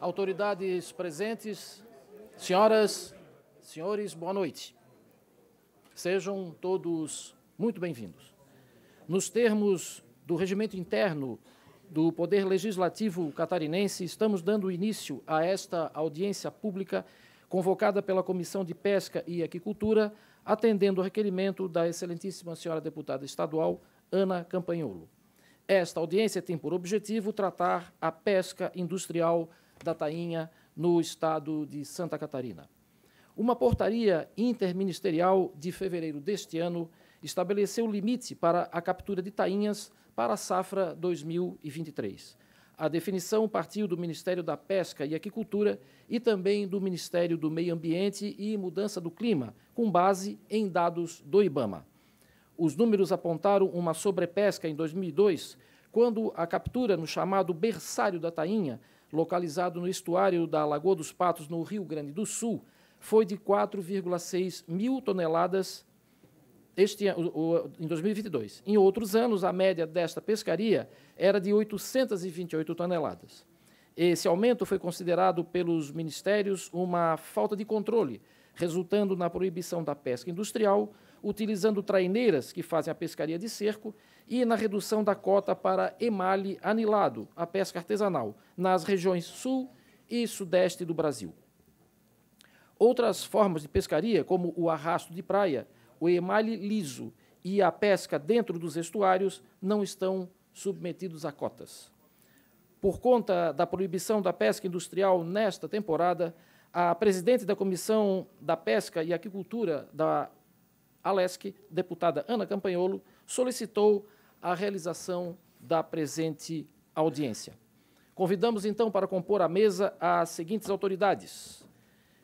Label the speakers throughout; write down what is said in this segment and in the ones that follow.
Speaker 1: autoridades presentes, senhoras, senhores, boa noite. Sejam todos muito bem-vindos. Nos termos do regimento interno do Poder Legislativo catarinense, estamos dando início a esta audiência pública convocada pela Comissão de Pesca e Aquicultura, atendendo ao requerimento da excelentíssima senhora deputada estadual Ana Campanholo. Esta audiência tem por objetivo tratar a pesca industrial da Tainha, no estado de Santa Catarina. Uma portaria interministerial de fevereiro deste ano estabeleceu limite para a captura de tainhas para a safra 2023. A definição partiu do Ministério da Pesca e Aquicultura e também do Ministério do Meio Ambiente e Mudança do Clima, com base em dados do IBAMA. Os números apontaram uma sobrepesca em 2002, quando a captura no chamado berçário da tainha localizado no estuário da Lagoa dos Patos, no Rio Grande do Sul, foi de 4,6 mil toneladas este, o, em 2022. Em outros anos, a média desta pescaria era de 828 toneladas. Esse aumento foi considerado pelos ministérios uma falta de controle, resultando na proibição da pesca industrial, utilizando traineiras que fazem a pescaria de cerco e na redução da cota para emale anilado, a pesca artesanal, nas regiões sul e sudeste do Brasil. Outras formas de pescaria, como o arrasto de praia, o emale liso e a pesca dentro dos estuários, não estão submetidos a cotas. Por conta da proibição da pesca industrial nesta temporada, a presidente da Comissão da Pesca e Aquicultura da Alesc, deputada Ana Campanholo, solicitou à realização da presente audiência. Convidamos então para compor a mesa as seguintes autoridades: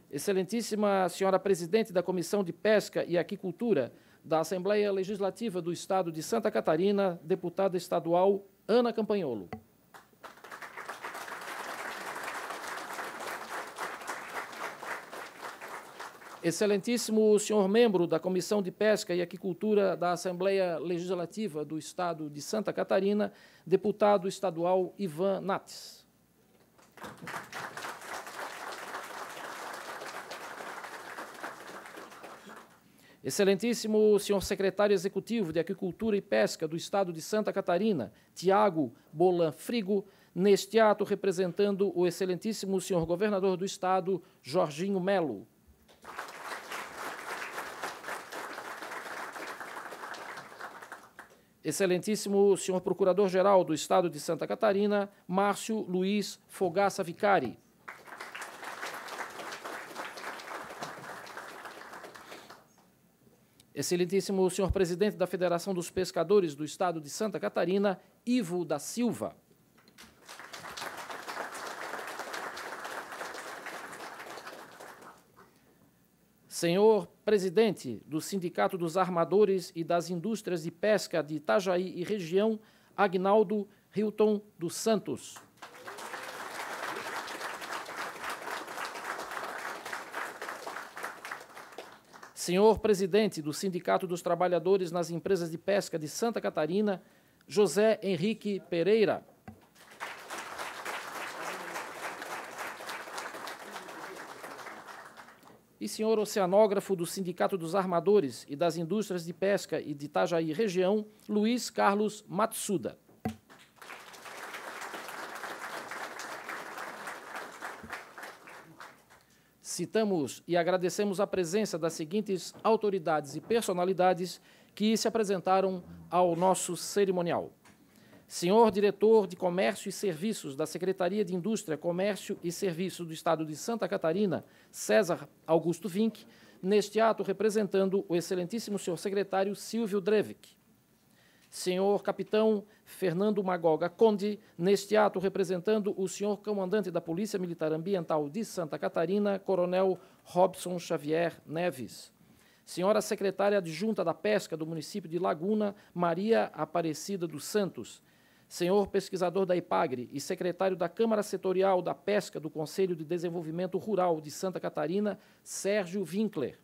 Speaker 1: Excelentíssima senhora presidente da Comissão de Pesca e Aquicultura da Assembleia Legislativa do Estado de Santa Catarina, deputada estadual Ana Campanholo. Excelentíssimo senhor membro da Comissão de Pesca e Aquicultura da Assembleia Legislativa do Estado de Santa Catarina, deputado estadual Ivan Nates. Excelentíssimo senhor secretário executivo de Aquicultura e Pesca do Estado de Santa Catarina, Tiago Bolan Frigo, neste ato representando o excelentíssimo senhor governador do Estado, Jorginho Melo. Excelentíssimo senhor Procurador-Geral do Estado de Santa Catarina, Márcio Luiz Fogaça Vicari. Excelentíssimo senhor Presidente da Federação dos Pescadores do Estado de Santa Catarina, Ivo da Silva. Senhor presidente do Sindicato dos Armadores e das Indústrias de Pesca de Itajaí e Região, Agnaldo Hilton dos Santos. Senhor presidente do Sindicato dos Trabalhadores nas Empresas de Pesca de Santa Catarina, José Henrique Pereira. e senhor oceanógrafo do Sindicato dos Armadores e das Indústrias de Pesca e de Itajaí Região, Luiz Carlos Matsuda. Citamos e agradecemos a presença das seguintes autoridades e personalidades que se apresentaram ao nosso cerimonial. Senhor diretor de Comércio e Serviços da Secretaria de Indústria, Comércio e Serviços do Estado de Santa Catarina, César Augusto Vinck, neste ato representando o excelentíssimo senhor secretário Silvio Drevic. Senhor capitão Fernando Magoga Conde, neste ato representando o senhor comandante da Polícia Militar Ambiental de Santa Catarina, Coronel Robson Xavier Neves. Senhora secretária adjunta da Pesca do município de Laguna, Maria Aparecida dos Santos senhor pesquisador da IPAGRE e secretário da Câmara Setorial da Pesca do Conselho de Desenvolvimento Rural de Santa Catarina, Sérgio Winkler.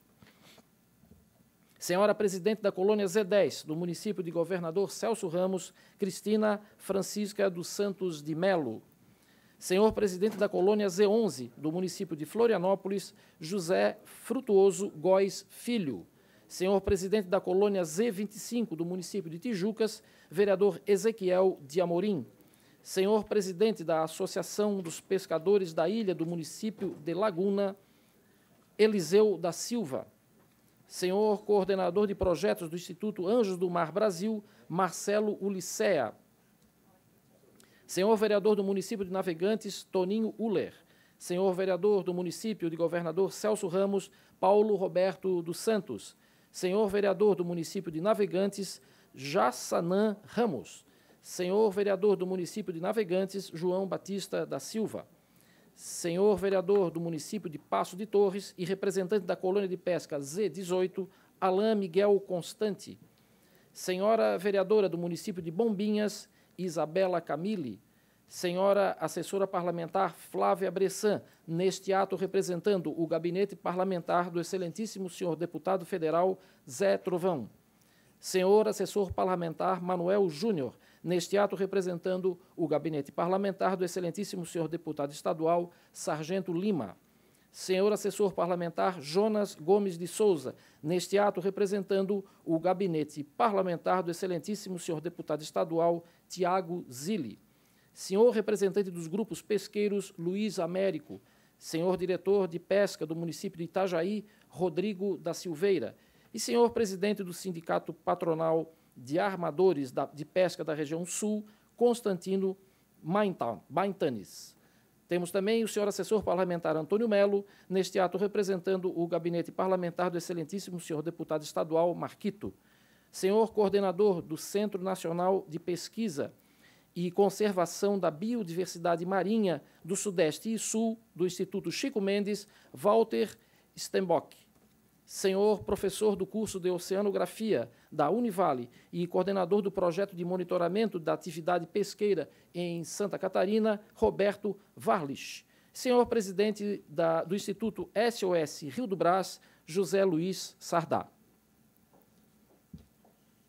Speaker 1: Senhora presidente da colônia Z10, do município de Governador Celso Ramos, Cristina Francisca dos Santos de Melo. Senhor presidente da colônia Z11, do município de Florianópolis, José Frutuoso Góes Filho. Senhor presidente da colônia Z25 do município de Tijucas, vereador Ezequiel de Amorim. Senhor presidente da Associação dos Pescadores da Ilha do município de Laguna, Eliseu da Silva. Senhor coordenador de projetos do Instituto Anjos do Mar Brasil, Marcelo Ulissea; Senhor vereador do município de Navegantes, Toninho Uller. Senhor vereador do município de Governador Celso Ramos, Paulo Roberto dos Santos Senhor vereador do município de Navegantes, Jassanã Ramos. Senhor vereador do município de Navegantes, João Batista da Silva. Senhor vereador do município de Passo de Torres e representante da colônia de pesca Z18, Alain Miguel Constante. Senhora vereadora do município de Bombinhas, Isabela Camille senhora assessora parlamentar Flávia Bressan, neste ato representando o gabinete parlamentar do excelentíssimo senhor deputado federal Zé Trovão. Senhor assessor parlamentar Manuel Júnior, neste ato representando o gabinete parlamentar do excelentíssimo senhor deputado estadual Sargento Lima. Senhor assessor parlamentar Jonas Gomes de Souza, neste ato representando o gabinete parlamentar do excelentíssimo senhor deputado estadual Tiago Zilli senhor representante dos grupos pesqueiros Luiz Américo, senhor diretor de pesca do município de Itajaí, Rodrigo da Silveira, e senhor presidente do Sindicato Patronal de Armadores da, de Pesca da Região Sul, Constantino Baintanes. Temos também o senhor assessor parlamentar Antônio Melo, neste ato representando o gabinete parlamentar do excelentíssimo senhor deputado estadual Marquito. Senhor coordenador do Centro Nacional de Pesquisa, e Conservação da Biodiversidade Marinha do Sudeste e Sul do Instituto Chico Mendes, Walter Stenbock. Senhor professor do curso de Oceanografia da Univale e coordenador do projeto de monitoramento da atividade pesqueira em Santa Catarina, Roberto Varlich. Senhor presidente da, do Instituto SOS Rio do Brás, José Luiz Sardá.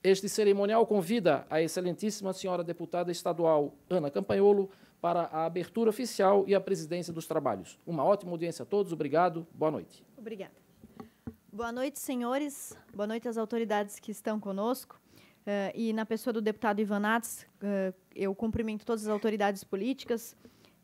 Speaker 1: Este cerimonial convida a excelentíssima senhora deputada estadual Ana Campanholo para a abertura oficial e a presidência dos trabalhos. Uma ótima audiência a todos. Obrigado. Boa noite.
Speaker 2: Obrigada. Boa noite, senhores. Boa noite às autoridades que estão conosco. Uh, e na pessoa do deputado Ivan Nats, uh, eu cumprimento todas as autoridades políticas.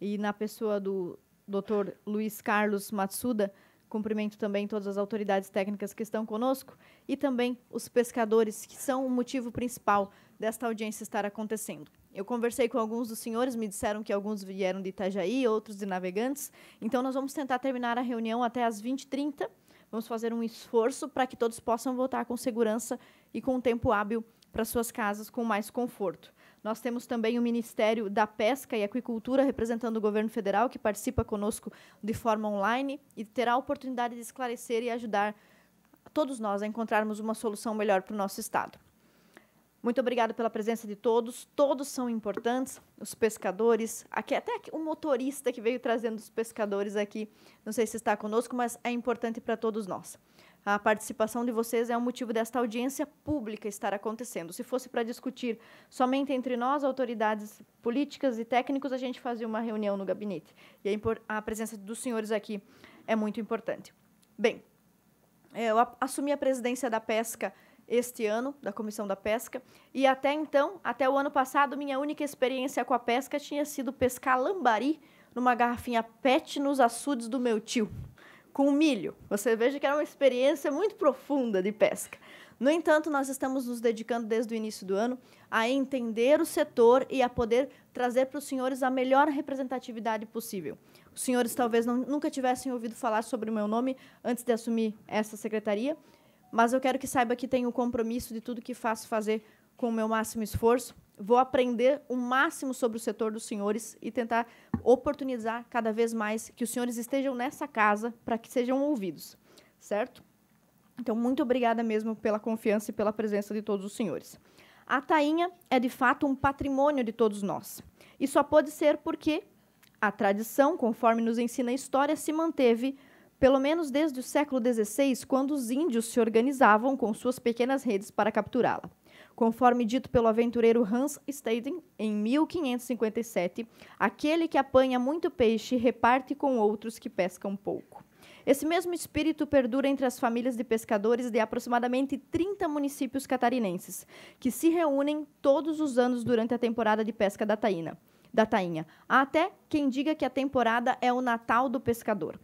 Speaker 2: E na pessoa do doutor Luiz Carlos Matsuda, Cumprimento também todas as autoridades técnicas que estão conosco e também os pescadores, que são o motivo principal desta audiência estar acontecendo. Eu conversei com alguns dos senhores, me disseram que alguns vieram de Itajaí, outros de Navegantes. Então, nós vamos tentar terminar a reunião até às 20h30. Vamos fazer um esforço para que todos possam voltar com segurança e com um tempo hábil para suas casas com mais conforto. Nós temos também o Ministério da Pesca e Aquicultura, representando o governo federal, que participa conosco de forma online e terá a oportunidade de esclarecer e ajudar todos nós a encontrarmos uma solução melhor para o nosso Estado. Muito obrigada pela presença de todos. Todos são importantes, os pescadores, aqui, até aqui, o motorista que veio trazendo os pescadores aqui, não sei se está conosco, mas é importante para todos nós a participação de vocês é o um motivo desta audiência pública estar acontecendo. Se fosse para discutir somente entre nós, autoridades políticas e técnicos, a gente fazia uma reunião no gabinete. E a presença dos senhores aqui é muito importante. Bem, eh, eu assumi a presidência da pesca este ano, da Comissão da Pesca, e até então, até o ano passado, minha única experiência com a pesca tinha sido pescar lambari numa garrafinha PET nos açudes do meu tio com o milho. Você veja que era uma experiência muito profunda de pesca. No entanto, nós estamos nos dedicando desde o início do ano a entender o setor e a poder trazer para os senhores a melhor representatividade possível. Os senhores talvez não, nunca tivessem ouvido falar sobre o meu nome antes de assumir essa secretaria, mas eu quero que saiba que tenho o compromisso de tudo que faço fazer com o meu máximo esforço vou aprender o máximo sobre o setor dos senhores e tentar oportunizar cada vez mais que os senhores estejam nessa casa para que sejam ouvidos, certo? Então, muito obrigada mesmo pela confiança e pela presença de todos os senhores. A tainha é de fato um patrimônio de todos nós. E só pode ser porque a tradição, conforme nos ensina a história, se manteve pelo menos desde o século XVI, quando os índios se organizavam com suas pequenas redes para capturá-la. Conforme dito pelo aventureiro Hans Staden em 1557, aquele que apanha muito peixe reparte com outros que pescam pouco. Esse mesmo espírito perdura entre as famílias de pescadores de aproximadamente 30 municípios catarinenses, que se reúnem todos os anos durante a temporada de pesca da taína. Da tainha. Há até quem diga que a temporada é o Natal do pescador.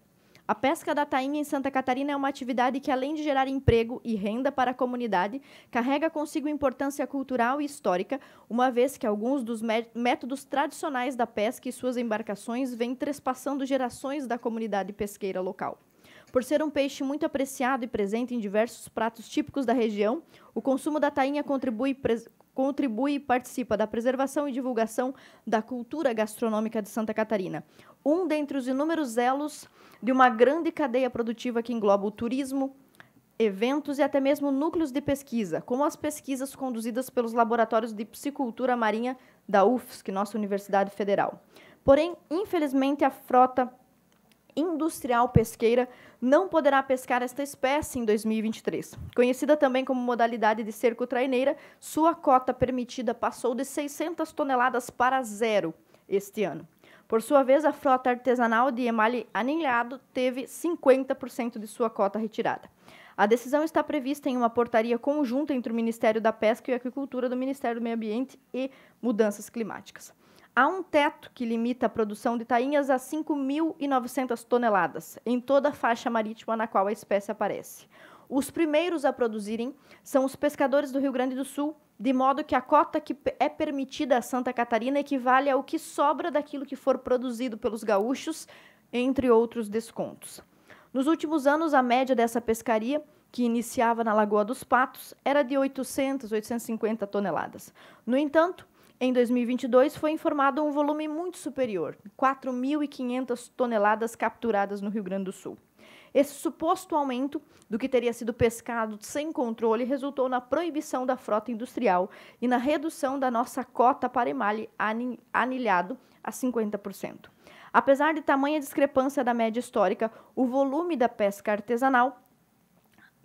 Speaker 2: A pesca da tainha em Santa Catarina é uma atividade que, além de gerar emprego e renda para a comunidade, carrega consigo importância cultural e histórica, uma vez que alguns dos métodos tradicionais da pesca e suas embarcações vêm trespassando gerações da comunidade pesqueira local. Por ser um peixe muito apreciado e presente em diversos pratos típicos da região, o consumo da tainha contribui contribui e participa da preservação e divulgação da cultura gastronômica de Santa Catarina. Um dentre os inúmeros elos de uma grande cadeia produtiva que engloba o turismo, eventos e até mesmo núcleos de pesquisa, como as pesquisas conduzidas pelos laboratórios de psicultura marinha da UFSC, nossa Universidade Federal. Porém, infelizmente, a frota industrial pesqueira não poderá pescar esta espécie em 2023. Conhecida também como modalidade de cerco traineira, sua cota permitida passou de 600 toneladas para zero este ano. Por sua vez, a frota artesanal de emalhe anilhado teve 50% de sua cota retirada. A decisão está prevista em uma portaria conjunta entre o Ministério da Pesca e Agricultura do Ministério do Meio Ambiente e Mudanças Climáticas. Há um teto que limita a produção de tainhas a 5.900 toneladas em toda a faixa marítima na qual a espécie aparece. Os primeiros a produzirem são os pescadores do Rio Grande do Sul, de modo que a cota que é permitida a Santa Catarina equivale ao que sobra daquilo que for produzido pelos gaúchos, entre outros descontos. Nos últimos anos, a média dessa pescaria que iniciava na Lagoa dos Patos, era de 800, 850 toneladas. No entanto, em 2022, foi informado um volume muito superior, 4.500 toneladas capturadas no Rio Grande do Sul. Esse suposto aumento do que teria sido pescado sem controle resultou na proibição da frota industrial e na redução da nossa cota para emalhe anilhado a 50%. Apesar de tamanha discrepância da média histórica, o volume da pesca artesanal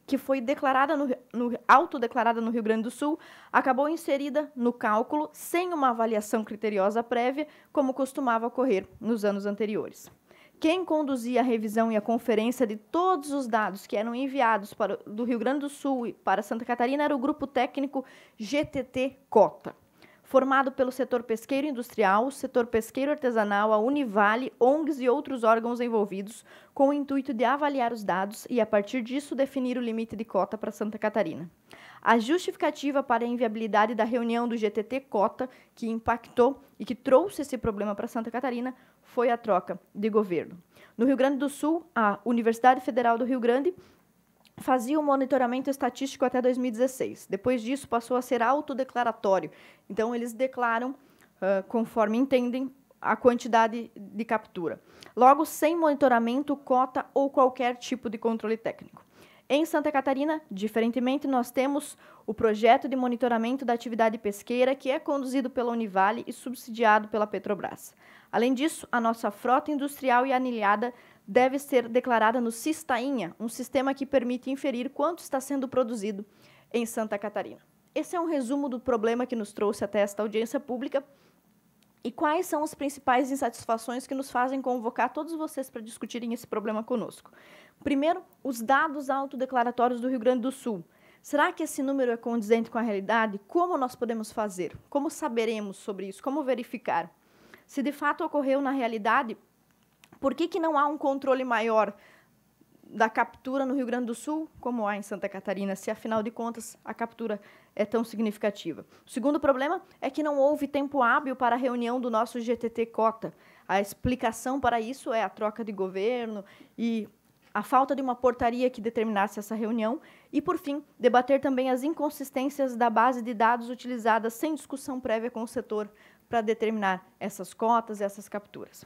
Speaker 2: que foi declarada no, no, autodeclarada no Rio Grande do Sul, acabou inserida no cálculo sem uma avaliação criteriosa prévia, como costumava ocorrer nos anos anteriores. Quem conduzia a revisão e a conferência de todos os dados que eram enviados para, do Rio Grande do Sul e para Santa Catarina era o grupo técnico GTT Cota formado pelo setor pesqueiro industrial, setor pesqueiro artesanal, a Univale, ONGs e outros órgãos envolvidos, com o intuito de avaliar os dados e, a partir disso, definir o limite de cota para Santa Catarina. A justificativa para a inviabilidade da reunião do GTT Cota, que impactou e que trouxe esse problema para Santa Catarina, foi a troca de governo. No Rio Grande do Sul, a Universidade Federal do Rio Grande fazia o monitoramento estatístico até 2016. Depois disso, passou a ser autodeclaratório. Então, eles declaram, uh, conforme entendem, a quantidade de captura. Logo, sem monitoramento, cota ou qualquer tipo de controle técnico. Em Santa Catarina, diferentemente, nós temos o projeto de monitoramento da atividade pesqueira, que é conduzido pela Univale e subsidiado pela Petrobras. Além disso, a nossa frota industrial e anilhada deve ser declarada no Sistainha, um sistema que permite inferir quanto está sendo produzido em Santa Catarina. Esse é um resumo do problema que nos trouxe até esta audiência pública e quais são as principais insatisfações que nos fazem convocar todos vocês para discutirem esse problema conosco. Primeiro, os dados autodeclaratórios do Rio Grande do Sul. Será que esse número é condizente com a realidade? Como nós podemos fazer? Como saberemos sobre isso? Como verificar? Se de fato ocorreu na realidade por que, que não há um controle maior da captura no Rio Grande do Sul, como há em Santa Catarina, se afinal de contas a captura é tão significativa. O segundo problema é que não houve tempo hábil para a reunião do nosso GTT Cota. A explicação para isso é a troca de governo e a falta de uma portaria que determinasse essa reunião e, por fim, debater também as inconsistências da base de dados utilizada sem discussão prévia com o setor para determinar essas cotas e essas capturas.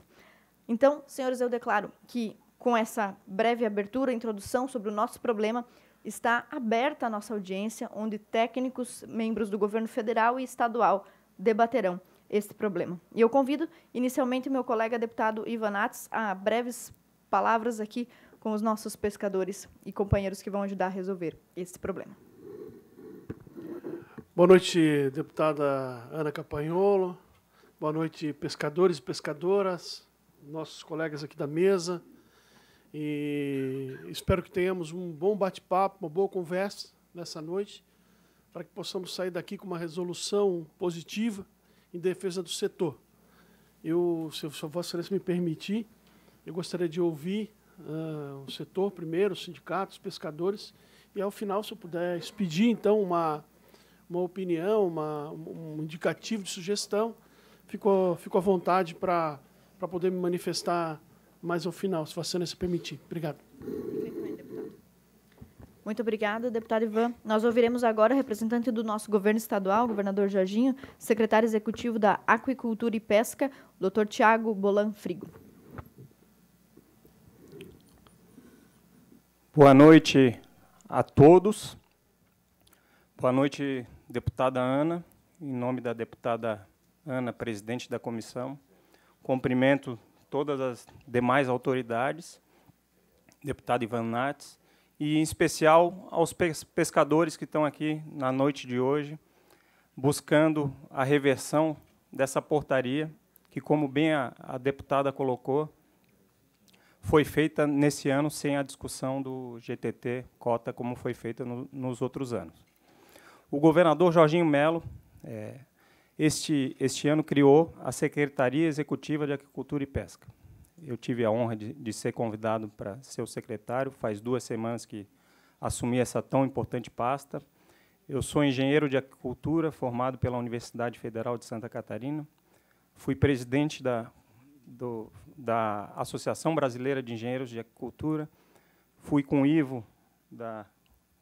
Speaker 2: Então, senhores, eu declaro que com essa breve abertura, introdução sobre o nosso problema, está aberta a nossa audiência, onde técnicos, membros do governo federal e estadual debaterão este problema. E eu convido inicialmente meu colega deputado Ivan Atz a breves palavras aqui com os nossos pescadores e companheiros que vão ajudar a resolver este problema.
Speaker 3: Boa noite, deputada Ana Capanholo. Boa noite, pescadores e pescadoras nossos colegas aqui da mesa. E espero que tenhamos um bom bate-papo, uma boa conversa nessa noite, para que possamos sair daqui com uma resolução positiva em defesa do setor. Eu, se a Vossa Excelência me permitir, eu gostaria de ouvir uh, o setor primeiro, os sindicatos, os pescadores, e ao final, se eu puder expedir, então, uma, uma opinião, uma, um indicativo de sugestão, fico, fico à vontade para para poder me manifestar mais ao final, se você se permitir. Obrigado.
Speaker 2: Muito obrigada, deputado Ivan. Nós ouviremos agora o representante do nosso governo estadual, governador Jorginho, secretário executivo da Aquicultura e Pesca, doutor Tiago Bolan Frigo.
Speaker 4: Boa noite a todos. Boa noite, deputada Ana, em nome da deputada Ana, presidente da comissão. Cumprimento todas as demais autoridades, deputado Ivan Nates, e em especial aos pescadores que estão aqui na noite de hoje, buscando a reversão dessa portaria, que, como bem a, a deputada colocou, foi feita nesse ano sem a discussão do GTT cota como foi feita no, nos outros anos. O governador Jorginho Melo, é, este, este ano criou a Secretaria Executiva de Agricultura e Pesca. Eu tive a honra de, de ser convidado para ser o secretário, faz duas semanas que assumi essa tão importante pasta. Eu sou engenheiro de agricultura, formado pela Universidade Federal de Santa Catarina. Fui presidente da, do, da Associação Brasileira de Engenheiros de Agricultura. Fui com o Ivo da,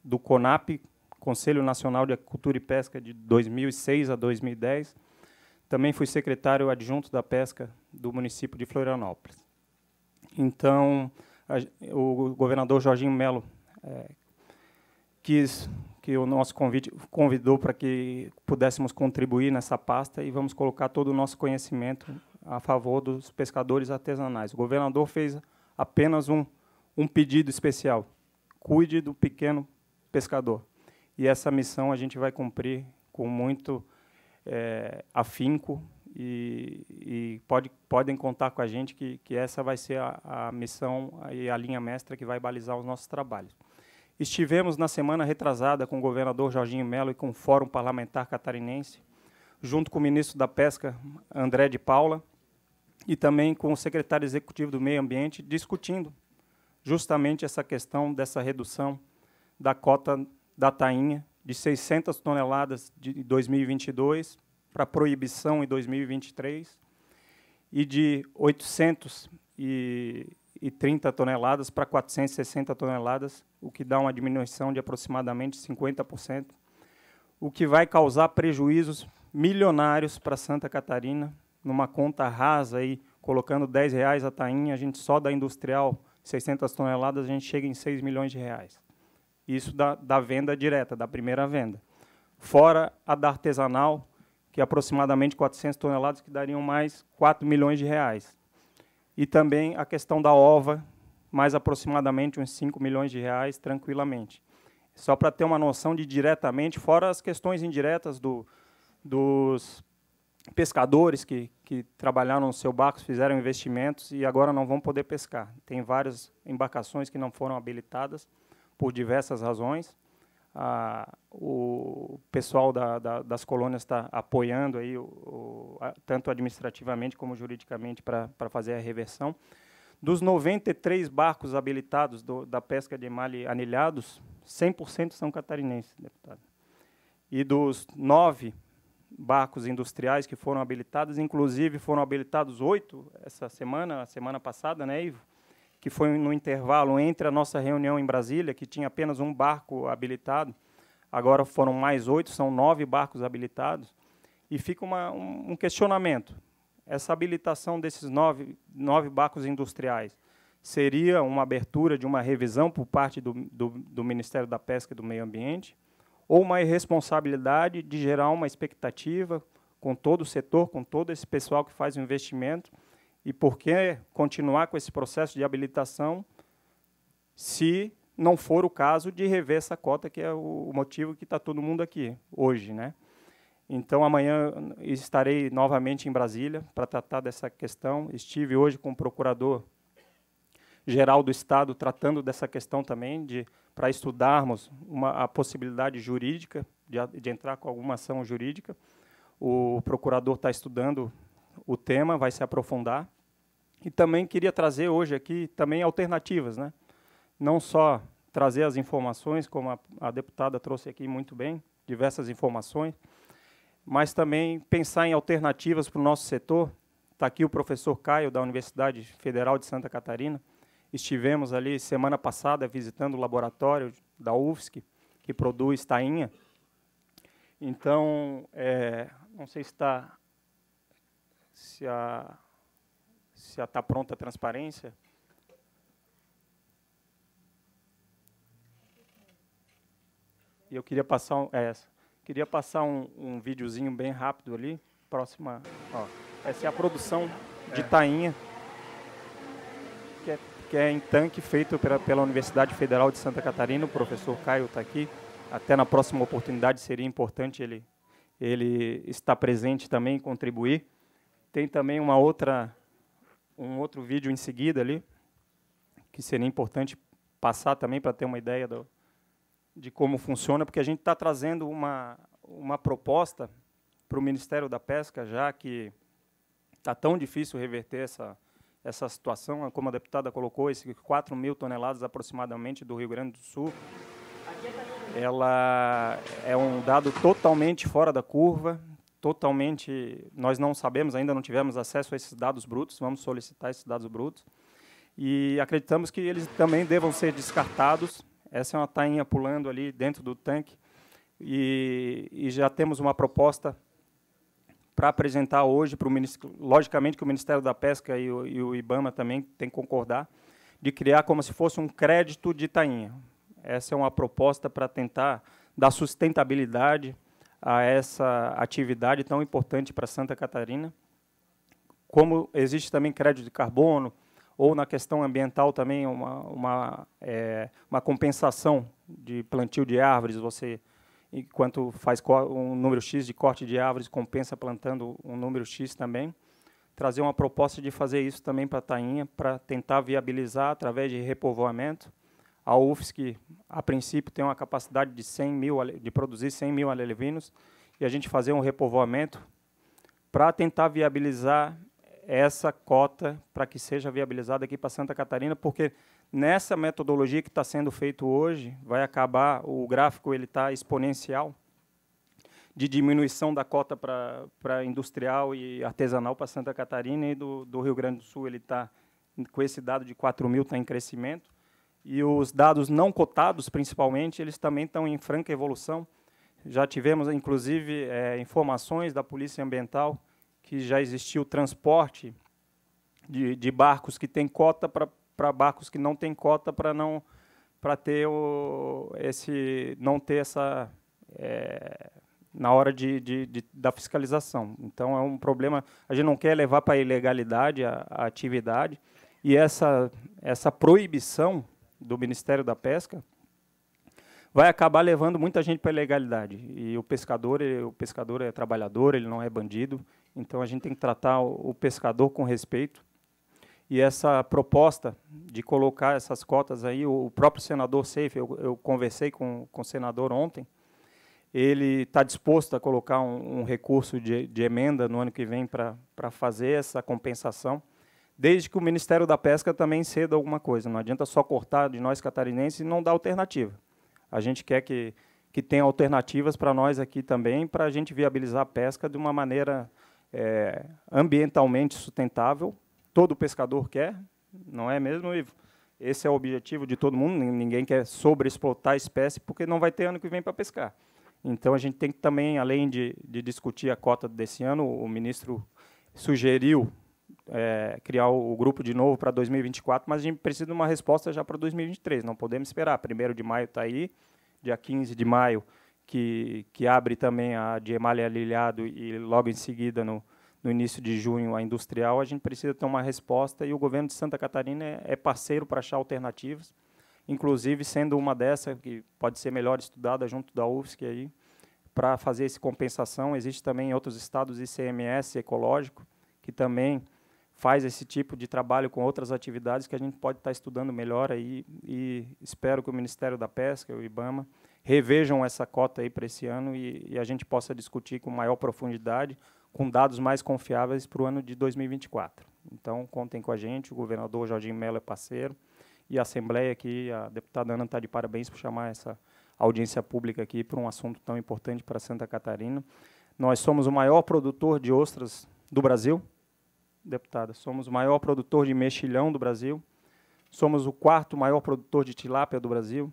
Speaker 4: do CONAP, Conselho Nacional de Cultura e Pesca de 2006 a 2010. Também fui secretário adjunto da pesca do município de Florianópolis. Então, a, o governador Jorginho Melo é, quis que o nosso convite convidou para que pudéssemos contribuir nessa pasta e vamos colocar todo o nosso conhecimento a favor dos pescadores artesanais. O governador fez apenas um, um pedido especial: cuide do pequeno pescador. E essa missão a gente vai cumprir com muito é, afinco e, e pode, podem contar com a gente que, que essa vai ser a, a missão e a linha mestra que vai balizar os nossos trabalhos. Estivemos na semana retrasada com o governador Jorginho Melo e com o Fórum Parlamentar Catarinense, junto com o ministro da Pesca, André de Paula, e também com o secretário executivo do Meio Ambiente, discutindo justamente essa questão dessa redução da cota da tainha, de 600 toneladas de 2022 para proibição em 2023 e de 830 toneladas para 460 toneladas, o que dá uma diminuição de aproximadamente 50%, o que vai causar prejuízos milionários para Santa Catarina, numa conta rasa aí, colocando 10 reais a tainha, a gente só da industrial 600 toneladas, a gente chega em 6 milhões de reais. Isso da, da venda direta, da primeira venda. Fora a da artesanal, que é aproximadamente 400 toneladas, que dariam mais 4 milhões de reais. E também a questão da ova, mais aproximadamente uns 5 milhões de reais, tranquilamente. Só para ter uma noção de diretamente, fora as questões indiretas do, dos pescadores que, que trabalharam no seu barco, fizeram investimentos e agora não vão poder pescar. Tem várias embarcações que não foram habilitadas por diversas razões. Ah, o pessoal da, da, das colônias está apoiando aí o, o, a, tanto administrativamente como juridicamente para fazer a reversão. Dos 93 barcos habilitados do, da pesca de emale anilhados, 100% são catarinenses, deputado. E dos nove barcos industriais que foram habilitados, inclusive foram habilitados oito essa semana, a semana passada, né, Ivo? que foi no intervalo entre a nossa reunião em Brasília, que tinha apenas um barco habilitado, agora foram mais oito, são nove barcos habilitados, e fica uma, um, questionamento. Essa habilitação desses nove, nove barcos industriais seria uma abertura de uma revisão por parte do, do, do Ministério da Pesca e do Meio Ambiente, ou uma irresponsabilidade de gerar uma expectativa com todo o setor, com todo esse pessoal que faz o investimento, e por que continuar com esse processo de habilitação se não for o caso de rever essa cota, que é o motivo que está todo mundo aqui hoje, né? Então, amanhã estarei novamente em Brasília para tratar dessa questão. Estive hoje com o Procurador-Geral do Estado tratando dessa questão também, de para estudarmos uma, a possibilidade jurídica de, de entrar com alguma ação jurídica. O procurador está estudando o tema, vai se aprofundar. E também queria trazer hoje aqui também alternativas, né? Não só trazer as informações, como a, a deputada trouxe aqui muito bem, diversas informações, mas também pensar em alternativas para o nosso setor. Está aqui o professor Caio, da Universidade Federal de Santa Catarina. Estivemos ali semana passada visitando o laboratório da UFSC, que produz tainha. Então, é, não sei se está. Se a se já está pronta a transparência? E eu queria passar um, é essa. Queria passar um, um videozinho bem rápido ali. Próxima. Ó, essa é a produção de é. tainha, que é, que é em tanque feito pela, pela Universidade Federal de Santa Catarina. O professor Caio está aqui. Até na próxima oportunidade seria importante ele ele presente também e contribuir. Tem também uma outra um outro vídeo em seguida ali, que seria importante passar também para ter uma ideia do, de como funciona, porque a gente está trazendo uma, uma proposta para o Ministério da Pesca, já que está tão difícil reverter essa, essa situação, como a deputada colocou, esses 4 mil toneladas aproximadamente do Rio Grande do Sul. Ela é um dado totalmente fora da curva, totalmente, nós não sabemos, ainda não tivemos acesso a esses dados brutos, vamos solicitar esses dados brutos. E acreditamos que eles também devam ser descartados. Essa é uma tainha pulando ali dentro do tanque. E, e já temos uma proposta para apresentar hoje para o ministro Logicamente que o Ministério da Pesca e o, e o IBAMA também tem que concordar, de criar como se fosse um crédito de tainha. Essa é uma proposta para tentar dar sustentabilidade a essa atividade tão importante para Santa Catarina. Como existe também crédito de carbono, ou na questão ambiental também uma, uma, é, uma compensação de plantio de árvores, você enquanto faz um número X de corte de árvores, compensa plantando um número X também. Trazer uma proposta de fazer isso também para a Tainha, para tentar viabilizar através de repovoamento a UFSC, a princípio, tem uma capacidade de 100 mil, de produzir 100 mil alelevinos e a gente fazer um repovoamento para tentar viabilizar essa cota para que seja viabilizada aqui para Santa Catarina, porque nessa metodologia que está sendo feito hoje vai acabar o gráfico ele está exponencial de diminuição da cota para industrial e artesanal para Santa Catarina e do, do Rio Grande do Sul ele está com esse dado de 4 mil está em crescimento e os dados não cotados, principalmente, eles também estão em franca evolução. Já tivemos, inclusive, é, informações da Polícia Ambiental que já existiu transporte de, de barcos que têm cota para barcos que não têm cota para não para ter o, esse não ter essa é, na hora de, de, de, da fiscalização. Então é um problema. A gente não quer levar para a ilegalidade a, a atividade e essa essa proibição do Ministério da Pesca, vai acabar levando muita gente para a ilegalidade. E o pescador, ele, o pescador é trabalhador, ele não é bandido, então a gente tem que tratar o, o pescador com respeito. E essa proposta de colocar essas cotas aí, o, o próprio senador Seif, eu, eu, conversei com, com o senador ontem, ele está disposto a colocar um, um recurso de, de, emenda no ano que vem para fazer essa compensação desde que o Ministério da Pesca também ceda alguma coisa. Não adianta só cortar de nós catarinenses e não dar alternativa. A gente quer que, que tenha alternativas para nós aqui também, para a gente viabilizar a pesca de uma maneira é, ambientalmente sustentável. Todo pescador quer, não é mesmo, Ivo? Esse é o objetivo de todo mundo. Ninguém quer sobreexplotar a espécie, porque não vai ter ano que vem para pescar. Então, a gente tem que também, além de, de discutir a cota desse ano, o ministro sugeriu é, criar o, o, grupo de novo para 2024, mas a gente precisa de uma resposta já para 2023. Não podemos esperar. Primeiro de maio está aí, dia 15 de maio, que, que abre também a de Emalha Lilhado e logo em seguida, no, no início de junho, a industrial. A gente precisa ter uma resposta e o governo de Santa Catarina é, é parceiro para achar alternativas, inclusive sendo uma dessa que pode ser melhor estudada junto da UFSC aí para fazer essa compensação. Existe também em outros estados ICMS ecológico, que também faz esse tipo de trabalho com outras atividades que a gente pode estar estudando melhor aí e espero que o Ministério da Pesca, o IBAMA, revejam essa cota aí para esse ano e, e, a gente possa discutir com maior profundidade, com dados mais confiáveis para o ano de 2024. Então, contem com a gente, o governador Jorginho Mello é parceiro e a Assembleia aqui, a deputada Ana está de parabéns por chamar essa audiência pública aqui para um assunto tão importante para Santa Catarina. Nós somos o maior produtor de ostras do Brasil, deputada, somos o maior produtor de mexilhão do Brasil, somos o quarto maior produtor de tilápia do Brasil,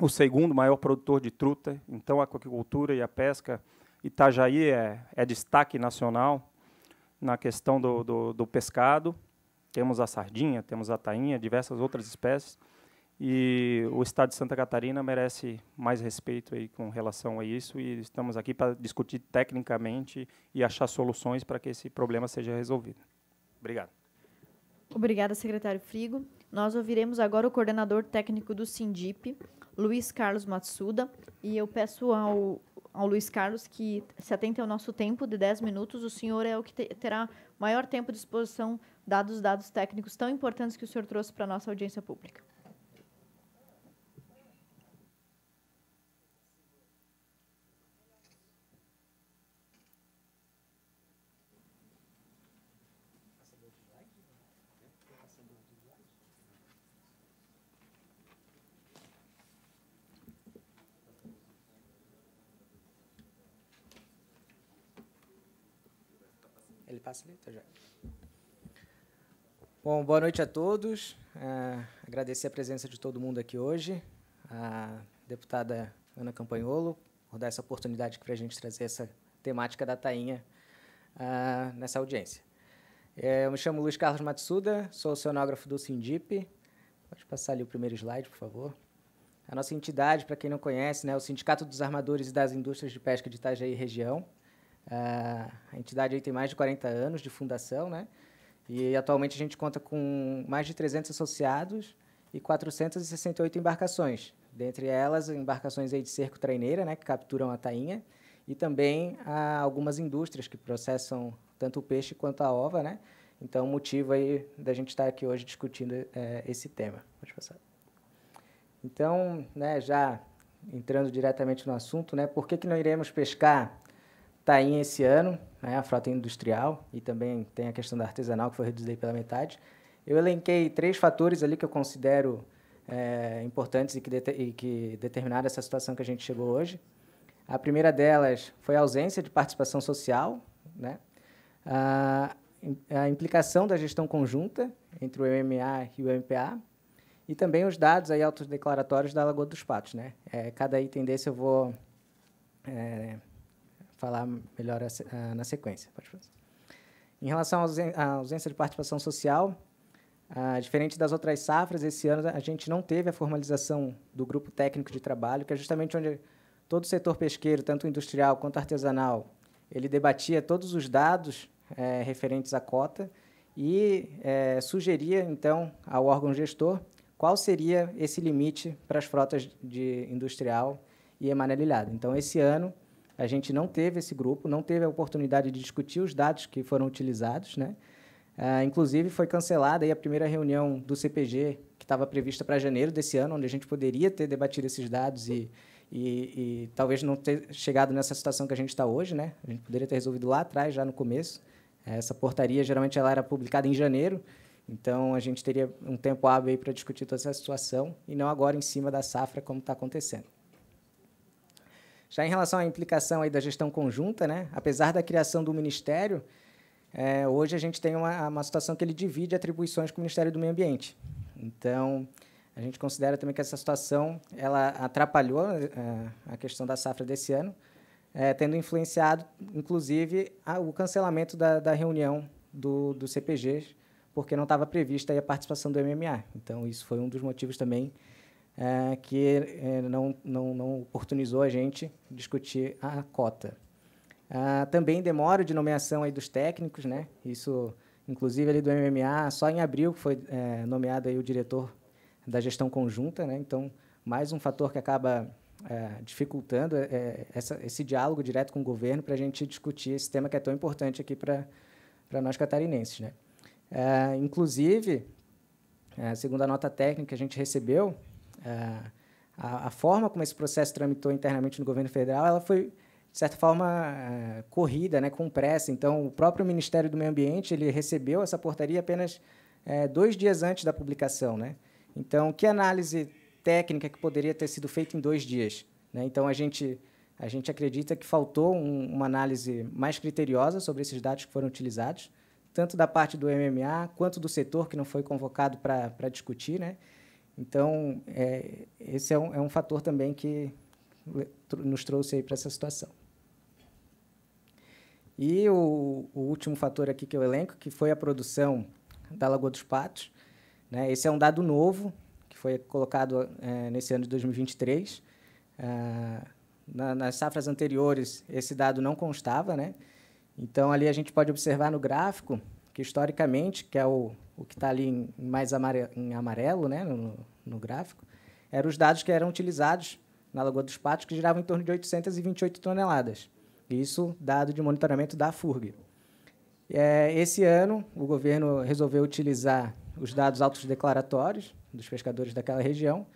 Speaker 4: o segundo maior produtor de truta. Então, a aquacultura e a pesca, Itajaí é, é destaque nacional na questão do, do, do pescado. Temos a sardinha, temos a tainha, diversas outras espécies. E o Estado de Santa Catarina merece mais respeito aí com relação a isso e estamos aqui para discutir tecnicamente e achar soluções para que esse problema seja resolvido.
Speaker 2: Obrigado. Obrigada, secretário Frigo. Nós ouviremos agora o coordenador técnico do Sindip, Luiz Carlos Matsuda, e eu peço ao, ao Luiz Carlos que se atente ao nosso tempo de 10 minutos. O senhor é o que terá maior tempo de exposição, dados os dados técnicos tão importantes que o senhor trouxe para a nossa audiência pública.
Speaker 5: Facilita já. Bom, boa noite a todos. É, agradecer a presença de todo mundo aqui hoje. A deputada Ana Campanholo por dar essa oportunidade para a gente trazer essa temática da tainha uh, nessa audiência. É, eu me chamo Luiz Carlos Matsuda, sou oceanógrafo do Sindip. Pode passar ali o primeiro slide, por favor. A nossa entidade, para quem não conhece, né, é o Sindicato dos Armadores e das Indústrias de Pesca de Itajaí e Região. Ah, a entidade tem mais de 40 anos de fundação, né? E atualmente a gente conta com mais de 300 associados e 468 embarcações. Dentre elas, embarcações aí de cerco traineira, né, que capturam a tainha, e também há ah, algumas indústrias que processam tanto o peixe quanto a ova, né? Então, motivo aí da gente estar aqui hoje discutindo é, esse tema. Pode passar. Então, né, já entrando diretamente no assunto, né, por que, que não iremos pescar Tainha tá esse ano, né, a frota industrial e também tem a questão da artesanal que foi reduzida pela metade. Eu elenquei três fatores ali que eu considero é, importantes e que, e que determinaram essa situação que a gente chegou hoje. A primeira delas foi a ausência de participação social, né? a, a implicação da gestão conjunta entre o MMA e o MPA, e também os dados aí autodeclaratórios da Lagoa dos Patos. Né? É, cada item desse eu vou é, falar melhor ah, na sequência. Pode fazer. Em relação à ausência de participação social, ah, diferente das outras safras, esse ano a gente não teve a formalização do grupo técnico de trabalho, que é justamente onde todo o setor pesqueiro, tanto industrial quanto artesanal, ele debatia todos os dados eh, referentes à cota e eh, sugeria, então, ao órgão gestor qual seria esse limite para as frotas de industrial e emanelilhado. Então, esse ano, a gente não teve esse grupo, não teve a oportunidade de discutir os dados que foram utilizados, né? Uh, inclusive, foi cancelada a primeira reunião do CPG, que estava prevista para janeiro desse ano, onde a gente poderia ter debatido esses dados e, e, e talvez não ter chegado nessa situação que a gente está hoje. Né? A gente poderia ter resolvido lá atrás, já no começo. Essa portaria, geralmente, ela era publicada em janeiro, então a gente teria um tempo hábil para discutir toda essa situação e não agora em cima da safra, como está acontecendo. Já em relação à implicação aí da gestão conjunta, né? apesar da criação do Ministério, é, hoje a gente tem uma, uma situação que ele divide atribuições com o Ministério do Meio Ambiente. Então, a gente considera também que essa situação ela atrapalhou é, a questão da safra desse ano, é, tendo influenciado, inclusive, a, o cancelamento da, da reunião do, do CPG, porque não estava prevista a participação do MMA. Então, isso foi um dos motivos também é, que é, não, não, não, oportunizou a gente discutir a cota. Ah, também demora de nomeação aí dos técnicos, né? Isso, inclusive ali do MMA, só em abril foi é, nomeado aí o diretor da gestão conjunta, né? Então, mais um fator que acaba é, dificultando é, essa, esse diálogo direto com o governo para a gente discutir esse tema que é tão importante aqui para nós catarinenses. Né? É, inclusive, é, segundo a nota técnica que a gente recebeu, é, a, a, forma como esse processo tramitou internamente no governo federal, ela foi de certa forma é, corrida, né, com pressa. Então, o próprio Ministério do Meio Ambiente ele recebeu essa portaria apenas é, dois dias antes da publicação, né? Então, que análise técnica que poderia ter sido feita em dois dias? Né? Então, a gente a gente acredita que faltou um, uma análise mais criteriosa sobre esses dados que foram utilizados, tanto da parte do MMA quanto do setor que não foi convocado para discutir, né? Então, é, esse é um, é um fator também que nos trouxe aí para essa situação. E o, o, último fator aqui que eu elenco, que foi a produção da Lagoa dos Patos. Né? Esse é um dado novo, que foi colocado é, nesse ano de 2023. Ah, na, nas safras anteriores, esse dado não constava. Né? Então, ali a gente pode observar no gráfico que, historicamente, que é o, o que está ali em, mais amarelo, em amarelo né, no, no gráfico, eram os dados que eram utilizados na Lagoa dos Patos, que giravam em torno de 828 toneladas. Isso dado de monitoramento da FURG. É, esse ano, o governo resolveu utilizar os dados autodeclaratórios dos pescadores daquela região.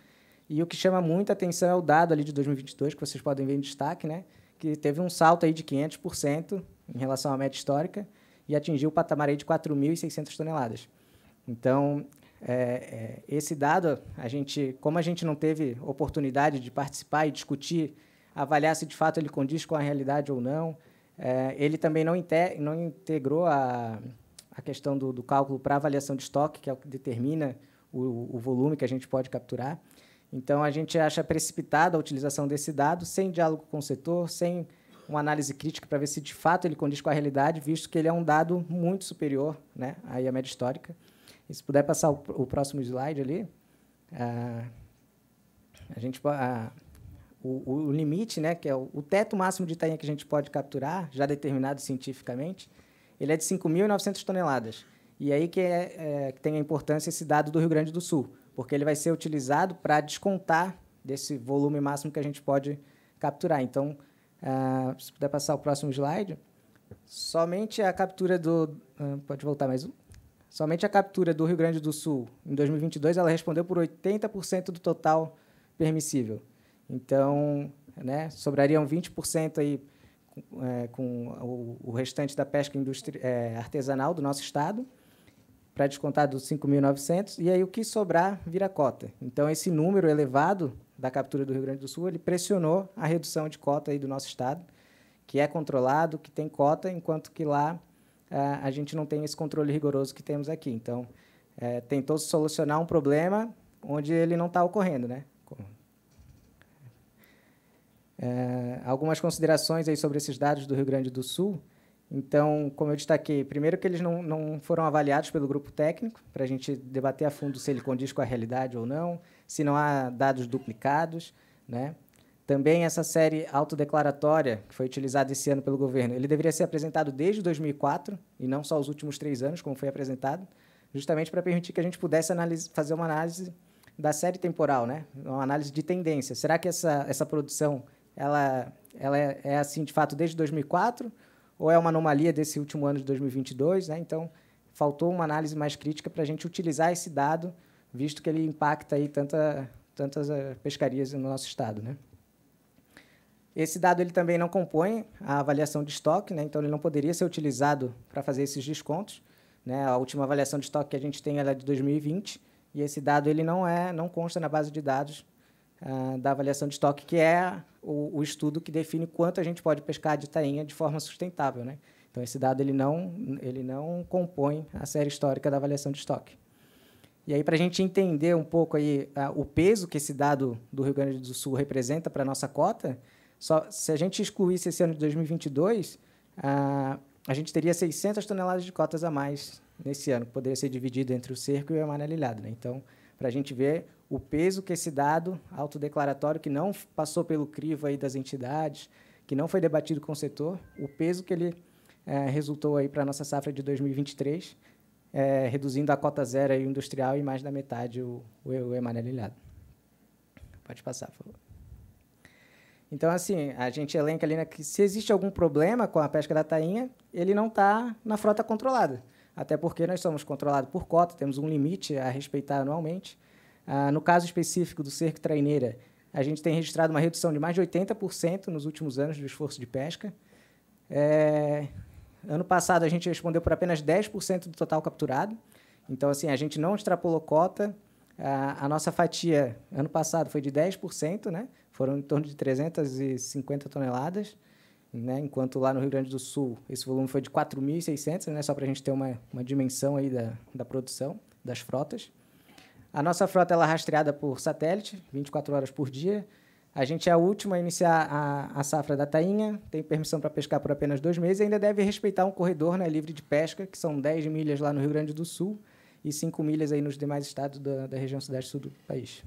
Speaker 5: E o que chama muita atenção é o dado ali de 2022, que vocês podem ver em destaque, né? que teve um salto aí de 500% em relação à média histórica e atingiu o patamar aí de 4.600 toneladas. Então, é, é, esse dado, a gente, como a gente não teve oportunidade de participar e discutir, avaliar se de fato ele condiz com a realidade ou não, é, ele também não, não integrou a, a, questão do, do cálculo para avaliação de estoque, que é o que determina o, o volume que a gente pode capturar. Então, a gente acha precipitada a utilização desse dado, sem diálogo com o setor, sem uma análise crítica para ver se de fato ele condiz com a realidade, visto que ele é um dado muito superior né, à média histórica. E se puder passar o, o próximo slide ali, ah, a gente ah, o, o, limite, né, que é o, o, teto máximo de tainha que a gente pode capturar, já determinado cientificamente, ele é de 5.900 toneladas. E aí que, é, é, que tem a importância esse dado do Rio Grande do Sul, porque ele vai ser utilizado para descontar desse volume máximo que a gente pode capturar. Então, ah, se puder passar o próximo slide, somente a captura do... pode voltar mais um? Somente a captura do Rio Grande do Sul, em 2022, ela respondeu por 80% do total permissível. Então, né, sobrariam 20% aí, é, com o, o, restante da pesca é, artesanal do nosso estado, para descontar dos 5.900, e aí o que sobrar vira cota. Então, esse número elevado da captura do Rio Grande do Sul, ele pressionou a redução de cota aí do nosso estado, que é controlado, que tem cota, enquanto que lá ah, a gente não tem esse controle rigoroso que temos aqui. Então, é, tentou solucionar um problema onde ele não está ocorrendo, né? É, algumas considerações aí sobre esses dados do Rio Grande do Sul. Então, como eu destaquei, primeiro que eles não, não foram avaliados pelo grupo técnico, para a gente debater a fundo se ele condiz com a realidade ou não, se não há dados duplicados, né? Também essa série autodeclaratória, que foi utilizada esse ano pelo governo, ele deveria ser apresentado desde 2004, e não só os últimos três anos, como foi apresentado, justamente para permitir que a gente pudesse fazer uma análise da série temporal, né? uma análise de tendência. Será que essa, essa produção ela, ela é, é assim, de fato, desde 2004, ou é uma anomalia desse último ano de 2022? Né? Então, faltou uma análise mais crítica para a gente utilizar esse dado, visto que ele impacta aí tanta, tantas eh, pescarias no nosso estado. Né? Esse dado ele também não compõe a avaliação de estoque, né? então ele não poderia ser utilizado para fazer esses descontos. Né? A última avaliação de estoque que a gente tem é de 2020 e esse dado ele não é, não consta na base de dados uh, da avaliação de estoque, que é o, o, estudo que define quanto a gente pode pescar de tainha de forma sustentável. Né? Então esse dado ele não, ele não compõe a série histórica da avaliação de estoque. E aí, para a gente entender um pouco aí, uh, o peso que esse dado do Rio Grande do Sul representa para a nossa cota, só, se a gente excluísse esse ano de 2022, a, ah, a gente teria 600 toneladas de cotas a mais nesse ano, que poderia ser dividido entre o cerco e o amarelilhado. Né? Então, para a gente ver o peso que esse dado autodeclaratório, que não passou pelo crivo aí das entidades, que não foi debatido com o setor, o peso que ele eh, resultou aí para a nossa safra de 2023, eh, reduzindo a cota zero aí, industrial e mais da metade o, o, o emanelilhado. Pode passar, por favor. Então, assim, a gente elenca ali né, que se existe algum problema com a pesca da tainha, ele não está na frota controlada. Até porque nós somos controlados por cota, temos um limite a respeitar anualmente. Ah, no caso específico do cerco traineira, a gente tem registrado uma redução de mais de 80% nos últimos anos do esforço de pesca. É... Ano passado, a gente respondeu por apenas 10% do total capturado. Então, assim, a gente não extrapolou cota. A, ah, a nossa fatia, ano passado, foi de 10%, né? foram em torno de 350 toneladas, né? enquanto lá no Rio Grande do Sul esse volume foi de 4.600, né? só para a gente ter uma, uma dimensão aí da, da produção das frotas. A nossa frota ela é rastreada por satélite, 24 horas por dia. A gente é a última a iniciar a, a safra da tainha, tem permissão para pescar por apenas dois meses e ainda deve respeitar um corredor né, livre de pesca, que são 10 milhas lá no Rio Grande do Sul e 5 milhas aí nos demais estados da, da região Sudeste-Sul do país.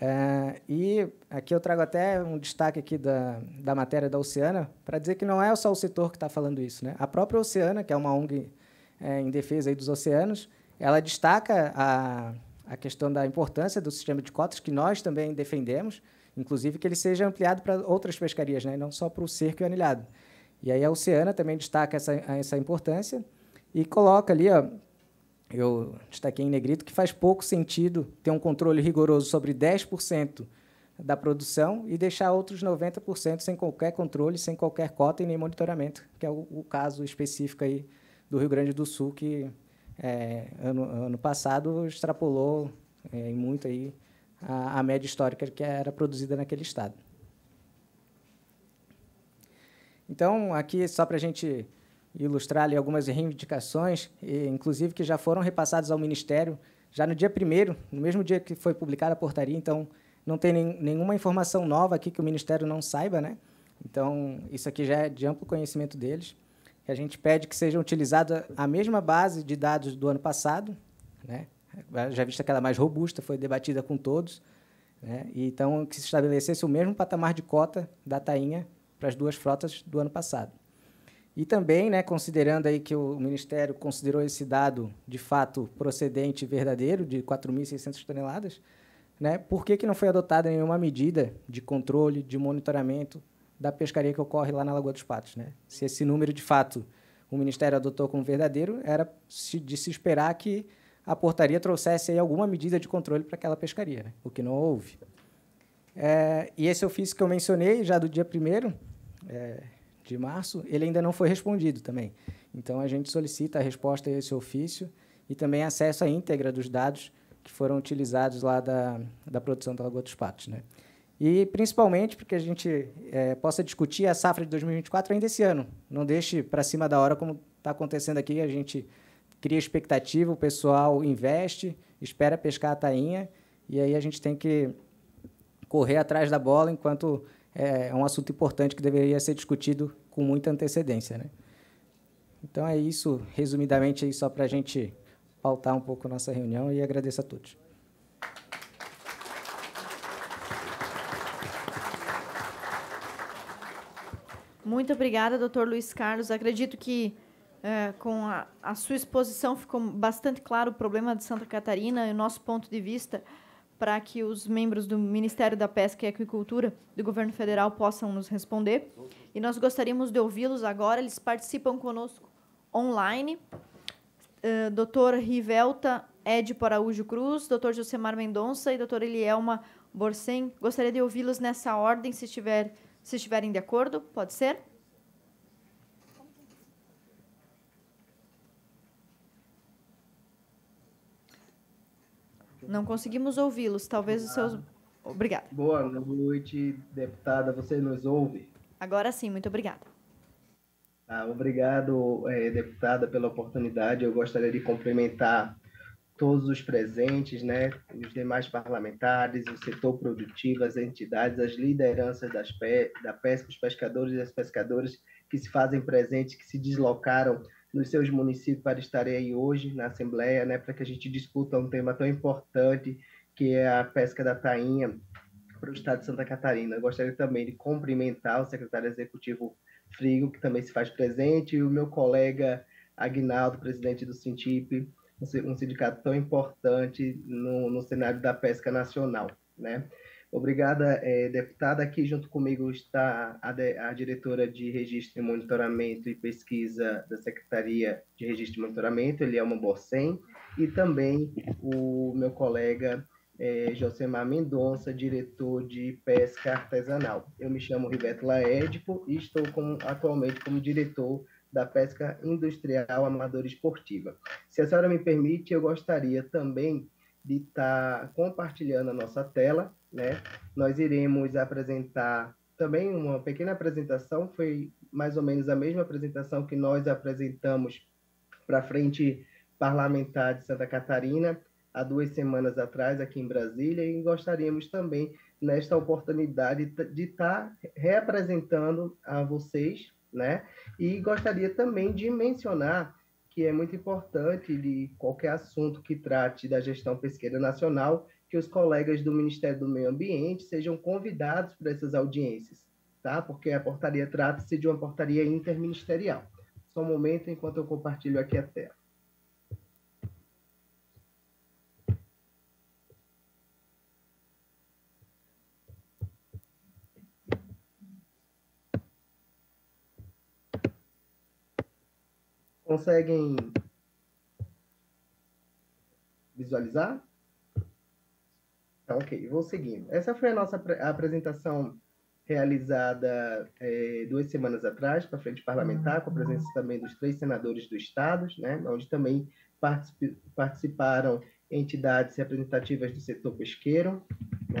Speaker 5: É, e aqui eu trago até um destaque aqui da, da matéria da Oceana para dizer que não é só o setor que está falando isso. Né? A própria Oceana, que é uma ONG é, em defesa dos oceanos, ela destaca a, a questão da importância do sistema de cotas, que nós também defendemos, inclusive que ele seja ampliado para outras pescarias, né? não só para o cerco e o anilhado. E aí a Oceana também destaca essa, essa importância e coloca ali ó, eu destaquei em negrito que faz pouco sentido ter um controle rigoroso sobre 10% da produção e deixar outros 90% sem qualquer controle, sem qualquer cota e nem monitoramento, que é o, o caso específico aí do Rio Grande do Sul, que é, ano, ano passado extrapolou é, muito aí a, a média histórica que era produzida naquele estado. Então, aqui, só para a gente ilustrar ali algumas reivindicações, inclusive que já foram repassadas ao Ministério já no dia primeiro, no mesmo dia que foi publicada a portaria. Então, não tem nem, nenhuma informação nova aqui que o Ministério não saiba, né? Então, isso aqui já é de amplo conhecimento deles. A gente pede que seja utilizada a mesma base de dados do ano passado, né? já vista que ela é mais robusta, foi debatida com todos. Né? E, então, que se estabelecesse o mesmo patamar de cota da tainha para as duas frotas do ano passado. E também, né, considerando aí que o Ministério considerou esse dado de fato procedente e verdadeiro, de 4.600 toneladas, né, por que, que não foi adotada nenhuma medida de controle, de monitoramento da pescaria que ocorre lá na Lagoa dos Patos? Né? Se esse número, de fato, o Ministério adotou como verdadeiro, era de se esperar que a portaria trouxesse aí alguma medida de controle para aquela pescaria, né? o que não houve. É, e esse ofício que eu mencionei, já do dia 1 é, de março, ele ainda não foi respondido também. Então, a gente solicita a resposta a esse ofício e também acesso à íntegra dos dados que foram utilizados lá da, da produção da Lagoa dos Patos. Né? E, principalmente, porque a gente é, possa discutir a safra de 2024 ainda esse ano. Não deixe para cima da hora, como está acontecendo aqui, a gente cria expectativa, o pessoal investe, espera pescar a tainha, e aí a gente tem que correr atrás da bola enquanto é, é um assunto importante que deveria ser discutido com muita antecedência. Né? Então é isso, resumidamente, aí só para a gente pautar um pouco nossa reunião e agradeço a todos.
Speaker 2: Muito obrigada, doutor Luiz Carlos. Acredito que é, com a, a sua exposição ficou bastante claro o problema de Santa Catarina e o nosso ponto de vista para que os membros do Ministério da Pesca e Aquicultura do Governo Federal possam nos responder. E nós gostaríamos de ouvi-los agora, eles participam conosco online. Uh, doutor Rivelta Edipo Araújo Cruz, doutor Josemar Mendonça e doutor Elielma Borsen. Gostaria de ouvi-los nessa ordem, se, tiver se estiverem de acordo, pode ser? Não conseguimos ouvi-los. Talvez os seus. Obrigada.
Speaker 6: Boa noite, deputada. Você nos ouve?
Speaker 2: Agora sim, muito obrigada.
Speaker 6: Ah, obrigado, é, deputada, pela oportunidade. Eu gostaria de cumprimentar todos os presentes, né, os demais parlamentares, o setor produtivo, as entidades, as lideranças das pe da pesca, os pescadores e as pescadoras que se fazem presentes, que se deslocaram nos seus municípios para estarem aí hoje na Assembleia, né, para que a gente discuta um tema tão importante que é a pesca da tainha para o estado de Santa Catarina. Eu gostaria também de cumprimentar o secretário executivo Frigo, que também se faz presente, e o meu colega Agnaldo, presidente do Sintip, um sindicato tão importante no, no cenário da pesca nacional, né? Obrigada, é, deputada. Aqui junto comigo está a, de, a, diretora de Registro e Monitoramento e Pesquisa da Secretaria de Registro e Monitoramento, Elielma Bossem, e também o meu colega é, Josemar Mendonça, diretor de Pesca Artesanal. Eu me chamo Ribeto Laédipo e estou com, atualmente como diretor da Pesca Industrial Amadora Esportiva. Se a senhora me permite, eu gostaria também de estar tá compartilhando a nossa tela, né? Nós iremos apresentar também uma pequena apresentação, foi mais ou menos a mesma apresentação que nós apresentamos para a Frente Parlamentar de Santa Catarina há duas semanas atrás aqui em Brasília e gostaríamos também nesta oportunidade de estar tá reapresentando a vocês, né? E gostaria também de mencionar que é muito importante de qualquer assunto que trate da gestão pesqueira nacional, que os colegas do Ministério do Meio Ambiente sejam convidados para essas audiências, tá? Porque a portaria trata-se de uma portaria interministerial. Só um momento enquanto eu compartilho aqui a tela. Conseguem visualizar? Então, ok, vou seguindo. Essa foi a nossa apresentação realizada é, duas semanas atrás para a Frente Parlamentar, com a presença também dos três senadores do Estado, né, onde também particip participaram entidades representativas do setor pesqueiro. Né.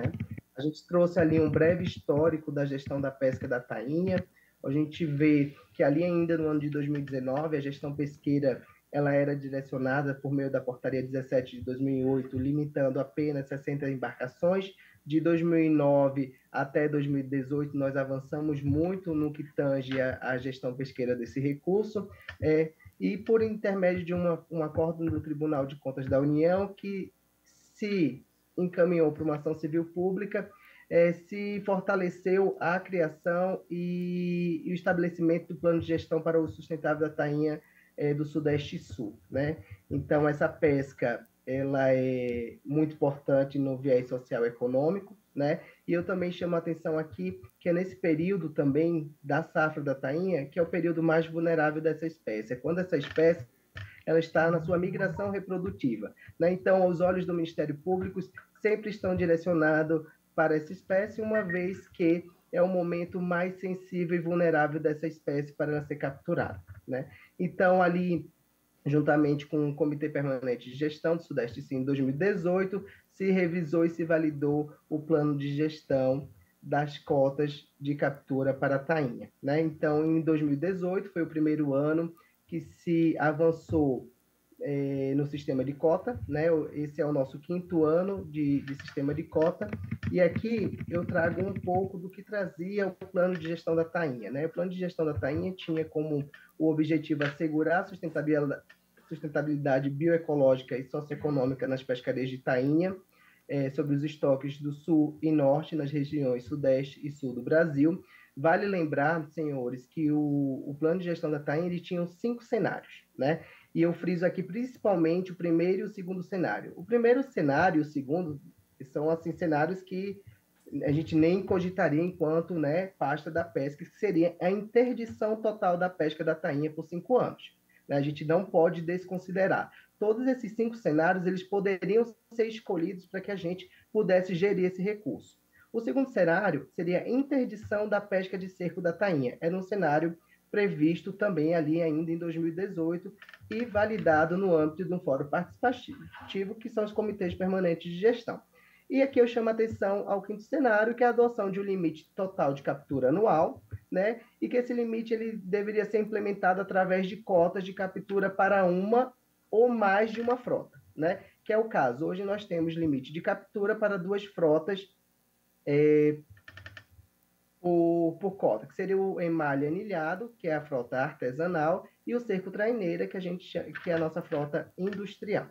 Speaker 6: A gente trouxe ali um breve histórico da gestão da pesca da Tainha, a gente vê que ali ainda no ano de 2019, a gestão pesqueira ela era direcionada por meio da portaria 17 de 2008, limitando apenas 60 embarcações. De 2009 até 2018, nós avançamos muito no que tange a, a gestão pesqueira desse recurso, é, e por intermédio de uma, um acordo do Tribunal de Contas da União, que se encaminhou para uma ação civil pública é, se fortaleceu a criação e, e, o estabelecimento do plano de gestão para o sustentável da tainha é, do Sudeste e Sul, né? Então essa pesca ela é muito importante no viés social econômico, né? E eu também chamo a atenção aqui que é nesse período também da safra da tainha que é o período mais vulnerável dessa espécie. É quando essa espécie ela está na sua migração reprodutiva. Né? Então, os olhos do Ministério Público sempre estão direcionados para essa espécie, uma vez que é o momento mais sensível e vulnerável dessa espécie para ela ser capturada. Né? Então, ali, juntamente com o Comitê Permanente de Gestão do Sudeste Sim, em 2018, se revisou e se validou o plano de gestão das cotas de captura para a tainha. Né? Então, em 2018, foi o primeiro ano que se avançou é, no sistema de cota, né? Esse é o nosso quinto ano de, de, sistema de cota, e aqui eu trago um pouco do que trazia o plano de gestão da Tainha, né? O plano de gestão da Tainha tinha como o objetivo assegurar a sustentabilidade, sustentabilidade bioecológica e socioeconômica nas pescarias de Tainha, é, sobre os estoques do Sul e Norte, nas regiões Sudeste e Sul do Brasil. Vale lembrar, senhores, que o, o plano de gestão da tainha ele tinha cinco cenários, né? E eu friso aqui principalmente o primeiro e o segundo cenário. O primeiro cenário e o segundo são assim cenários que a gente nem cogitaria enquanto né, pasta da pesca, que seria a interdição total da pesca da tainha por cinco anos. Né? A gente não pode desconsiderar. Todos esses cinco cenários eles poderiam ser escolhidos para que a gente pudesse gerir esse recurso. O segundo cenário seria a interdição da pesca de cerco da tainha. Era um cenário previsto também ali ainda em 2018 e validado no âmbito de um fórum participativo, que são os comitês permanentes de gestão. E aqui eu chamo a atenção ao quinto cenário, que é a adoção de um limite total de captura anual, né? E que esse limite ele deveria ser implementado através de cotas de captura para uma ou mais de uma frota, né? Que é o caso. Hoje nós temos limite de captura para duas frotas é, por, por cota, que seria o emalho anilhado, que é a frota artesanal, e o cerco traineira, que, a gente, que é a nossa frota industrial.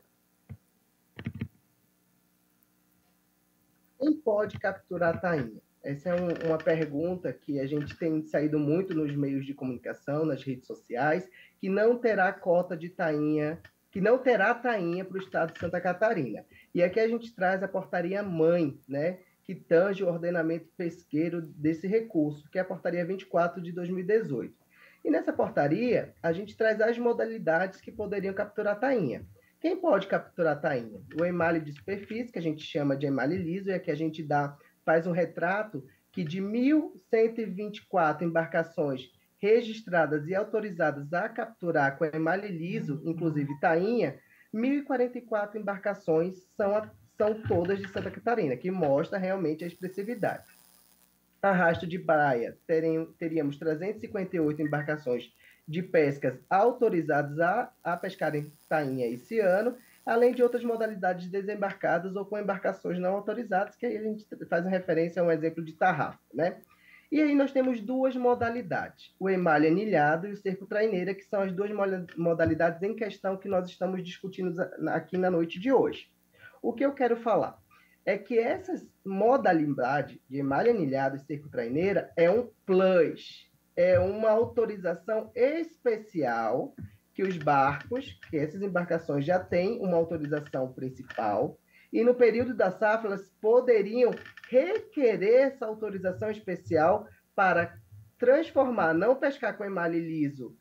Speaker 6: Quem pode capturar a tainha? Essa é um, uma pergunta que a gente tem saído muito nos meios de comunicação, nas redes sociais, que não terá cota de tainha, que não terá tainha para o estado de Santa Catarina. E aqui a gente traz a portaria mãe, né, que tange o ordenamento pesqueiro desse recurso, que é a Portaria 24 de 2018. E nessa portaria, a gente traz as modalidades que poderiam capturar a tainha. Quem pode capturar a tainha? O emale de superfície, que a gente chama de emale liso, e aqui a gente dá, faz um retrato que de 1.124 embarcações registradas e autorizadas a capturar com emale liso, inclusive tainha, 1.044 embarcações são são todas de Santa Catarina, que mostra realmente a expressividade. Arrasto de praia, teríamos 358 embarcações de pescas autorizadas a, a pescar em tainha esse ano, além de outras modalidades desembarcadas ou com embarcações não autorizadas, que aí a gente faz referência a um exemplo de tarrafa, né? E aí nós temos duas modalidades, o emalha anilhado e o cerco traineira, que são as duas modalidades em questão que nós estamos discutindo aqui na noite de hoje. O que eu quero falar é que essa modalidade de malha nilhado e cerco-traineira é um plus, é uma autorização especial que os barcos, que essas embarcações já têm uma autorização principal, e no período da safra elas poderiam requerer essa autorização especial para transformar, não pescar com emalhe liso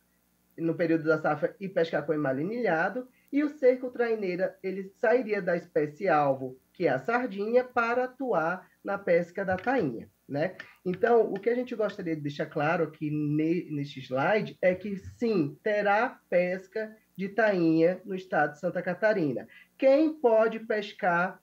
Speaker 6: no período da safra e pescar com emalhe nilhado. E o cerco traineira, ele sairia da espécie alvo, que é a sardinha, para atuar na pesca da tainha. Né? Então, o que a gente gostaria de deixar claro aqui neste slide é que sim, terá pesca de tainha no estado de Santa Catarina. Quem pode pescar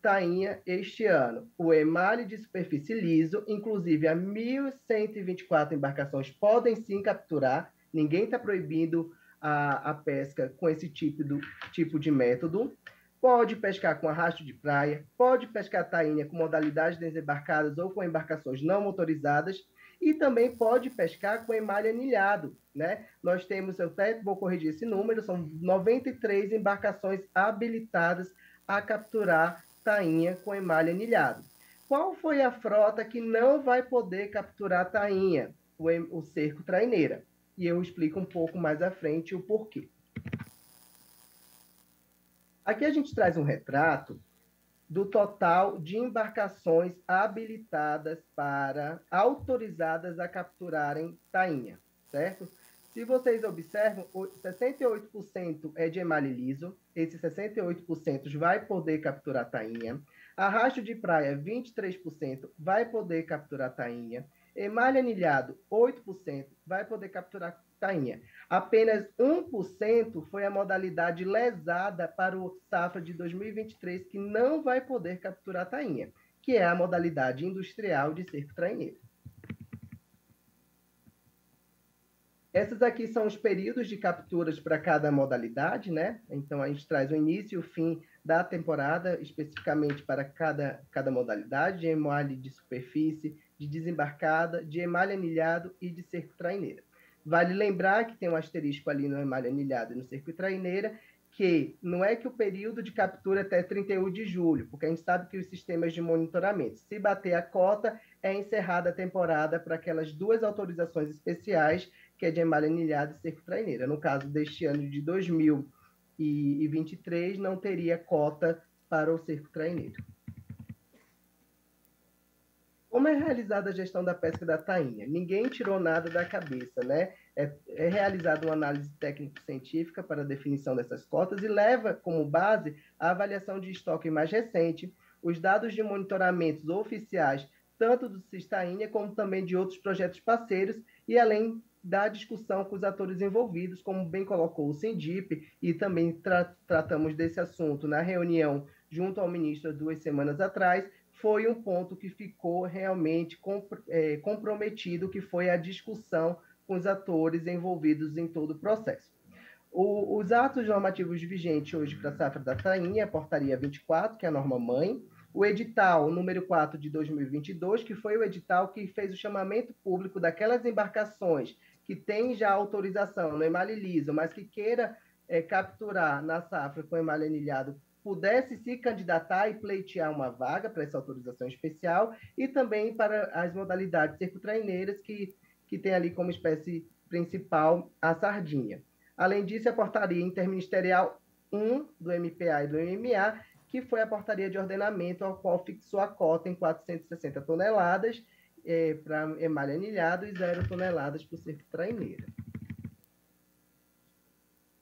Speaker 6: tainha este ano? O emale de superfície liso, inclusive a 1.124 embarcações podem sim capturar, ninguém está proibindo a, a pesca com esse tipo, do, tipo de método, pode pescar com arrasto de praia, pode pescar tainha com modalidades desembarcadas ou com embarcações não motorizadas, e também pode pescar com emalha anilhado. Né? Nós temos, eu até vou corrigir esse número, são 93 embarcações habilitadas a capturar tainha com emalha anilhado. Qual foi a frota que não vai poder capturar tainha? O, o cerco traineira e eu explico um pouco mais à frente o porquê. Aqui a gente traz um retrato do total de embarcações habilitadas para, autorizadas a capturarem tainha, certo? Se vocês observam, 68% é de emale liso, esse 68% vai poder capturar tainha. Arrasto de praia, 23%, vai poder capturar tainha. Emalha anilhado, 8%, vai poder capturar tainha. Apenas 1% foi a modalidade lesada para o safra de 2023 que não vai poder capturar tainha, que é a modalidade industrial de cerco trainheiro. Essas aqui são os períodos de capturas para cada modalidade, né? Então a gente traz o início e o fim da temporada especificamente para cada, cada modalidade, de MOALE de superfície, de desembarcada, de emalha anilhado e de cerco traineira. Vale lembrar que tem um asterisco ali no emalha anilhado e no cerco traineira, que não é que o período de captura é até 31 de julho, porque a gente sabe que os sistemas de monitoramento, se bater a cota, é encerrada a temporada para aquelas duas autorizações especiais, que é de emalha anilhada e cerco traineira. No caso deste ano de 2023, não teria cota para o cerco traineiro. Como é realizada a gestão da pesca da tainha? Ninguém tirou nada da cabeça, né? É, é realizada uma análise técnico-científica para a definição dessas cotas e leva como base a avaliação de estoque mais recente, os dados de monitoramentos oficiais, tanto do Cistainha como também de outros projetos parceiros, e além da discussão com os atores envolvidos, como bem colocou o Sindip, e também tra tratamos desse assunto na reunião junto ao ministro duas semanas atrás, foi um ponto que ficou realmente comp é, comprometido, que foi a discussão com os atores envolvidos em todo o processo. O, os atos normativos vigentes hoje para a uhum. safra da Tainha, a portaria 24, que é a norma mãe, o edital número 4 de 2022, que foi o edital que fez o chamamento público daquelas embarcações que têm já autorização no emalhe liso, mas que queira é, capturar na safra com emalhe anilhado pudesse se candidatar e pleitear uma vaga para essa autorização especial e também para as modalidades circutraineiras que, que tem ali como espécie principal a sardinha. Além disso, a portaria interministerial 1 do MPA e do MMA, que foi a portaria de ordenamento ao qual fixou a cota em 460 toneladas é, para emalha anilhado e 0 toneladas para o circuitraineira.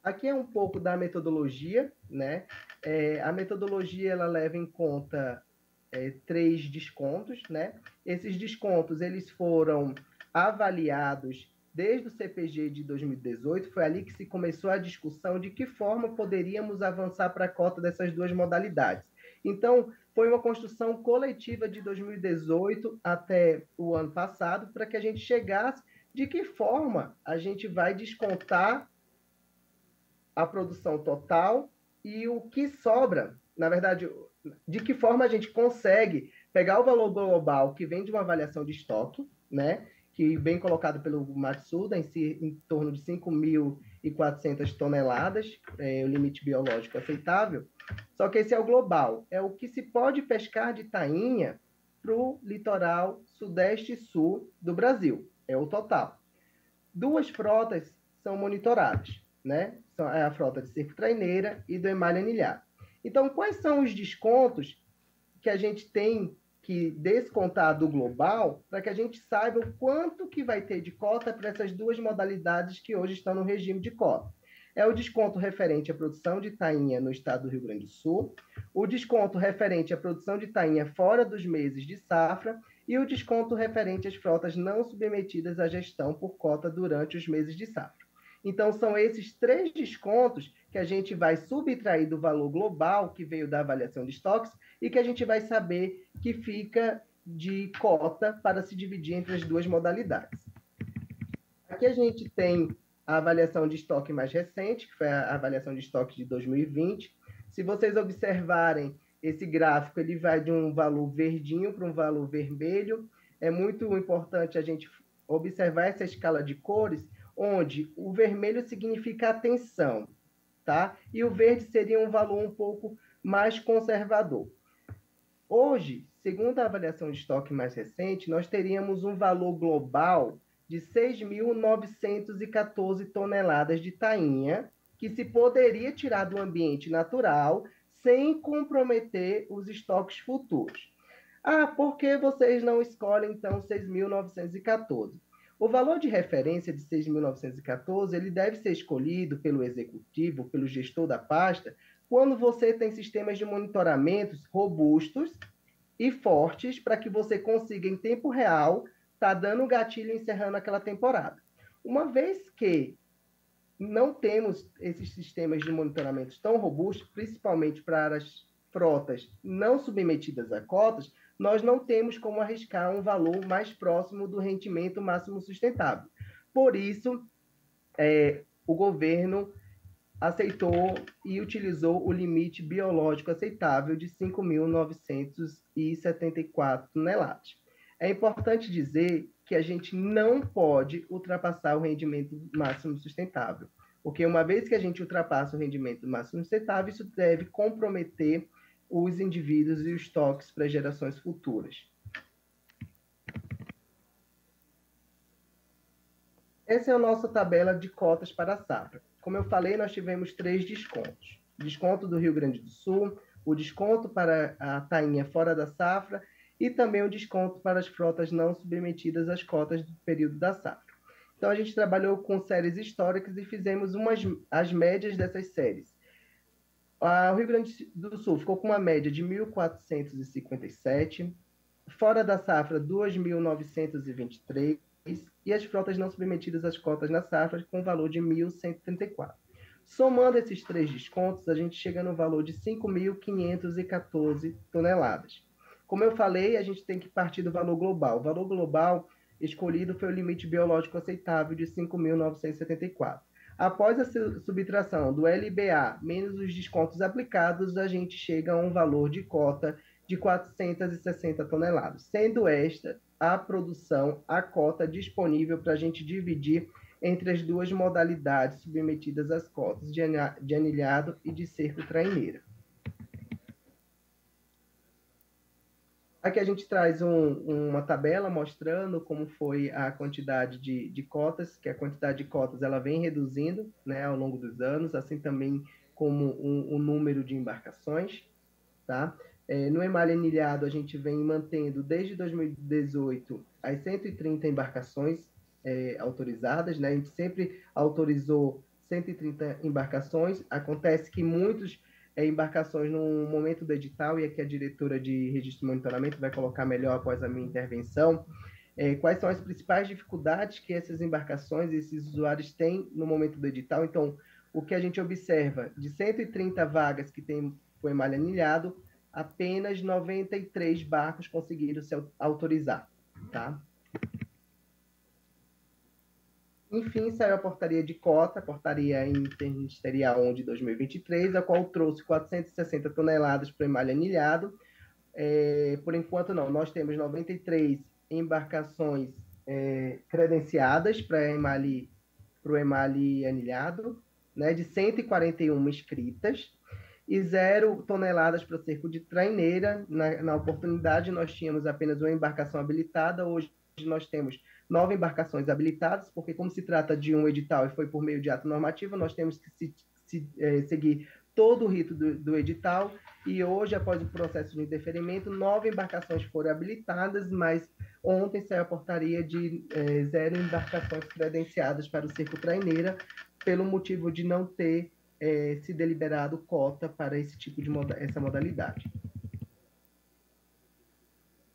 Speaker 6: Aqui é um pouco da metodologia, né? É, a metodologia ela leva em conta é, três descontos, né? Esses descontos eles foram avaliados desde o CPG de 2018. Foi ali que se começou a discussão de que forma poderíamos avançar para a cota dessas duas modalidades. Então, foi uma construção coletiva de 2018 até o ano passado para que a gente chegasse de que forma a gente vai descontar a produção total e o que sobra, na verdade, de que forma a gente consegue pegar o valor global que vem de uma avaliação de estoque, né? Que bem colocado pelo Matsuda, em, si, em torno de 5.400 toneladas, é, o limite biológico aceitável. Só que esse é o global, é o que se pode pescar de tainha para o litoral sudeste e sul do Brasil, é o total. Duas frotas são monitoradas né? É a frota de circo traineira e do emalha anilhado. Então, quais são os descontos que a gente tem que descontar do global para que a gente saiba o quanto que vai ter de cota para essas duas modalidades que hoje estão no regime de cota. É o desconto referente à produção de tainha no estado do Rio Grande do Sul, o desconto referente à produção de tainha fora dos meses de safra e o desconto referente às frotas não submetidas à gestão por cota durante os meses de safra. Então, são esses três descontos que a gente vai subtrair do valor global que veio da avaliação de estoques e que a gente vai saber que fica de cota para se dividir entre as duas modalidades. Aqui a gente tem a avaliação de estoque mais recente, que foi a avaliação de estoque de 2020. Se vocês observarem esse gráfico, ele vai de um valor verdinho para um valor vermelho. É muito importante a gente observar essa escala de cores, onde o vermelho significa atenção, tá? E o verde seria um valor um pouco mais conservador. Hoje, segundo a avaliação de estoque mais recente, nós teríamos um valor global de 6.914 toneladas de tainha que se poderia tirar do ambiente natural sem comprometer os estoques futuros. Ah, por que vocês não escolhem então 6.914? O valor de referência de 6.914 ele deve ser escolhido pelo executivo, pelo gestor da pasta, quando você tem sistemas de monitoramentos robustos e fortes para que você consiga em tempo real tá dando o gatilho encerrando aquela temporada. Uma vez que não temos esses sistemas de monitoramento tão robustos, principalmente para as frotas não submetidas a cotas, nós não temos como arriscar um valor mais próximo do rendimento máximo sustentável. Por isso, é, o governo aceitou e utilizou o limite biológico aceitável de 5.974 toneladas. É importante dizer que a gente não pode ultrapassar o rendimento máximo sustentável, porque uma vez que a gente ultrapassa o rendimento máximo sustentável, isso deve comprometer os indivíduos e os toques para gerações futuras. Essa é a nossa tabela de cotas para a safra. Como eu falei, nós tivemos três descontos. Desconto do Rio Grande do Sul, o desconto para a tainha fora da safra e também o desconto para as frotas não submetidas às cotas do período da safra. Então a gente trabalhou com séries históricas e fizemos umas, as médias dessas séries o Rio Grande do Sul ficou com uma média de 1.457, fora da safra 2.923 e as frotas não submetidas às cotas na safra com valor de 1.134. Somando esses três descontos, a gente chega no valor de 5.514 toneladas. Como eu falei, a gente tem que partir do valor global. O valor global escolhido foi o limite biológico aceitável de 5.974. Após a subtração do LBA menos os descontos aplicados, a gente chega a um valor de cota de 460 toneladas, sendo esta a produção, a cota disponível para a gente dividir entre as duas modalidades submetidas às cotas de anilhado e de cerco traineira. Aqui a gente traz um, uma tabela mostrando como foi a quantidade de, de, cotas, que a quantidade de cotas ela vem reduzindo né, ao longo dos anos, assim também como o um, um número de embarcações. Tá? É, no emalhe anilhado, a gente vem mantendo desde 2018 as 130 embarcações é, autorizadas, né? a gente sempre autorizou 130 embarcações, acontece que muitos é, embarcações no momento do edital, e aqui a diretora de registro e monitoramento vai colocar melhor após a minha intervenção, é, quais são as principais dificuldades que essas embarcações, esses usuários têm no momento do edital. Então, o que a gente observa, de 130 vagas que tem, foi malha anilhado, apenas 93 barcos conseguiram se autorizar, tá? Enfim, saiu a portaria de cota, a portaria interministerial 1 de 2023, a qual trouxe 460 toneladas para o emalho anilhado. É, por enquanto, não. Nós temos 93 embarcações é, credenciadas para o emalhe anilhado, né, de 141 inscritas e zero toneladas para o cerco de traineira. Na, na oportunidade, nós tínhamos apenas uma embarcação habilitada, hoje nós temos nove embarcações habilitadas, porque como se trata de um edital e foi por meio de ato normativo, nós temos que se, se, é, seguir todo o rito do, do, edital e hoje, após o processo de deferimento nove embarcações foram habilitadas, mas ontem saiu a portaria de é, zero embarcações credenciadas para o Circo Traineira, pelo motivo de não ter é, se deliberado cota para esse tipo de moda essa modalidade.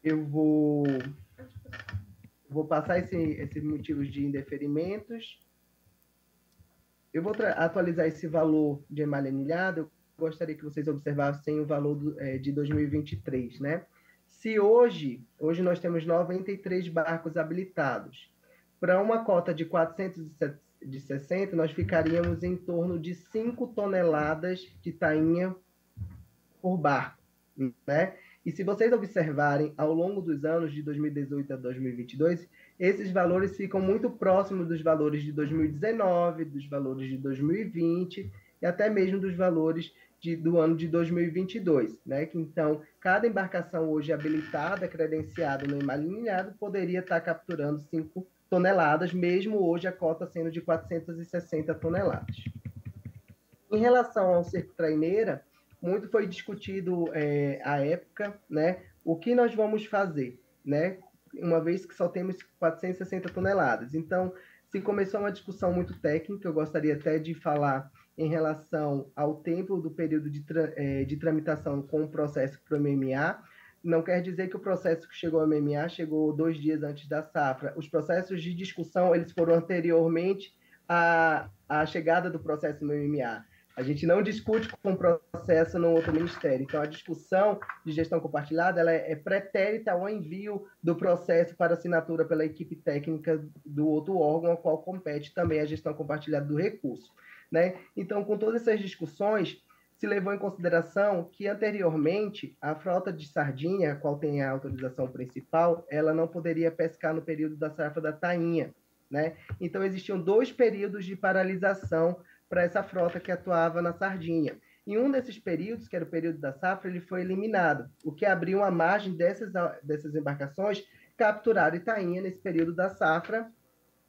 Speaker 6: Eu vou vou passar esse, esses motivos de indeferimentos. Eu vou atualizar esse valor de emalha Eu gostaria que vocês observassem o valor do, é, de 2023, né? Se hoje, hoje nós temos 93 barcos habilitados, para uma cota de 460, nós ficaríamos em torno de 5 toneladas de tainha por barco, né? E se vocês observarem, ao longo dos anos de 2018 a 2022, esses valores ficam muito próximos dos valores de 2019, dos valores de 2020 e até mesmo dos valores de, do ano de 2022, né? Que então cada embarcação hoje habilitada, credenciada no emaranhado poderia estar tá capturando 5 toneladas, mesmo hoje a cota sendo de 460 toneladas. Em relação ao cerco traineira, muito foi discutido é, à época, né? O que nós vamos fazer, né? Uma vez que só temos 460 toneladas. Então, se começou uma discussão muito técnica, eu gostaria até de falar em relação ao tempo do período de, tra é, de tramitação com o processo para o MMA. Não quer dizer que o processo que chegou ao MMA chegou dois dias antes da safra. Os processos de discussão eles foram anteriormente à, à chegada do processo no MMA. A gente não discute com o processo no outro ministério. Então, a discussão de gestão compartilhada ela é pretérita ao envio do processo para assinatura pela equipe técnica do outro órgão, ao qual compete também a gestão compartilhada do recurso. Né? Então, com todas essas discussões, se levou em consideração que anteriormente a frota de sardinha, a qual tem a autorização principal, ela não poderia pescar no período da safra da tainha, né? Então existiam dois períodos de paralisação para essa frota que atuava na Sardinha. Em um desses períodos, que era o período da safra, ele foi eliminado, o que abriu uma margem dessas, dessas embarcações capturar Itainha nesse período da safra,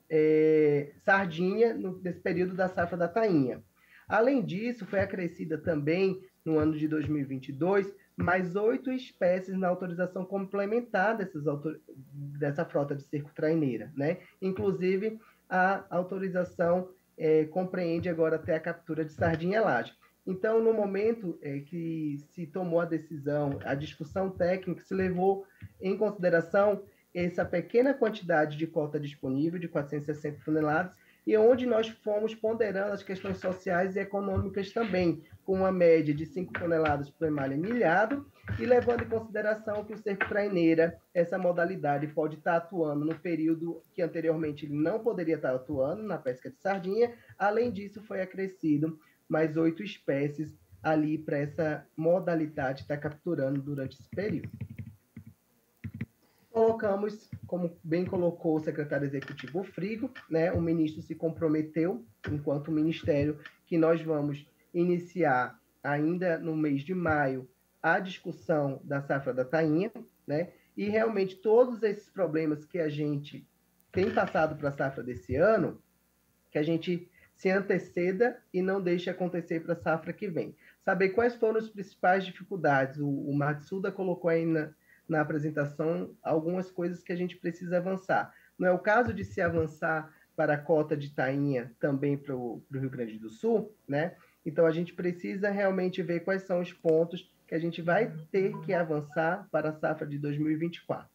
Speaker 6: é, Sardinha no, nesse período da safra da Tainha. Além disso, foi acrescida também, no ano de 2022, mais oito espécies na autorização complementar dessas dessa frota de circo traineira, né? inclusive a autorização é, compreende agora até a captura de sardinha laje. Então, no momento é, que se tomou a decisão, a discussão técnica se levou em consideração essa pequena quantidade de cota disponível, de 460 toneladas, e é onde nós fomos ponderando as questões sociais e econômicas também, com uma média de 5 toneladas por emalha milhado, e levando em consideração que o cerco traineira, essa modalidade, pode estar atuando no período que anteriormente ele não poderia estar atuando, na pesca de sardinha. Além disso, foi acrescido mais oito espécies ali para essa modalidade estar capturando durante esse período. Colocamos, como bem colocou o secretário executivo Frigo, né, o ministro se comprometeu, enquanto o ministério, que nós vamos iniciar ainda no mês de maio a discussão da safra da tainha, né? E realmente todos esses problemas que a gente tem passado para a safra desse ano, que a gente se anteceda e não deixe acontecer para a safra que vem. Saber quais foram as principais dificuldades. O, o Suda colocou aí na, na apresentação algumas coisas que a gente precisa avançar. Não é o caso de se avançar para a cota de tainha também para o Rio Grande do Sul, né? Então a gente precisa realmente ver quais são os pontos que a gente vai ter que avançar para a safra de 2024.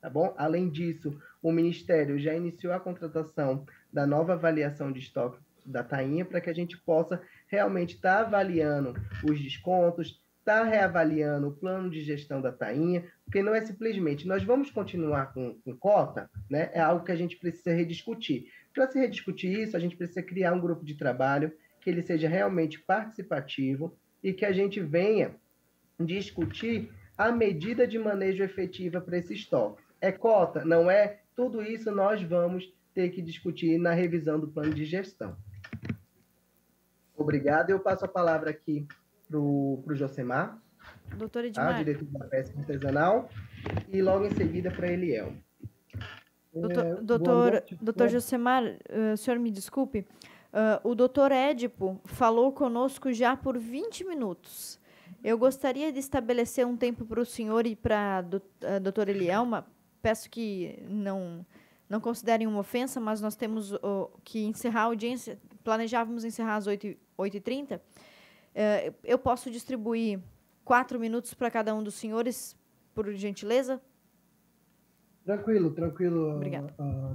Speaker 6: Tá bom? Além disso, o Ministério já iniciou a contratação da nova avaliação de estoque da tainha para que a gente possa realmente estar tá avaliando os descontos, estar tá reavaliando o plano de gestão da tainha, porque não é simplesmente nós vamos continuar com, com cota, né? É algo que a gente precisa rediscutir. Para se rediscutir isso, a gente precisa criar um grupo de trabalho que ele seja realmente participativo e que a gente venha discutir a medida de manejo efetiva para esse estoque. É cota, não é? Tudo isso nós vamos ter que discutir na revisão do plano de gestão. Obrigado. Eu passo a palavra aqui para o Josemar.
Speaker 2: Doutor tá? Edmar. Ah, diretor
Speaker 6: da pesca artesanal. E logo em seguida para Eliel.
Speaker 7: Doutor, é, doutor, doutor
Speaker 2: Josemar, eh, o senhor me desculpe, Uh, o doutor Édipo falou conosco já por 20 minutos. Eu gostaria de estabelecer um tempo para o senhor e para a doutora Elielma. Peço que não, não considerem uma ofensa, mas nós temos uh, que encerrar a audiência. Planejávamos encerrar às 8h30. Uh, ah, eu posso distribuir quatro minutos para cada um dos senhores, por gentileza?
Speaker 7: Tranquilo, tranquilo. Obrigada. Uh,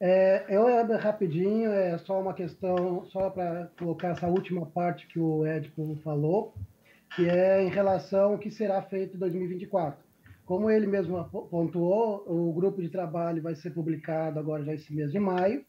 Speaker 7: é, eu é rapidinho, é só uma questão, só para colocar essa última parte que o Edipo falou, que é em relação ao que será feito em 2024. Como ele mesmo pontuou, o grupo de trabalho vai ser publicado agora já esse mês de maio,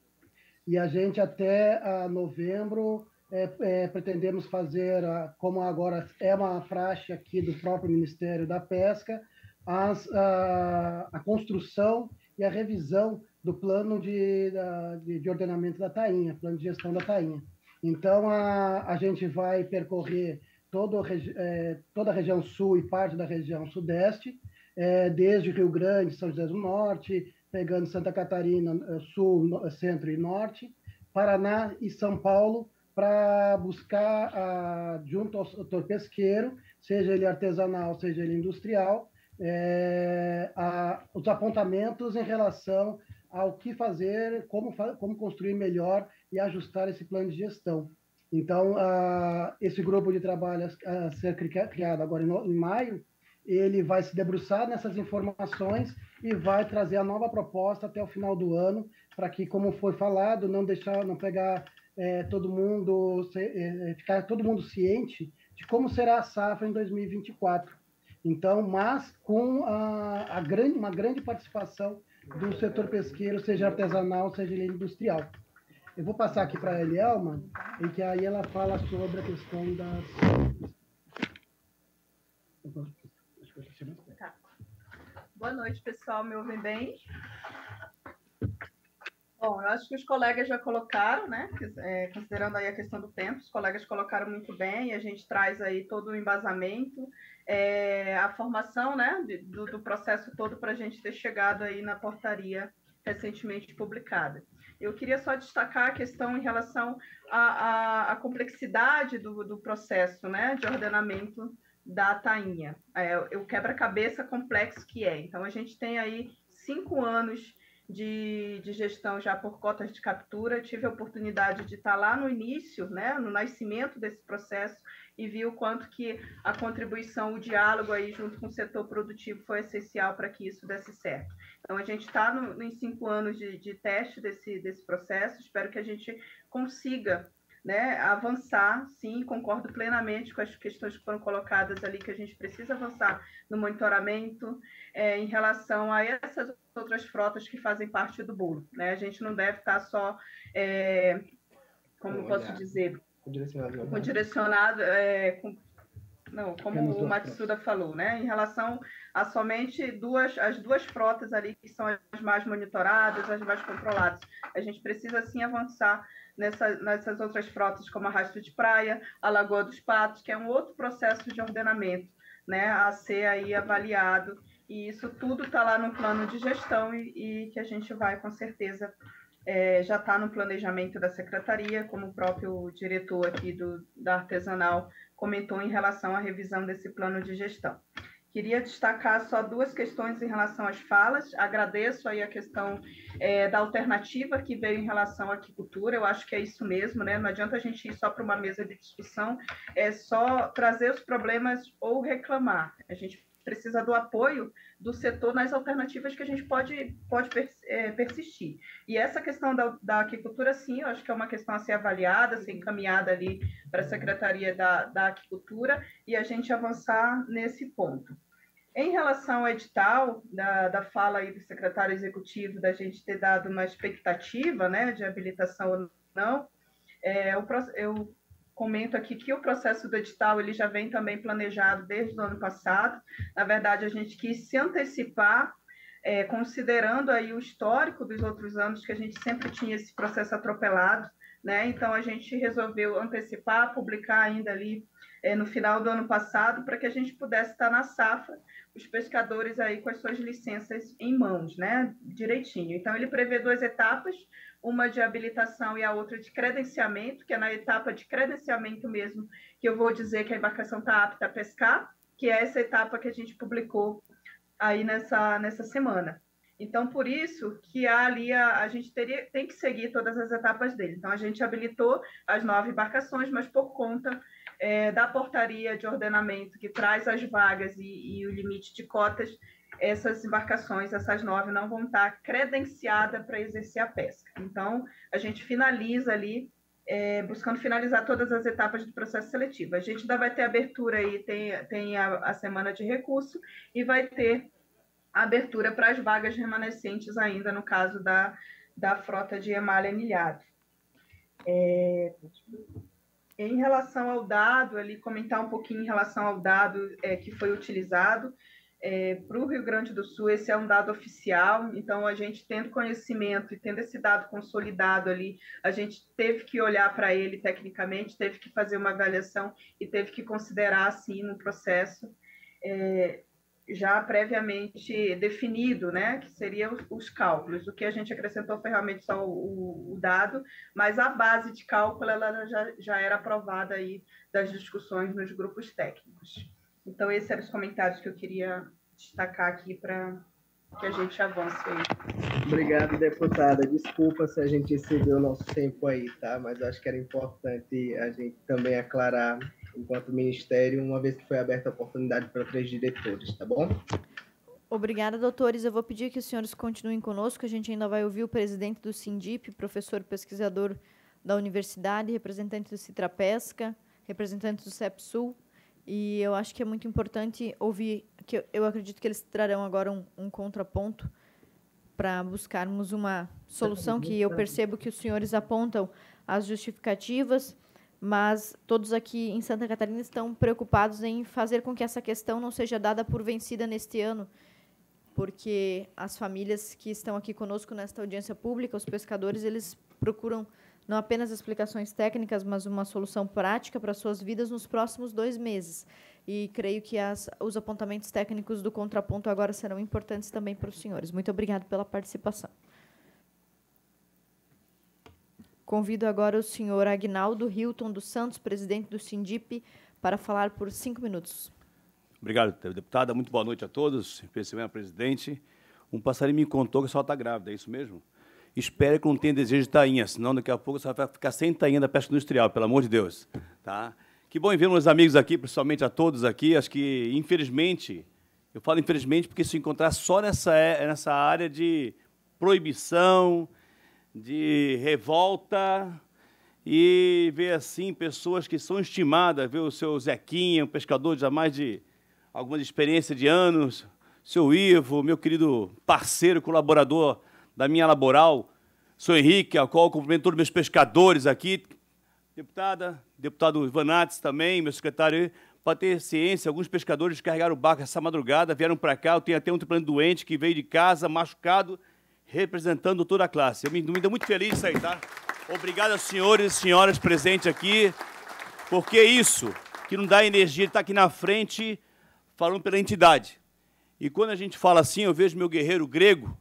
Speaker 7: e a gente até a novembro é, é, pretendemos fazer, a, como agora é uma praxe aqui do próprio Ministério da Pesca, as, a, a construção e a revisão do plano de, da, de, ordenamento da Tainha, plano de gestão da Tainha. Então, a, a gente vai percorrer todo, é, toda a região sul e parte da região sudeste, é, desde Rio Grande, São José do Norte, pegando Santa Catarina, é, sul, centro e norte, Paraná e São Paulo, para buscar, a, junto ao setor pesqueiro, seja ele artesanal, seja ele industrial, é, a, os apontamentos em relação ao que fazer, como, como construir melhor e ajustar esse plano de gestão. Então, uh, esse grupo de trabalho a ser criado agora em maio, ele vai se debruçar nessas informações e vai trazer a nova proposta até o final do ano, para que, como foi falado, não deixar, não pegar é, todo mundo, se, é, é ficar todo mundo ciente de como será a safra em 2024. Então, mas com a, a grande, uma grande participação do setor pesqueiro, seja artesanal, seja industrial. Eu vou passar aqui para a Elielma, em que aí ela fala sobre a questão das.
Speaker 8: Tá. Boa noite, pessoal. Me ouvem bem? Bom, eu acho que os colegas já colocaram, né? É, considerando aí a questão do tempo, os colegas colocaram muito bem, e a gente traz aí todo o embasamento, é, a formação, né? Do, do processo todo para a gente ter chegado aí na portaria recentemente publicada. Eu queria só destacar a questão em relação à, à, à complexidade do, do processo, né? De ordenamento da tainha, é, o quebra-cabeça complexo que é. Então, a gente tem aí cinco anos de, de gestão já por cotas de captura, tive a oportunidade de estar lá no início, né, no nascimento desse processo, e vi o quanto que a contribuição, o diálogo aí junto com o setor produtivo foi essencial para que isso desse certo. Então, a gente está em cinco anos de, de teste desse, desse processo, espero que a gente consiga né, avançar, sim, concordo plenamente com as questões que foram colocadas ali, que a gente precisa avançar no monitoramento é, em relação a essas outras frotas que fazem parte do bolo. Né? A gente não deve estar tá só, é, como posso dizer,
Speaker 6: com direcionado, né? com direcionado
Speaker 8: é, com, não, como Temos o Matsuda frotas. falou, né? Em relação a somente duas, as duas frotas ali que são as mais monitoradas, as mais controladas. A gente precisa sim avançar nessa, nessas outras frotas, como a Rastro de Praia, a Lagoa dos Patos, que é um outro processo de ordenamento, né? A ser aí avaliado e isso tudo está lá no plano de gestão e, e, que a gente vai, com certeza, é, já está no planejamento da secretaria, como o próprio diretor aqui do, da artesanal comentou em relação à revisão desse plano de gestão. Queria destacar só duas questões em relação às falas. Agradeço aí a questão é, da alternativa que veio em relação à aquicultura. Eu acho que é isso mesmo, né? Não adianta a gente ir só para uma mesa de discussão, é só trazer os problemas ou reclamar. A gente precisa do apoio do setor nas alternativas que a gente pode, pode é, persistir. E essa questão da, da aquicultura, sim, eu acho que é uma questão a ser avaliada, a ser uhum. encaminhada ali para a Secretaria da, da Aquicultura e a gente avançar nesse ponto. Em relação ao edital, da, da fala aí do secretário executivo, da gente ter dado uma expectativa né, de habilitação ou não, é, eu, eu comento aqui que o processo do edital ele já vem também planejado desde o ano passado. Na verdade, a gente quis se antecipar, é, considerando aí o histórico dos outros anos, que a gente sempre tinha esse processo atropelado, né? Então, a gente resolveu antecipar, publicar ainda ali é, no final do ano passado, para que a gente pudesse estar na safra, os pescadores aí com as suas licenças em mãos, né? Direitinho. Então, ele prevê duas etapas uma de habilitação e a outra de credenciamento, que é na etapa de credenciamento mesmo que eu vou dizer que a embarcação está apta a pescar, que é essa etapa que a gente publicou aí nessa, nessa semana. Então, por isso que ali a, a, gente teria, tem que seguir todas as etapas dele. Então, a gente habilitou as nove embarcações, mas por conta é, da portaria de ordenamento que traz as vagas e, e o limite de cotas, essas embarcações, essas nove, não vão estar credenciadas para exercer a pesca. Então, a gente finaliza ali, é, buscando finalizar todas as etapas do processo seletivo. A gente ainda vai ter abertura aí, tem, tem a, a semana de recurso, e vai ter abertura para as vagas remanescentes ainda, no caso da, da frota de emalha milhado. É, em relação ao dado, ali comentar um pouquinho em relação ao dado é, que foi utilizado é, para o Rio Grande do Sul, esse é um dado oficial, então a gente tendo conhecimento e tendo esse dado consolidado ali, a gente teve que olhar para ele tecnicamente, teve que fazer uma avaliação e teve que considerar, assim, no processo é, já previamente definido, né, que seriam os, os, cálculos. O que a gente acrescentou foi realmente só o, o, o dado, mas a base de cálculo ela já, já era aprovada aí das discussões nos grupos técnicos. Então, esses eram os comentários que eu queria destacar aqui para que a gente avance aí.
Speaker 6: Obrigado, deputada. Desculpa se a gente excedeu o nosso tempo aí, tá? Mas eu acho que era importante a gente também aclarar, enquanto Ministério, uma vez que foi aberta a oportunidade para três diretores, tá bom?
Speaker 2: Obrigada, doutores. Eu vou pedir que os senhores continuem conosco. A gente ainda vai ouvir o presidente do Sindip, professor pesquisador da universidade, representante do Citrapesca, representante do CEPSUL, e eu acho que é muito importante ouvir, que eu, eu acredito que eles trarão agora um, um contraponto para buscarmos uma solução que eu percebo que os senhores apontam as justificativas, mas todos aqui em Santa Catarina estão preocupados em fazer com que essa questão não seja dada por vencida neste ano, porque as famílias que estão aqui conosco nesta audiência pública, os pescadores, eles procuram não apenas explicações técnicas, mas uma solução prática para suas vidas nos próximos dois meses. E creio que as, os apontamentos técnicos do contraponto agora serão importantes também para os senhores. Muito obrigado pela participação. Convido agora o senhor Agnaldo Hilton dos Santos, presidente do Sindip, para falar por cinco minutos.
Speaker 9: Obrigado, deputada. Muito boa noite a todos, especialmente a presidente. Um passarinho me contou que a senhora está grávida, é isso mesmo? espere que não tenha desejo de tainha, senão daqui a pouco você vai ficar sem tainha da pesca industrial, pelo amor de Deus. Tá? Que bom ver meus amigos aqui, principalmente a todos aqui. Acho que, infelizmente, eu falo infelizmente porque se encontrar só nessa, é, nessa área de proibição, de revolta, e ver assim pessoas que são estimadas, ver o seu Zequinha, um pescador já mais de algumas experiências de anos, seu Ivo, meu querido parceiro, colaborador da minha laboral. Sou Henrique, a qual cumprimento todos meus pescadores aqui, deputada, deputado Ivanates também, meu secretário, para ter ciência, alguns pescadores carregaram o barco essa madrugada, vieram para cá, eu tenho até um triplano doente que veio de casa, machucado, representando toda a classe. Eu me dou muito feliz isso aí, tá? Obrigado aos senhores e senhoras presentes aqui, porque é isso que não dá energia, de está aqui na frente, falando pela entidade. E quando a gente fala assim, eu vejo meu guerreiro grego,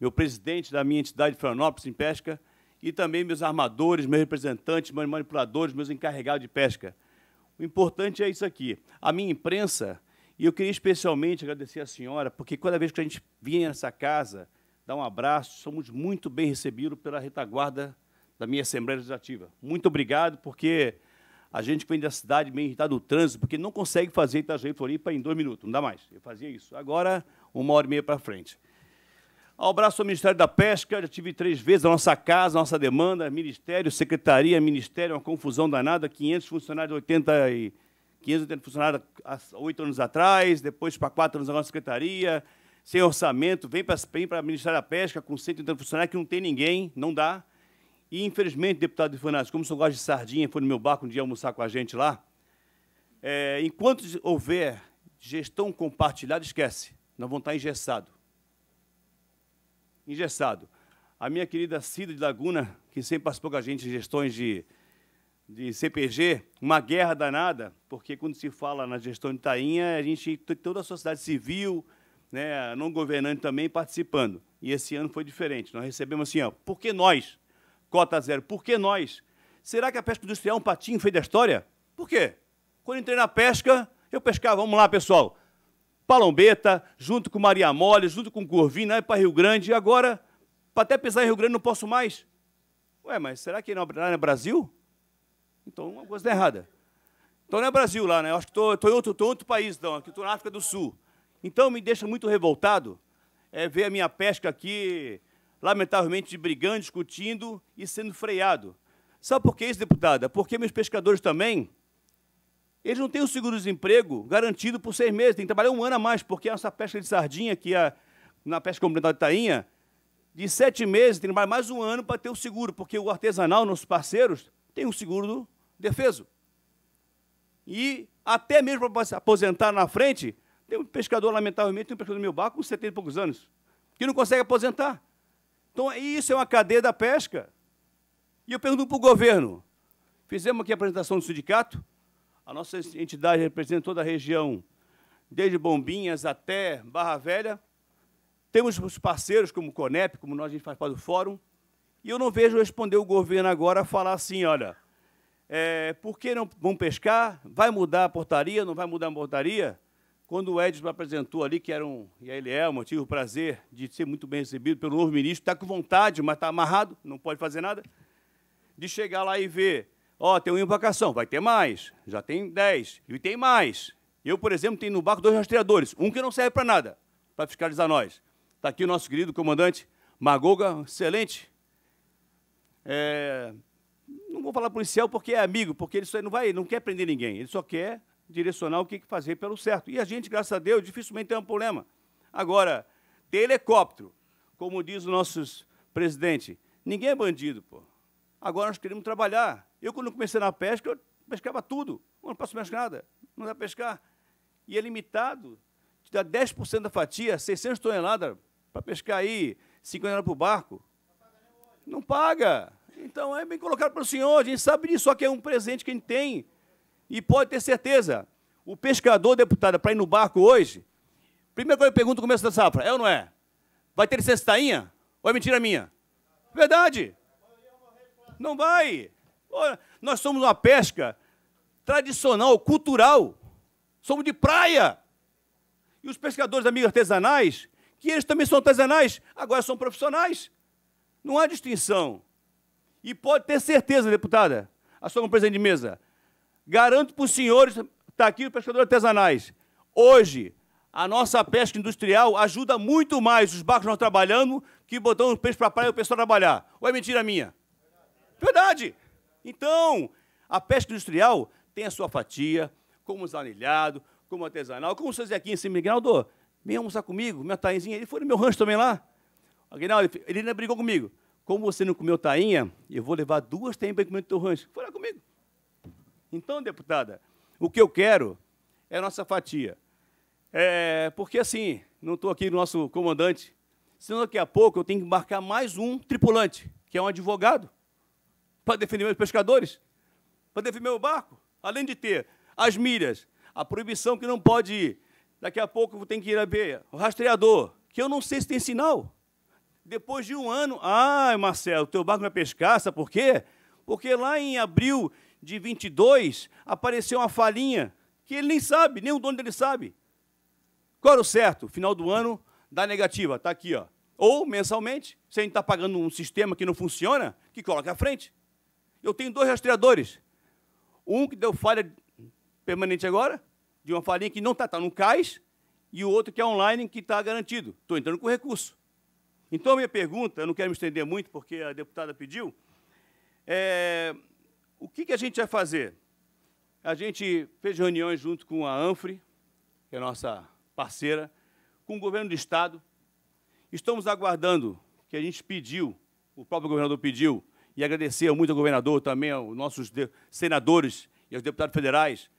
Speaker 9: meu presidente da minha entidade Florianópolis em pesca, e também meus armadores, meus representantes, meus manipuladores, meus encarregados de pesca. O importante é isso aqui. A minha imprensa, e eu queria especialmente agradecer à senhora, porque cada vez que a gente vinha nessa casa, dá um abraço, somos muito bem recebidos pela retaguarda da minha Assembleia Legislativa. Muito obrigado, porque a gente que vem da cidade meio irritado do trânsito, porque não consegue fazer Itajaí Floripa em dois minutos, não dá mais. Eu fazia isso. Agora, uma hora e meia para frente. Ao braço do Ministério da Pesca, já tive três vezes a nossa casa, a nossa demanda, Ministério, Secretaria, Ministério, uma confusão danada, 500 funcionários, 80 e 580 funcionários há oito anos atrás, depois para quatro anos agora na Secretaria, sem orçamento, vem para o Ministério da Pesca com 180 funcionários que não tem ninguém, não dá. E, infelizmente, deputado de Fernandes, como o senhor gosta de sardinha, foi no meu barco um dia almoçar com a gente lá, é, enquanto houver gestão compartilhada, esquece, nós vamos estar engessados engessado. A minha querida Cida de Laguna, que sempre participou com a gente em gestões de, de CPG, uma guerra danada, porque quando se fala na gestão de Tainha, a gente tem toda a sociedade civil, né, não governante também participando. E esse ano foi diferente. Nós recebemos assim, ó, por que nós? Cota zero, por que nós? Será que a pesca industrial é um patinho feio da história? Por quê? Quando entrei na pesca, eu pescava, vamos lá, pessoal, Palombeta, junto com Maria Mole, junto com Corvina, né, para Rio Grande, e agora, para até pesar em Rio Grande, não posso mais. Ué, mas será que não é, é Brasil? Então, uma coisa está errada. Então, não é Brasil lá, né? Eu acho que estou em outro, outro país, não. Aqui estou na África do Sul. Então, me deixa muito revoltado é, ver a minha pesca aqui, lamentavelmente, brigando, discutindo e sendo freado. Sabe por que isso, deputada? Porque meus pescadores também eles não têm o seguro-desemprego garantido por seis meses, tem que trabalhar um ano a mais, porque essa pesca de sardinha, que é na pesca complementar de Tainha, de sete meses, tem que trabalhar mais um ano para ter o seguro, porque o artesanal, nossos parceiros, tem um seguro defeso. E até mesmo para se aposentar na frente, tem um pescador, lamentavelmente, tem um pescador do meu barco com 70 e poucos anos, que não consegue aposentar. Então, é, isso é uma cadeia da pesca. E eu pergunto para o governo, fizemos aqui a apresentação do sindicato, a nossa entidade representa toda a região, desde Bombinhas até Barra Velha. Temos os parceiros como o Conep, como nós a gente faz parte do fórum. E eu não vejo responder o governo agora a falar assim, olha, é, por que não vão pescar? Vai mudar a portaria? Não vai mudar a portaria? Quando o Edson apresentou ali, que era um, e ele é, um, eu tive o prazer de ser muito bem recebido pelo novo ministro, está com vontade, mas está amarrado, não pode fazer nada, de chegar lá e ver Ó, tem um embarcação, vai ter mais. Já tem 10. E tem mais. Eu, por exemplo, tenho no barco dois rastreadores. Um que não serve para nada, para fiscalizar nós. Está aqui o nosso querido comandante Magoga, excelente. É, não vou falar policial porque é amigo, porque ele só não vai, não quer prender ninguém. Ele só quer direcionar o que fazer pelo certo. E a gente, graças a Deus, dificilmente tem um problema. Agora, ter helicóptero, como diz o nosso presidente, ninguém é bandido, pô. Agora nós queremos trabalhar. Eu, quando comecei na pesca, eu pescava tudo. Eu não posso pescar nada, não dá para pescar. E é limitado. Te dá 10% da fatia, 600 toneladas, para pescar aí, 50 toneladas para o barco. Não paga. Então é bem colocado para o senhor, a gente sabe disso, só que é um presente que a gente tem. E pode ter certeza. O pescador, deputada, para ir no barco hoje, primeira coisa que eu pergunto no começo da safra, é ou não é? Vai ter tainha? Ou é mentira minha? Verdade. Não vai. Ora, nós somos uma pesca tradicional, cultural. Somos de praia. E os pescadores amigos artesanais, que eles também são artesanais, agora são profissionais. Não há distinção. E pode ter certeza, deputada, a sua presidente de mesa, garanto para os senhores, está aqui os pescadores artesanais, hoje a nossa pesca industrial ajuda muito mais os barcos nós trabalhando que botando o peixe para a praia e o pessoal trabalhar. Ou é mentira minha? Verdade. Então, a pesca industrial tem a sua fatia, como os anilhado, como artesanal, como o aqui Zequinha, esse Migueldo, vem almoçar comigo, minha tainzinha, ele foi no meu rancho também lá. Aguinaldo, ele ainda brigou comigo. Como você não comeu tainha, eu vou levar duas tainhas para comer no teu rancho. Foi lá comigo. Então, deputada, o que eu quero é a nossa fatia. É, porque assim, não estou aqui no nosso comandante, senão daqui a pouco eu tenho que marcar mais um tripulante, que é um advogado para defender meus pescadores, para defender meu barco, além de ter as milhas, a proibição que não pode ir, daqui a pouco tem que ir a ver o rastreador, que eu não sei se tem sinal. Depois de um ano, ah, Marcelo, teu barco vai é pescar, sabe por quê? Porque lá em abril de 22 apareceu uma falinha que ele nem sabe, nem o dono dele sabe. Qual era o certo? Final do ano dá negativa, está aqui, ó. Ou mensalmente, se a gente está pagando um sistema que não funciona, que coloca à frente. Eu tenho dois rastreadores. Um que deu falha permanente agora, de uma falinha que não está, está no cais, e o outro que é online, que está garantido. Estou entrando com recurso. Então, a minha pergunta, eu não quero me estender muito, porque a deputada pediu, é, o que, que a gente vai fazer? A gente fez reuniões junto com a ANFRE, que é nossa parceira, com o governo do Estado. Estamos aguardando, que a gente pediu, o próprio governador pediu, e agradecer muito ao governador, também aos nossos senadores e aos deputados federais,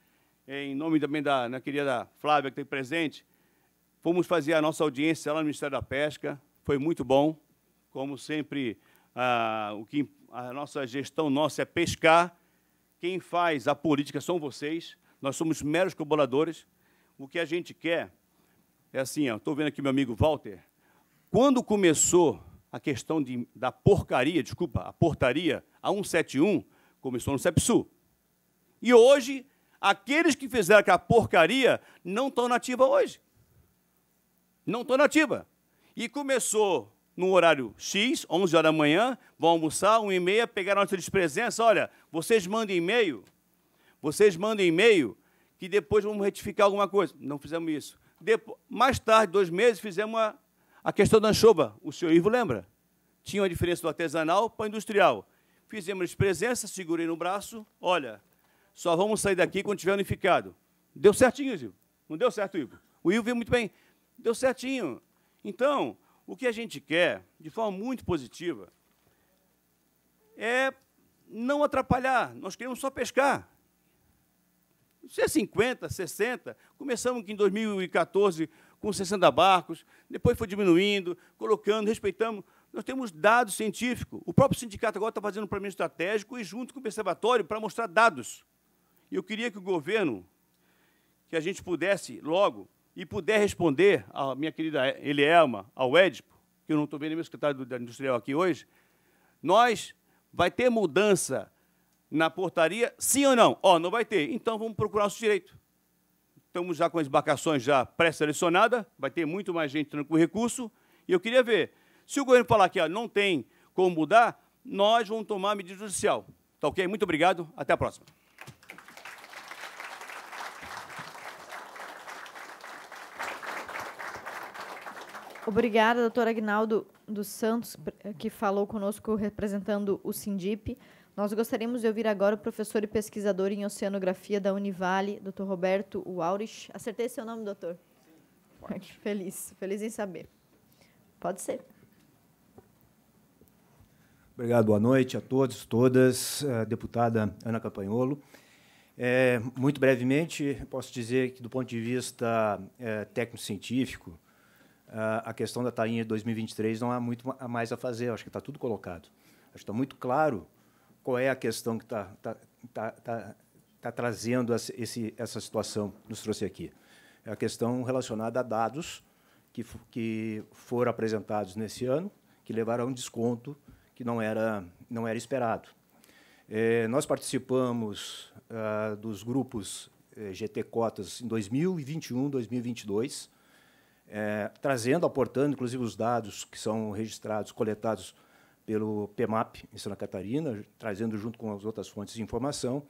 Speaker 9: em nome também da minha né, querida Flávia, que tem presente, fomos fazer a nossa audiência lá no Ministério da Pesca, foi muito bom, como sempre, a, o que a nossa gestão nossa é pescar, quem faz a política são vocês, nós somos meros colaboradores, o que a gente quer é assim, estou vendo aqui meu amigo Walter, quando começou a questão de, da porcaria, desculpa, a portaria a 171 começou no CEPSU. E hoje, aqueles que fizeram aquela porcaria não estão nativa hoje. Não estão nativa. E começou no horário X, 11 horas da manhã, vão almoçar, 1 e meia, pegaram a nossa despresença, olha, vocês mandam e-mail, vocês mandam e-mail, que depois vamos retificar alguma coisa. Não fizemos isso. Depois, mais tarde, dois meses, fizemos uma a questão da anchova, o senhor Ivo lembra? Tinha uma diferença do artesanal para o industrial. Fizemos presença, segurei no braço, olha, só vamos sair daqui quando tiver unificado. Deu certinho, Ivo. Não deu certo, Ivo? O Ivo viu muito bem. Deu certinho. Então, o que a gente quer, de forma muito positiva, é não atrapalhar. Nós queremos só pescar. Se é 50, 60, começamos que em 2014 com 60 barcos, depois foi diminuindo, colocando, respeitamos. Nós temos dados científicos. O próprio sindicato agora está fazendo um planejamento estratégico e junto com o observatório para mostrar dados. E eu queria que o governo, que a gente pudesse logo e puder responder à minha querida Elielma, ao Edipo, que eu não estou vendo meu secretário da Industrial aqui hoje, nós vai ter mudança na portaria, sim ou não? Ó, oh, não vai ter. Então vamos procurar nosso direito estamos já com as embarcações já pré-selecionadas, vai ter muito mais gente entrando com recurso, e eu queria ver, se o governo falar que ó, não tem como mudar, nós vamos tomar medida judicial. Tá ok? Muito obrigado, até a próxima.
Speaker 2: Obrigada, doutor Agnaldo dos Santos, que falou conosco representando o Sindip. Nós gostaríamos de ouvir agora o professor e pesquisador em oceanografia da Univale, Dr. Roberto Waurich. Acertei seu nome, doutor? Sim. Feliz, feliz em saber. Pode ser.
Speaker 10: Obrigado, boa noite a todos, todas. Eh, deputada Ana Campanholo. É, eh, muito brevemente, posso dizer que, do ponto de vista é, técnico-científico, a questão da tainha 2023 não há muito a mais a fazer. Acho que está tudo colocado. Acho que está muito claro qual é a questão que está tá, tá, tá, tá, trazendo esse, essa situação que nos trouxe aqui. É a questão relacionada a dados que, que foram apresentados nesse ano, que levaram a um desconto que não era, não era esperado. É, nós participamos ah, dos grupos eh, é, GT Cotas em 2021, 2022, é, trazendo, aportando, inclusive, os dados que são registrados, coletados pelo PEMAP, em Santa Catarina, trazendo junto com as outras fontes de informação.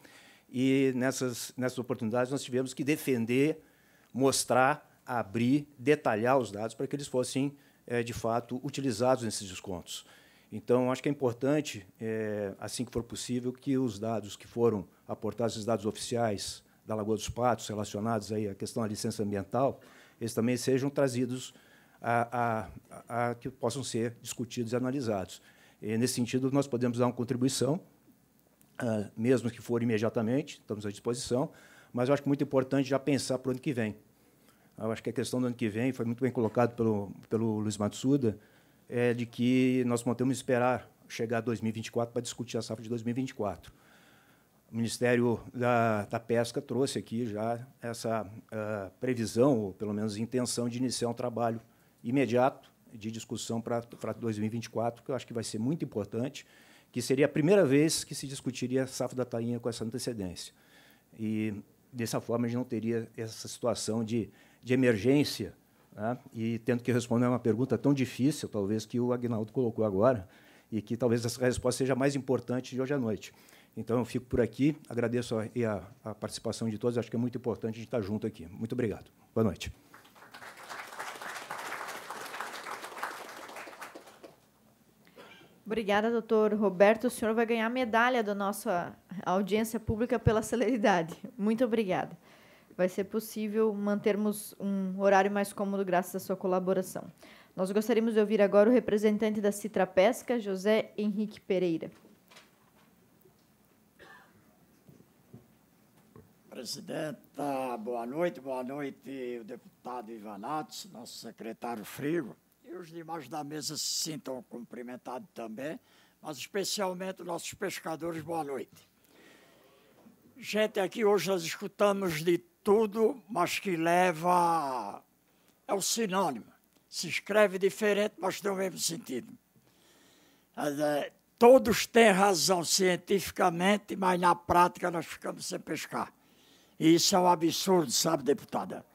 Speaker 10: E nessas, nessas oportunidades nós tivemos que defender, mostrar, abrir, detalhar os dados para que eles fossem, é, de fato, utilizados nesses descontos. Então, acho que é importante, é, assim que for possível, que os dados que foram aportados, os dados oficiais da Lagoa dos Patos, relacionados aí à questão da licença ambiental, eles também sejam trazidos a, a, a, a que possam ser discutidos e analisados. E, eh, nesse sentido, nós podemos dar uma contribuição, uh, mesmo que for imediatamente, estamos à disposição, mas eu acho que é muito importante já pensar para o ano que vem. Eu acho que a questão do ano que vem foi muito bem colocado pelo, pelo Luiz Matsuda, é de que nós podemos esperar chegar a 2024 para discutir a safra de 2024. O Ministério da, da Pesca trouxe aqui já essa uh, previsão, ou pelo menos intenção, de iniciar um trabalho imediato de discussão para 2024, que eu acho que vai ser muito importante, que seria a primeira vez que se discutiria a safra da tainha com essa antecedência. E, dessa forma, a gente não teria essa situação de, de emergência né? e tendo que responder uma pergunta tão difícil, talvez, que o Agnaldo colocou agora, e que talvez essa resposta seja mais importante de hoje à noite. Então, eu fico por aqui, agradeço a, a, a participação de todos, acho que é muito importante a gente estar junto aqui. Muito obrigado. Boa noite.
Speaker 2: Obrigada, doutor Roberto. O senhor vai ganhar medalha da nossa audiência pública pela celeridade. Muito obrigada. Vai ser possível mantermos um horário mais cômodo graças à sua colaboração. Nós gostaríamos de ouvir agora o representante da Citra Pesca, José Henrique Pereira.
Speaker 11: Presidenta, boa noite, boa noite, o deputado Ivanatos, nosso secretário Frigo e os demais da mesa se sintam cumprimentados também, mas especialmente nossos pescadores, boa noite. Gente, aqui hoje nós escutamos de tudo, mas que leva. é o sinônimo. Se escreve diferente, mas tem o mesmo sentido. É, todos têm razão cientificamente, mas na prática nós ficamos sem pescar. E isso é um absurdo, sabe, deputada?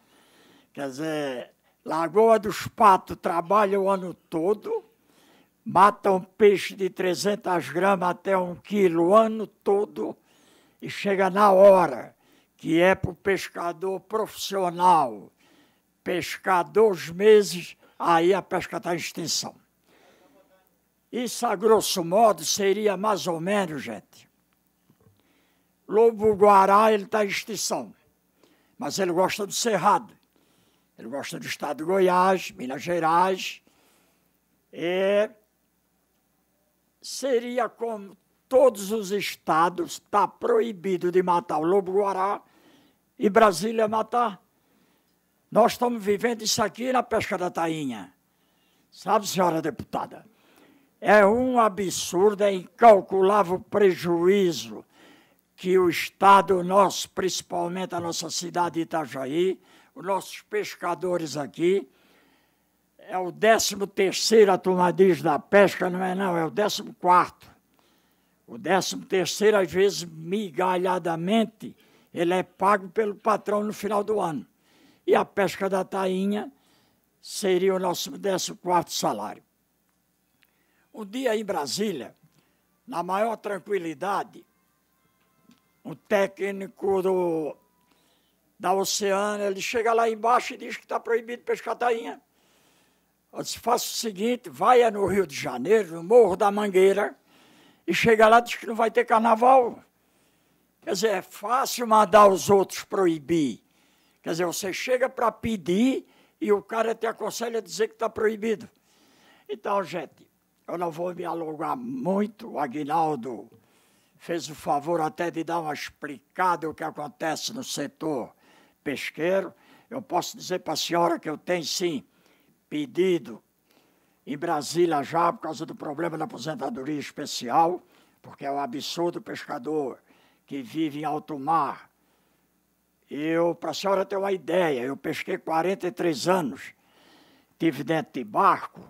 Speaker 11: Quer dizer, Lagoa dos Patos trabalha o ano todo, mata um peixe de 300 gramas até um quilo o ano todo e chega na hora, que é para o pescador profissional. Pescar dois meses, aí a pesca está em extinção. Isso, a grosso modo, seria mais ou menos, gente. Lobo-guará, ele está em extinção, mas ele gosta do cerrado. Ele gosta do estado de Goiás, Minas Gerais. E seria como todos os estados está proibido de matar o lobo-guará e Brasília matar. Nós estamos vivendo isso aqui na pesca da tainha. Sabe, senhora deputada? É um absurdo, é incalculável prejuízo que o Estado nosso, principalmente a nossa cidade de Itajaí, os nossos pescadores aqui. É o 13º a da pesca, não é não, é o 14º. O 13º, às vezes, migalhadamente, ele é pago pelo patrão no final do ano. E a pesca da tainha seria o nosso 14º salário. Um dia em Brasília, na maior tranquilidade, o técnico do da Oceana, ele chega lá embaixo e diz que está proibido pescar tainha. Eu disse, faça o seguinte, vai no Rio de Janeiro, no Morro da Mangueira, e chega lá e diz que não vai ter carnaval. Quer dizer, é fácil mandar os outros proibir. Quer dizer, você chega para pedir e o cara te aconselha a dizer que está proibido. Então, gente, eu não vou me alongar muito. O Aguinaldo fez o favor até de dar uma explicada o que acontece no setor pesqueiro, eu posso dizer para a senhora que eu tenho sim pedido em Brasília já por causa do problema da aposentadoria especial, porque é um absurdo o pescador que vive em alto mar. Eu, para a senhora ter uma ideia, eu pesquei 43 anos, tive dentro de barco,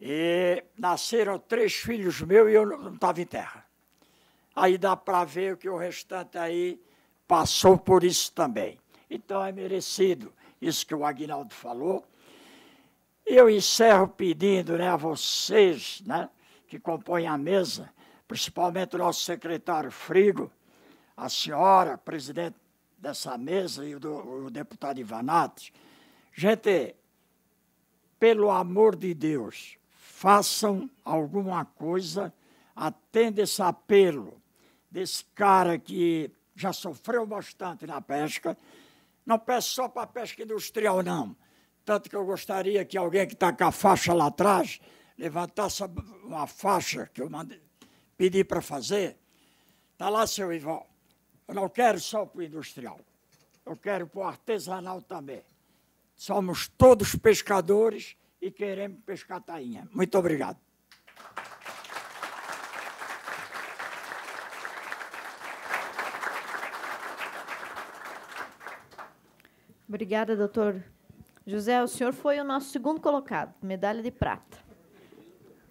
Speaker 11: e nasceram três filhos meus e eu não estava em terra. Aí dá para ver que o restante aí passou por isso também. Então é merecido isso que o Agnaldo falou. Eu encerro pedindo né, a vocês né, que compõem a mesa, principalmente o nosso secretário Frigo, a senhora, presidente dessa mesa, e o, do, o deputado Ivanates. Gente, pelo amor de Deus, façam alguma coisa, atenda esse apelo desse cara que já sofreu bastante na pesca não peço só para a pesca industrial, não. Tanto que eu gostaria que alguém que está com a faixa lá atrás levantasse uma faixa que eu mandei, pedi para fazer. Está lá, seu Ivão. Eu não quero só para o industrial. Eu quero para o artesanal também. Somos todos pescadores e queremos pescar tainha. Muito obrigado.
Speaker 2: Obrigada, doutor. José, o senhor foi o nosso segundo colocado, medalha de prata.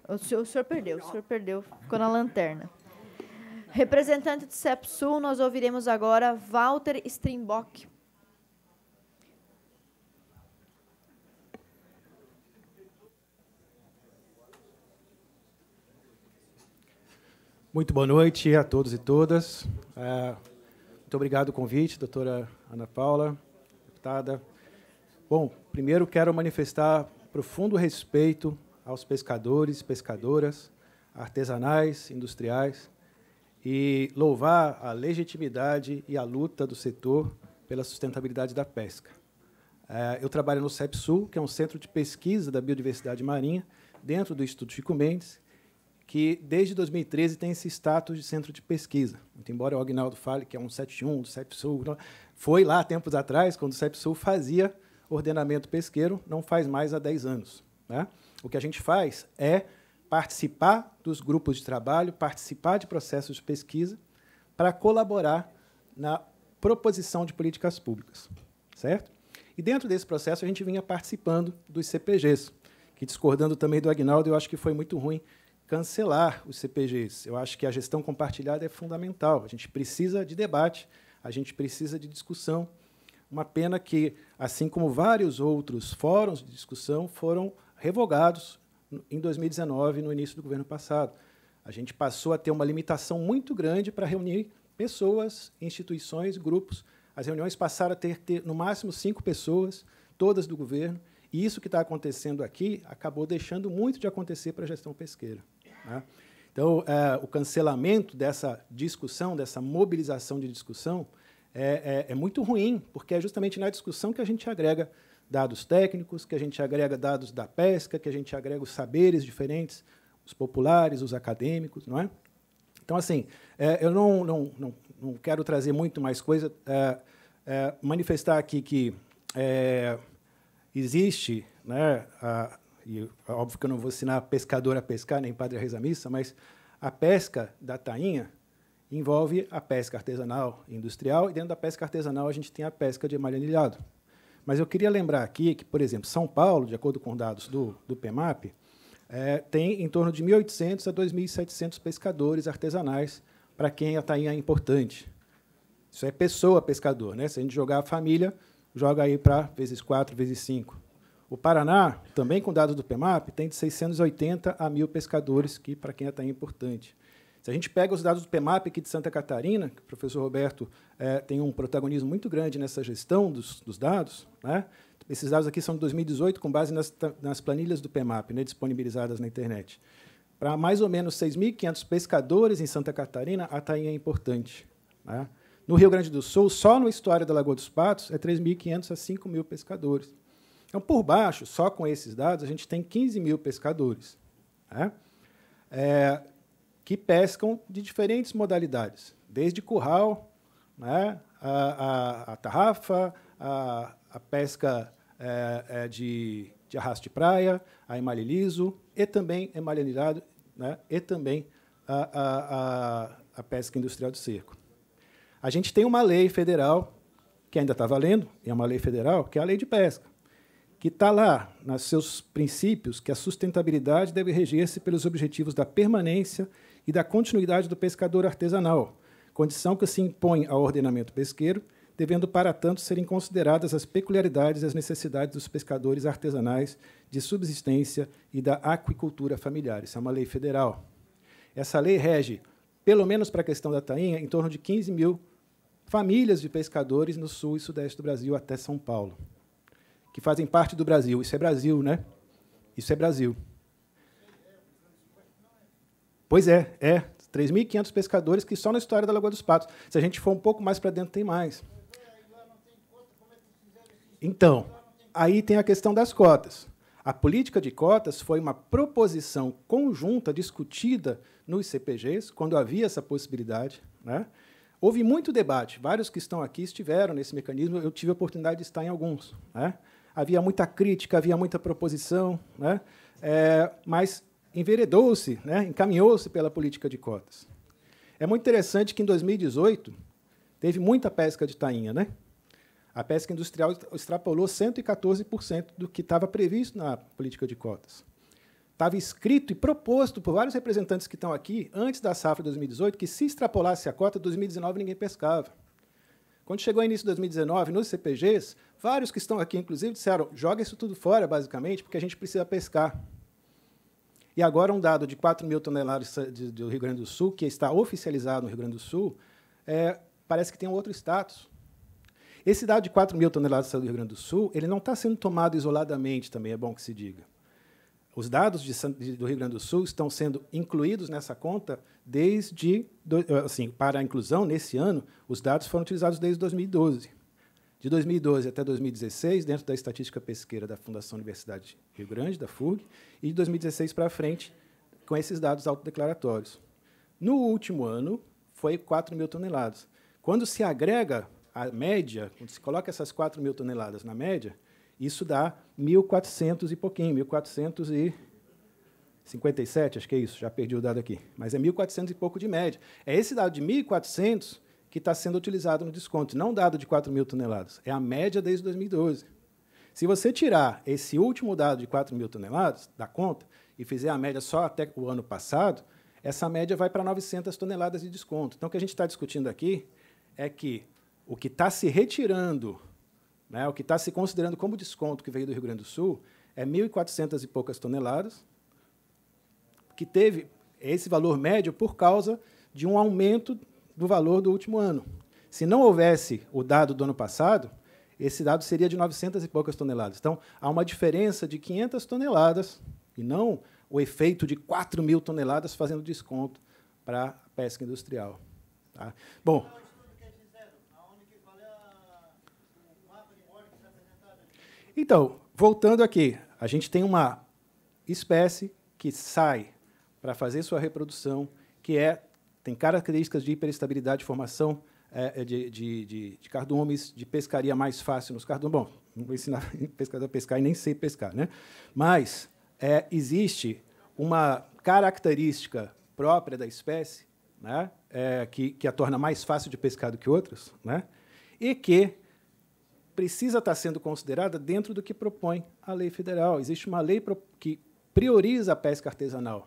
Speaker 2: O senhor, o senhor perdeu, o senhor perdeu, ficou na lanterna. Representante do Sul, nós ouviremos agora Walter Strimbock.
Speaker 12: Muito boa noite a todos e todas. É, muito obrigado pelo convite, doutora Ana Paula, Bom, primeiro quero manifestar profundo respeito aos pescadores, pescadoras, artesanais, industriais e louvar a legitimidade e a luta do setor pela sustentabilidade da pesca. É, eu trabalho no CEPSUL, que é um centro de pesquisa da biodiversidade marinha, dentro do Instituto Fico Mendes, que desde 2013 tem esse status de centro de pesquisa. Muito embora o Agnaldo fale que é um 71 do Sul, foi lá tempos atrás, quando o Sul fazia ordenamento pesqueiro, não faz mais há 10 anos. Né? O que a gente faz é participar dos grupos de trabalho, participar de processos de pesquisa, para colaborar na proposição de políticas públicas. Certo? E dentro desse processo, a gente vinha participando dos CPGs, que discordando também do Agnaldo, eu acho que foi muito ruim cancelar os CPGs. Eu acho que a gestão compartilhada é fundamental. A gente precisa de debate, a gente precisa de discussão. Uma pena que, assim como vários outros fóruns de discussão, foram revogados em 2019, no início do governo passado. A gente passou a ter uma limitação muito grande para reunir pessoas, instituições, grupos. As reuniões passaram a ter, ter no máximo cinco pessoas, todas do governo. E isso que está acontecendo aqui acabou deixando muito de acontecer para a gestão pesqueira. Né? Então, é, o cancelamento dessa discussão, dessa mobilização de discussão, é, é, é, muito ruim, porque é justamente na discussão que a gente agrega dados técnicos, que a gente agrega dados da pesca, que a gente agrega os saberes diferentes, os populares, os acadêmicos, não é? Então, assim, é, eu não, não, não, não, quero trazer muito mais coisa, é, é, manifestar aqui que existe né, a, e óbvio que eu não vou ensinar pescador a pescar, nem padre a rezar missa, mas a pesca da tainha envolve a pesca artesanal e industrial, e dentro da pesca artesanal a gente tem a pesca de anilhado. Mas eu queria lembrar aqui que, por exemplo, São Paulo, de acordo com dados do, do PEMAP, é, tem em torno de 1.800 a 2.700 pescadores artesanais para quem a tainha é importante. Isso é pessoa pescador, né? Se a gente jogar a família, joga aí para vezes 4, vezes 5. O Paraná, também com dados do PEMAP, tem de 680 a 1.000 pescadores, que para quem é até é importante. Se a gente pega os dados do PEMAP aqui de Santa Catarina, que o professor Roberto é, tem um protagonismo muito grande nessa gestão dos, dos dados, né? esses dados aqui são de 2018, com base nas, nas planilhas do PEMAP, né, disponibilizadas na internet. Para mais ou menos 6.500 pescadores em Santa Catarina, a tainha é importante. Né? No Rio Grande do Sul, só no estuário da Lagoa dos Patos, é 3.500 a 5.000 pescadores. Então, por baixo, só com esses dados, a gente tem 15 mil pescadores né? é, que pescam de diferentes modalidades, desde curral, né? a, a, a, tarrafa, a, a pesca é, é de, de arrasto de praia, a emalhe liso e também emalhe né? e também a, a, a pesca industrial de cerco. A gente tem uma lei federal que ainda está valendo, é uma lei federal, que é a lei de pesca que está lá nos seus princípios que a sustentabilidade deve reger-se pelos objetivos da permanência e da continuidade do pescador artesanal, condição que se impõe ao ordenamento pesqueiro, devendo para tanto serem consideradas as peculiaridades e as necessidades dos pescadores artesanais de subsistência e da aquicultura familiar. Isso é uma lei federal. Essa lei rege, pelo menos para a questão da tainha, em torno de 15 mil famílias de pescadores no sul e sudeste do Brasil até São Paulo que fazem parte do Brasil. Isso é Brasil, né? Isso é Brasil. Pois é, é. 3.500 pescadores que só na história da Lagoa dos Patos. Se a gente for um pouco mais para dentro, tem mais. Então, aí tem a questão das cotas. A política de cotas foi uma proposição conjunta discutida nos CPGs, quando havia essa possibilidade. Né? Houve muito debate, vários que estão aqui estiveram nesse mecanismo, eu tive a oportunidade de estar em alguns. Né? havia muita crítica, havia muita proposição, né? É, mas enveredou-se, né? encaminhou-se pela política de cotas. É muito interessante que em 2018 teve muita pesca de tainha, né? A pesca industrial extrapolou 114% do que estava previsto na política de cotas. Estava escrito e proposto por vários representantes que estão aqui, antes da safra de 2018, que se extrapolasse a cota, 2019 ninguém pescava. Quando chegou ao início de 2019, nos CPGs, vários que estão aqui, inclusive, disseram: joga isso tudo fora, basicamente, porque a gente precisa pescar. E agora, um dado de 4 mil toneladas do Rio Grande do Sul, que está oficializado no Rio Grande do Sul, é, parece que tem um outro status. Esse dado de 4 mil toneladas do Rio Grande do Sul, ele não está sendo tomado isoladamente, também é bom que se diga. Os dados de, do Rio Grande do Sul estão sendo incluídos nessa conta desde. Assim, para a inclusão nesse ano, os dados foram utilizados desde 2012. De 2012 até 2016, dentro da estatística pesqueira da Fundação Universidade Rio Grande, da FURG, e de 2016 para frente, com esses dados autodeclaratórios. No último ano, foi 4 mil toneladas. Quando se agrega a média, quando se coloca essas 4 mil toneladas na média, isso dá 1.400 e pouquinho, 1.457, acho que é isso, já perdi o dado aqui. Mas é 1.400 e pouco de média. É esse dado de 1.400 que está sendo utilizado no desconto, não dado de 4.000 toneladas. É a média desde 2012. Se você tirar esse último dado de 4.000 toneladas da conta e fizer a média só até o ano passado, essa média vai para 900 toneladas de desconto. Então, o que a gente está discutindo aqui é que o que está se retirando né? O que está se considerando como desconto que veio do Rio Grande do Sul é 1.400 e poucas toneladas, que teve esse valor médio por causa de um aumento do valor do último ano. Se não houvesse o dado do ano passado, esse dado seria de 900 e poucas toneladas. Então, há uma diferença de 500 toneladas, e não o efeito de 4 mil toneladas fazendo desconto para a pesca industrial. Tá? Bom, Então, voltando aqui, a gente tem uma espécie que sai para fazer sua reprodução, que é tem características de hiperestabilidade, formação é, é, de, de, de, de, cardumes, de pescaria mais fácil nos cardumes. Bom, não vou ensinar pescador a pescar e nem sei pescar, né? Mas é, existe uma característica própria da espécie, né? É, que, que a torna mais fácil de pescar do que outras, né? E que precisa estar sendo considerada dentro do que propõe a lei federal. Existe uma lei que prioriza a pesca artesanal.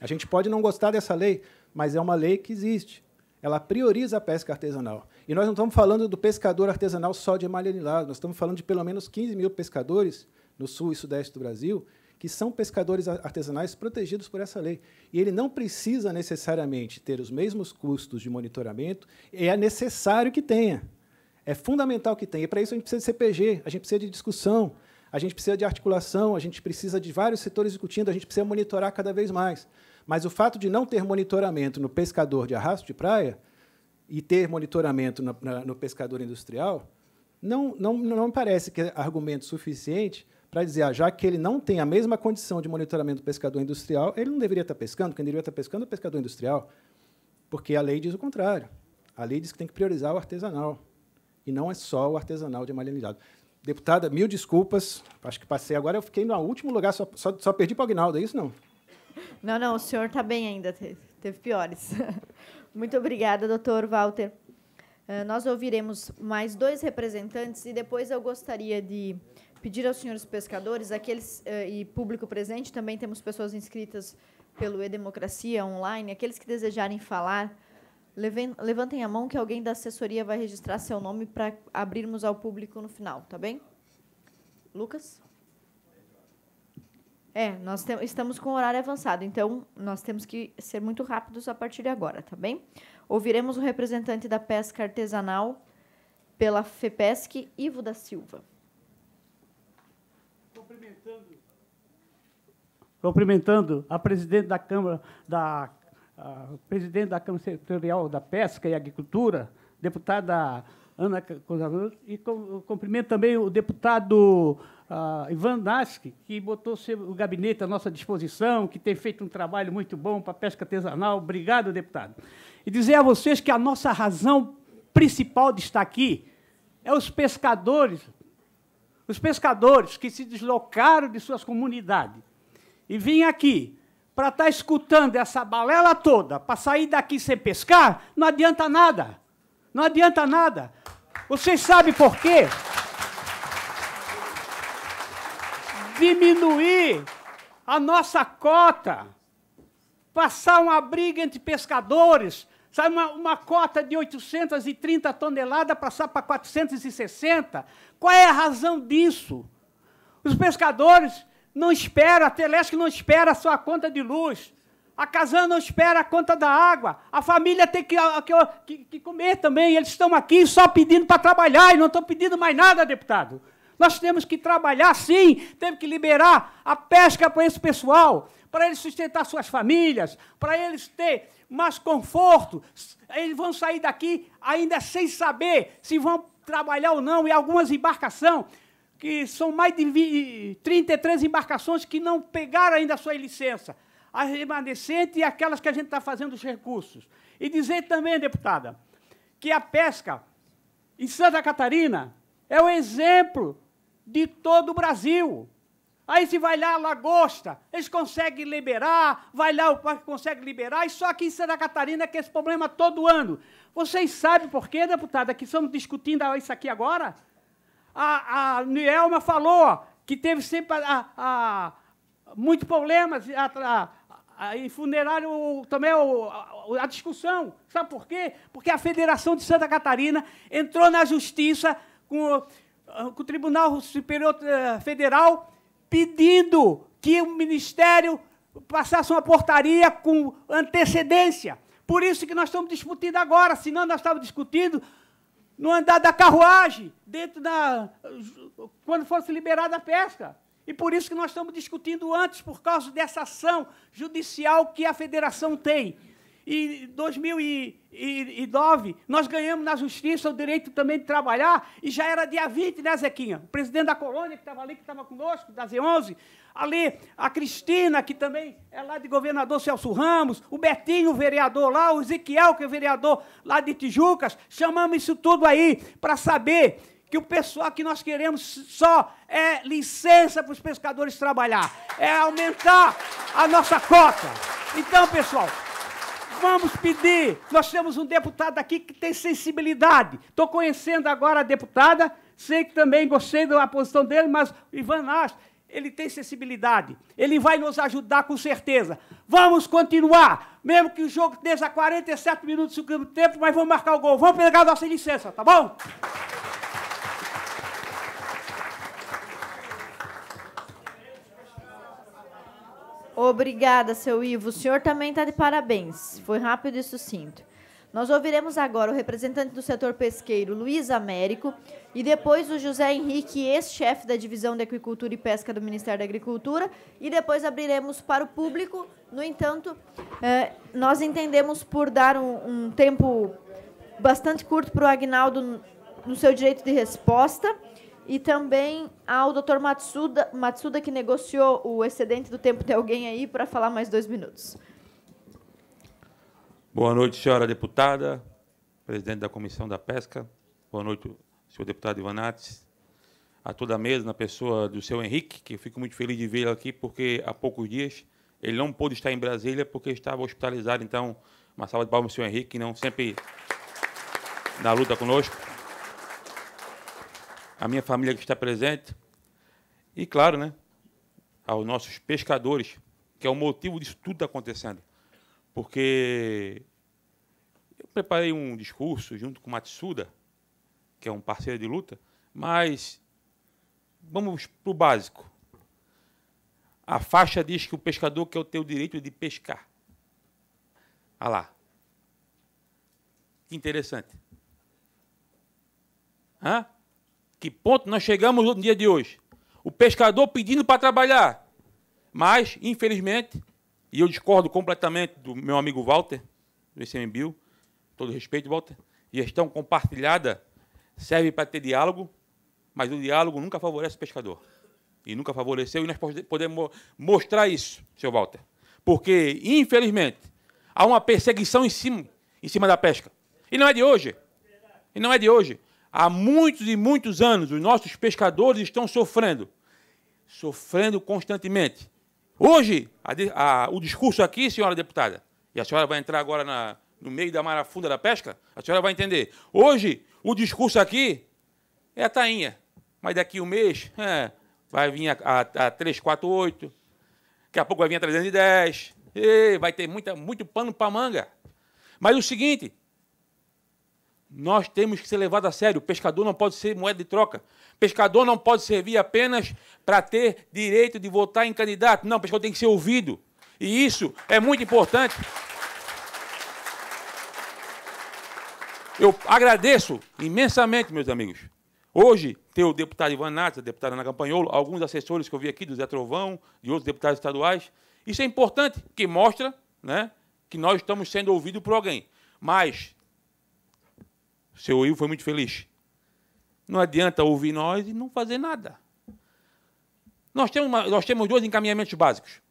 Speaker 12: A gente pode não gostar dessa lei, mas é uma lei que existe. Ela prioriza a pesca artesanal. E nós não estamos falando do pescador artesanal só de Malhanilado, nós estamos falando de pelo menos 15 mil pescadores no sul e sudeste do Brasil que são pescadores artesanais protegidos por essa lei. E ele não precisa necessariamente ter os mesmos custos de monitoramento, é necessário que tenha. É fundamental que tenha. E para isso a gente precisa de CPG, a gente precisa de discussão, a gente precisa de articulação, a gente precisa de vários setores discutindo, a gente precisa monitorar cada vez mais. Mas o fato de não ter monitoramento no pescador de arrasto de praia e ter monitoramento no, no pescador industrial não, não, não me parece que é argumento suficiente para dizer, ah, já que ele não tem a mesma condição de monitoramento do pescador industrial, ele não deveria estar pescando, quem deveria estar pescando é o pescador industrial, porque a lei diz o contrário. A lei diz que tem que priorizar o artesanal e não é só o artesanal de amarelizado. Deputada, mil desculpas, acho que passei agora, eu fiquei no último lugar, só, só, só perdi para o Agnaldo, é isso não?
Speaker 2: Não, não, o senhor está bem ainda, teve, teve piores. Muito obrigada, doutor Walter. Uh, nós ouviremos mais dois representantes e depois eu gostaria de pedir aos senhores pescadores, aqueles uh, e público presente, também temos pessoas inscritas pelo e-democracia online, aqueles que desejarem falar Levantem a mão que alguém da assessoria vai registrar seu nome para abrirmos ao público no final, tá bem? Lucas? É, nós estamos com horário avançado, então nós temos que ser muito rápidos a partir de agora, tá bem? Ouviremos o representante da pesca artesanal pela FEPESC, Ivo da Silva.
Speaker 3: Cumprimentando,
Speaker 13: cumprimentando a presidente da Câmara da presidente da Câmara Setorial da Pesca e Agricultura, deputada Ana Cosavan, e cumprimento também o deputado uh, Ivan Nasky, que botou o gabinete à nossa disposição, que tem feito um trabalho muito bom para a pesca artesanal. Obrigado, deputado. E dizer a vocês que a nossa razão principal de estar aqui é os pescadores, os pescadores que se deslocaram de suas comunidades e vêm aqui para estar tá escutando essa balela toda, para sair daqui sem pescar, não adianta nada. Não adianta nada. Vocês sabem por quê? Diminuir a nossa cota, passar uma briga entre pescadores, Sai uma, uma, cota de 830 toneladas passar para 460. Qual é a razão disso? Os pescadores não espera, a Telesc não espera a sua conta de luz. A Casan não espera a conta da água. A família tem que, que, que comer também. Eles estão aqui só pedindo para trabalhar e não estão pedindo mais nada, deputado. Nós temos que trabalhar sim, temos que liberar a pesca para esse pessoal, para eles sustentar suas famílias, para eles ter mais conforto. Eles vão sair daqui ainda sem saber se vão trabalhar ou não, e algumas embarcações que são mais de 20, 33 embarcações que não pegaram ainda a sua licença, as remanescentes e aquelas que a gente está fazendo os recursos. E dizer também, deputada, que a pesca em Santa Catarina é o um exemplo de todo o Brasil. Aí se vai lá a lagosta, eles conseguem liberar, vai lá o parque consegue liberar, e só aqui em Santa Catarina que é esse problema todo ano. Vocês sabem por quê, deputada, que estamos discutindo isso aqui agora? A, a Nielma falou que teve sempre a, a, muitos problemas em funerário também a, discussão. Sabe por quê? Porque a Federação de Santa Catarina entrou na justiça com, ah, com o Tribunal Superior eh, Federal pedindo que o Ministério passasse uma portaria com antecedência. Por isso que nós estamos discutindo agora, senão nós estávamos discutindo no andar da carruagem, dentro da quando fosse liberada a pesca. E por isso que nós estamos discutindo antes, por causa dessa ação judicial que a federação tem. E em 2009, nós ganhamos na justiça o direito também de trabalhar, e já era dia 20, né, Zequinha? O presidente da colônia que estava ali, que estava conosco, da Z11, Ali, a Cristina, que também é lá de governador Celso Ramos, o Betinho, o vereador lá, o Ezequiel, que é vereador lá de Tijucas. Chamamos isso tudo aí para saber que o pessoal que nós queremos só é licença para os pescadores trabalhar, é aumentar a nossa cota. Então, pessoal, vamos pedir. Nós temos um deputado aqui que tem sensibilidade. Estou conhecendo agora a deputada, sei que também gostei da posição dele, mas o Ivan Nastro, ele tem sensibilidade. Ele vai nos ajudar com certeza. Vamos continuar. Mesmo que o jogo esteja 47 minutos do segundo tempo, mas vamos marcar o gol. Vamos pegar a nossa licença, tá
Speaker 2: bom? Obrigada, seu Ivo. O senhor também está de parabéns. Foi rápido e sucinto. Nós ouviremos agora o representante do setor pesqueiro, Luiz Américo, e depois o José Henrique, ex-chefe da Divisão de Agricultura e Pesca do Ministério da Agricultura. E depois abriremos para o público. No entanto, eh, nós entendemos por dar um, um tempo bastante curto para o Agnaldo no seu direito de resposta e também ao Dr. Matsuda, Matsuda que negociou o excedente do tempo de alguém aí para falar mais dois minutos.
Speaker 14: Boa noite, senhora deputada, presidente da Comissão da Pesca. Boa noite, senhor deputado Ivanates, a toda a mesa, na pessoa do seu Henrique, que eu fico muito feliz de vê-lo aqui, porque há poucos dias ele não pôde estar em Brasília porque estava hospitalizado. Então, uma salva de palmas ao senhor Henrique, que não sempre na luta conosco. A minha família que está presente. E, claro, né, aos nossos pescadores, que é o motivo disso tudo acontecendo. Porque eu preparei um discurso junto com o Matsuda, que é um parceiro de luta, mas vamos para o básico. A faixa diz que o pescador quer o direito de pescar. Olha ah lá. Que interessante. Hã? Que ponto nós chegamos no dia de hoje? O pescador pedindo para trabalhar. Mas, infelizmente, e eu discordo completamente do meu amigo Walter, do ICMBio, todo respeito, Walter, gestão compartilhada serve para ter diálogo, mas o diálogo nunca favorece o pescador. E nunca favoreceu, e nós podemos mostrar isso, seu Walter. Porque, infelizmente, há uma perseguição em cima, em cima da pesca. E não é de hoje. E não é de hoje. Há muitos e muitos anos os nossos pescadores estão sofrendo. Sofrendo constantemente. Hoje, a, a, o discurso aqui, senhora deputada, e a senhora vai entrar agora na, no meio da marafunda da pesca, a senhora vai entender. Hoje, o discurso aqui é a tainha. Mas daqui um mês, é, vai vir a, a, a 348, daqui a pouco vai vir a 310. E vai ter muita, muito pano para manga. Mas o seguinte, nós temos que ser levados a sério. O pescador não pode ser moeda de troca. O pescador não pode servir apenas para ter direito de votar em candidato. Não, o pescador tem que ser ouvido. E isso é muito importante. Eu agradeço imensamente, meus amigos. Hoje ter o deputado Ivan a deputada Ana Campanholo, alguns assessores que eu vi aqui, do Zé Trovão, de outros deputados estaduais. Isso é importante, que mostra né, que nós estamos sendo ouvidos por alguém. Mas, o seu Ivo foi muito feliz. Não adianta ouvir nós e não fazer nada. Nós temos, uma, nós temos dois encaminhamentos básicos.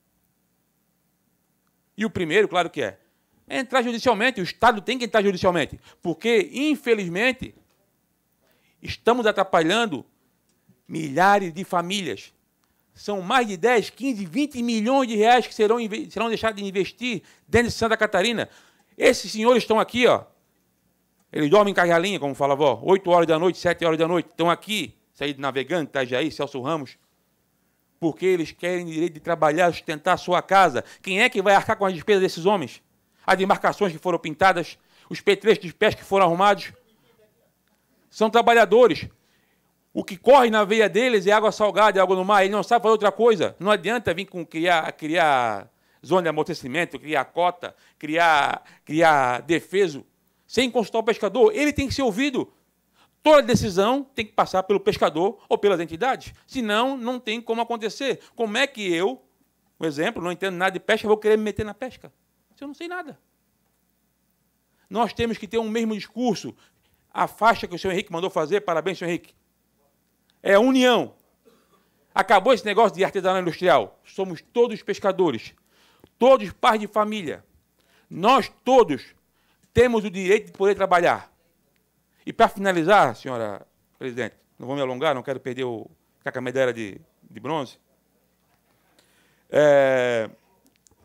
Speaker 14: E o primeiro, claro que é, é entrar judicialmente, o Estado tem que entrar judicialmente, porque, infelizmente, estamos atrapalhando milhares de famílias. São mais de 10, 15, 20 milhões de reais que serão, serão deixados de investir dentro de Santa Catarina. Esses senhores estão aqui, ó. Eles dormem em cargalinha, como fala a avó, 8 horas da noite, 7 horas da noite. Estão aqui, saí de Navegante, Itajaí, Celso Ramos, porque eles querem direito de trabalhar, sustentar a sua casa. Quem é que vai arcar com as despesas desses homens? as demarcações que foram pintadas, os petrechos de pés que foram arrumados. São trabalhadores. O que corre na veia deles é água salgada, é água no mar. Ele não sabe fazer outra coisa. Não adianta vir com criar, criar zona de amortecimento, criar cota, criar, criar defeso, sem consultar o pescador. Ele tem que ser ouvido. Toda decisão tem que passar pelo pescador ou pelas entidades. Senão, não tem como acontecer. Como é que eu, um exemplo, não entendo nada de pesca, vou querer me meter na pesca? eu não sei nada? Nós temos que ter um mesmo discurso. A faixa que o senhor Henrique mandou fazer, parabéns, senhor Henrique. É união. Acabou esse negócio de artesanato industrial. Somos todos pescadores, todos pais de família. Nós todos temos o direito de poder trabalhar. E para finalizar, senhora presidente, não vou me alongar, não quero perder o cacamedeira de, de bronze. É,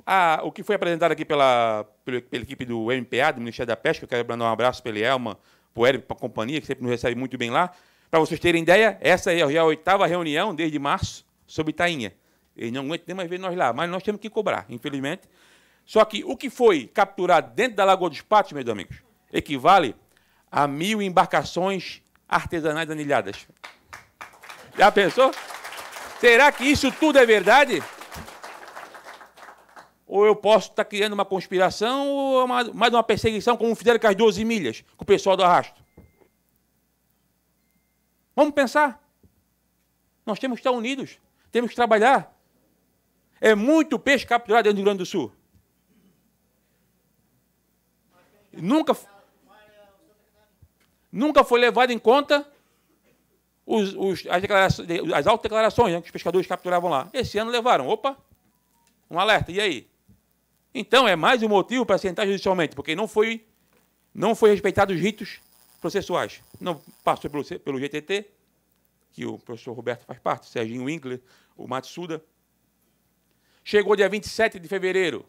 Speaker 14: a, ah, o que foi apresentado aqui pela, pela, pela, equipe do MPA, do Ministério da Pesca, eu quero mandar um abraço para ele, para o para a companhia, que sempre nos recebe muito bem lá. Para vocês terem ideia, essa é a oitava reunião desde março sobre Tainha. Ele não aguenta nem mais ver nós lá, mas nós temos que cobrar, infelizmente. Só que o que foi capturado dentro da Lagoa dos Patos, meus amigos, equivale a mil embarcações artesanais anilhadas. Já pensou? Será que isso tudo é verdade? ou eu posso estar tá criando uma conspiração ou uma, mais uma perseguição, como fizeram com as 12 milhas, com o pessoal do arrasto. Vamos pensar. Nós temos que estar unidos, temos que trabalhar. É muito peixe capturado dentro do Rio Grande do Sul. Nunca, nunca foi levado em conta os, os, as, declarações, as autodeclarações né, que os pescadores capturavam lá. Esse ano levaram. Opa, um alerta. E aí? Então, é mais um motivo para sentar judicialmente, porque não foi, não foi respeitado os ritos processuais. Não passou pelo, pelo GTT, que o professor Roberto faz parte, Serginho Winkler, o Matsuda. Chegou dia 27 de fevereiro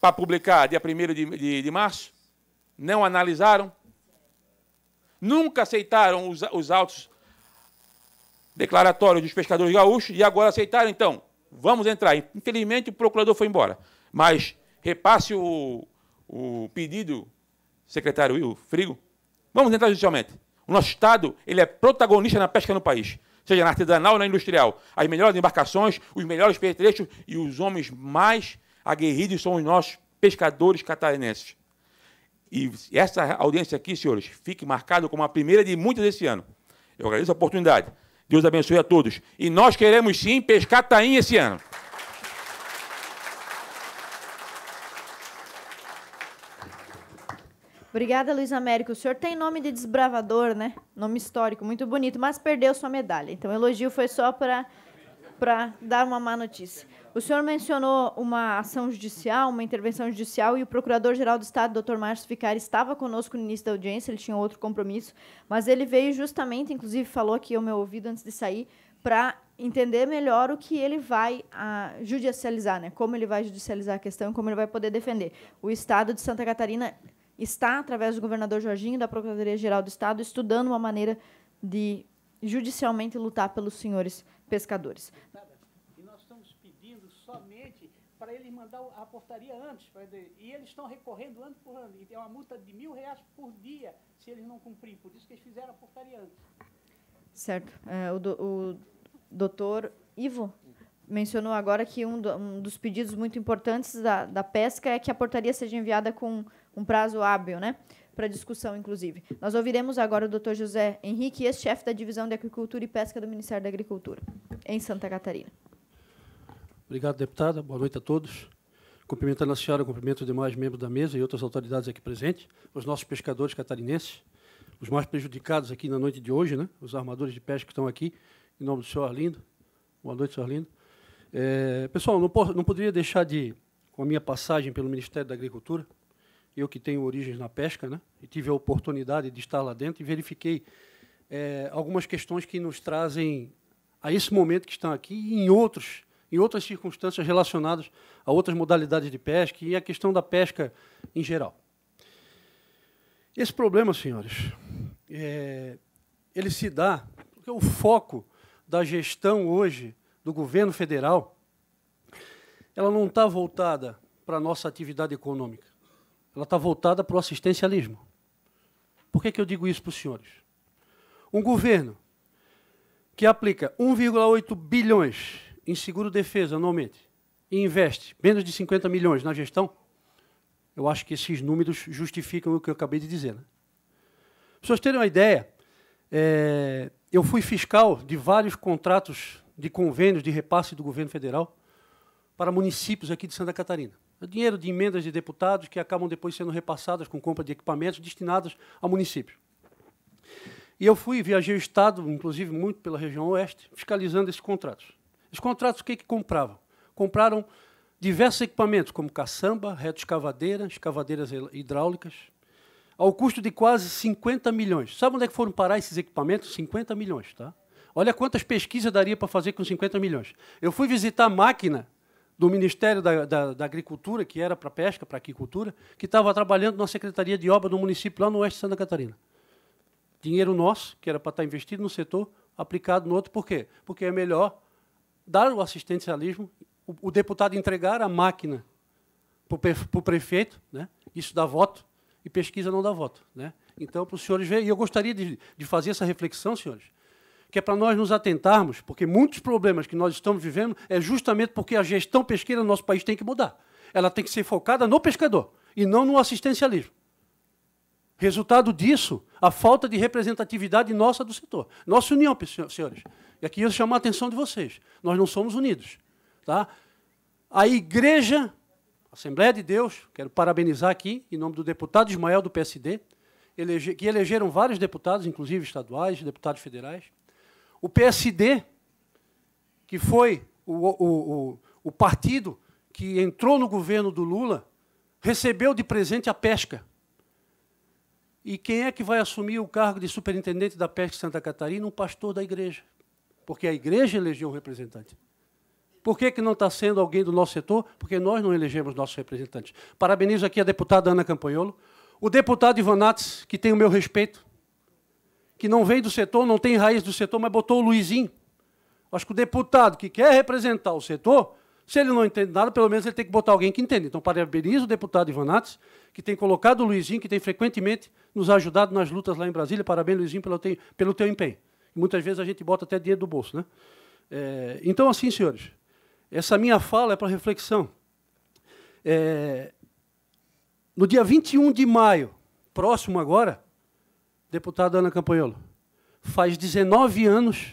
Speaker 14: para publicar, dia 1 de, de, de, março. Não analisaram. Nunca aceitaram os, os autos declaratórios dos pescadores gaúchos e agora aceitaram, então. Vamos entrar. Infelizmente, o procurador foi embora. Mas repasse o, o pedido, secretário Will Frigo. Vamos entrar judicialmente. O nosso Estado ele é protagonista na pesca no país, seja na artesanal ou na industrial. As melhores embarcações, os melhores petrechos e os homens mais aguerridos são os nossos pescadores catarinenses. E essa audiência aqui, senhores, fique marcada como a primeira de muitas desse ano. Eu agradeço a oportunidade. Deus abençoe a todos. E nós queremos sim pescar Taim esse ano.
Speaker 2: Obrigada, Luiz Américo. O senhor tem nome de desbravador, né? Nome histórico, muito bonito, mas perdeu sua medalha. Então, o elogio foi só para para dar uma má notícia. O senhor mencionou uma ação judicial, uma intervenção judicial, e o Procurador-Geral do Estado, doutor Márcio Ficar, estava conosco no início da audiência, ele tinha outro compromisso, mas ele veio justamente, inclusive falou aqui ao meu ouvido antes de sair, para entender melhor o que ele vai a, ah, judicializar, né? como ele vai judicializar a questão, e como ele vai poder defender. O Estado de Santa Catarina está, através do governador Jorginho, da Procuradoria-Geral do Estado, estudando uma maneira de judicialmente lutar pelos senhores pescadores.
Speaker 13: E nós estamos pedindo somente para eles mandar a portaria antes. E eles estão recorrendo ano por ano. E tem uma multa de mil reais por dia se eles não cumprirem. Por isso que eles fizeram a portaria antes.
Speaker 2: Certo. É, o, do, o doutor Ivo mencionou agora que um, do, um dos pedidos muito importantes da, da pesca é que a portaria seja enviada com um prazo hábil, né? Para discussão, inclusive. Nós ouviremos agora o Dr. José Henrique, ex-chefe da Divisão de Agricultura e Pesca do Ministério da Agricultura, em Santa Catarina.
Speaker 15: Obrigado, deputada. Boa noite a todos. Cumprimentando a senhora, cumprimento os demais membros da mesa e outras autoridades aqui presentes, os nossos pescadores catarinenses, os mais prejudicados aqui na noite de hoje, né? os armadores de pesca que estão aqui, em nome do senhor Arlindo. Boa noite, senhor Arlindo. É, pessoal, não, posso, não poderia deixar de, com a minha passagem pelo Ministério da Agricultura, eu que tenho origens na pesca, né, e tive a oportunidade de estar lá dentro e verifiquei é, algumas questões que nos trazem a esse momento que estão aqui e em outros em outras circunstâncias relacionadas a outras modalidades de pesca e a questão da pesca em geral. Esse problema, senhores, é, ele se dá porque o foco da gestão hoje do governo federal, ela não está voltada para a nossa atividade econômica ela está voltada para o assistencialismo. Por que, que eu digo isso para os senhores? Um governo que aplica 1,8 bilhões em seguro-defesa anualmente e investe menos de 50 milhões na gestão, eu acho que esses números justificam o que eu acabei de dizer. Né? Para vocês terem uma ideia, é, eu fui fiscal de vários contratos de convênios de repasse do governo federal para municípios aqui de Santa Catarina dinheiro de emendas de deputados que acabam depois sendo repassadas com compra de equipamentos destinados ao município. E eu fui, viajei o Estado, inclusive muito pela região oeste, fiscalizando esses contratos. Os contratos, o que, é que compravam? Compraram diversos equipamentos, como caçamba, retroescavadeira, escavadeiras hidráulicas, ao custo de quase 50 milhões. Sabe onde é que foram parar esses equipamentos? 50 milhões, tá? Olha quantas pesquisas daria para fazer com 50 milhões. Eu fui visitar a máquina do Ministério da, da, da Agricultura, que era para pesca, para aquicultura, que estava trabalhando na Secretaria de Obra do município lá no oeste de Santa Catarina. Dinheiro nosso, que era para estar tá investido no setor, aplicado no outro. Por quê? Porque é melhor dar o assistencialismo, o, o deputado entregar a máquina para o prefeito, né? isso dá voto, e pesquisa não dá voto. Né? Então, para os senhores verem, e eu gostaria de, de fazer essa reflexão, senhores, que é para nós nos atentarmos, porque muitos problemas que nós estamos vivendo é justamente porque a gestão pesqueira do nosso país tem que mudar. Ela tem que ser focada no pescador e não no assistencialismo. Resultado disso, a falta de representatividade nossa do setor. Nossa união, senhores. E aqui eu chamo a atenção de vocês. Nós não somos unidos. Tá? A igreja, a Assembleia de Deus, quero parabenizar aqui, em nome do deputado Ismael do PSD, que elegeram vários deputados, inclusive estaduais, deputados federais. O PSD, que foi o, o, o, o partido que entrou no governo do Lula, recebeu de presente a pesca. E quem é que vai assumir o cargo de superintendente da pesca de Santa Catarina? Um pastor da igreja. Porque a igreja elegeu um representante. Por que, que não está sendo alguém do nosso setor? Porque nós não elegemos nossos representantes. Parabenizo aqui a deputada Ana Campanholo, o deputado Ivanates, que tem o meu respeito, que não vem do setor, não tem raiz do setor, mas botou o Luizinho. Acho que o deputado que quer representar o setor, se ele não entende nada, pelo menos ele tem que botar alguém que entende. Então, parabenizo o deputado Ivanates, que tem colocado o Luizinho, que tem frequentemente nos ajudado nas lutas lá em Brasília. Parabéns, Luizinho, pelo teu, pelo teu empenho. Muitas vezes a gente bota até dinheiro do bolso. Né? É, então, assim, senhores, essa minha fala é para reflexão. É, no dia 21 de maio, próximo agora, Deputada Ana Campanholo, faz 19 anos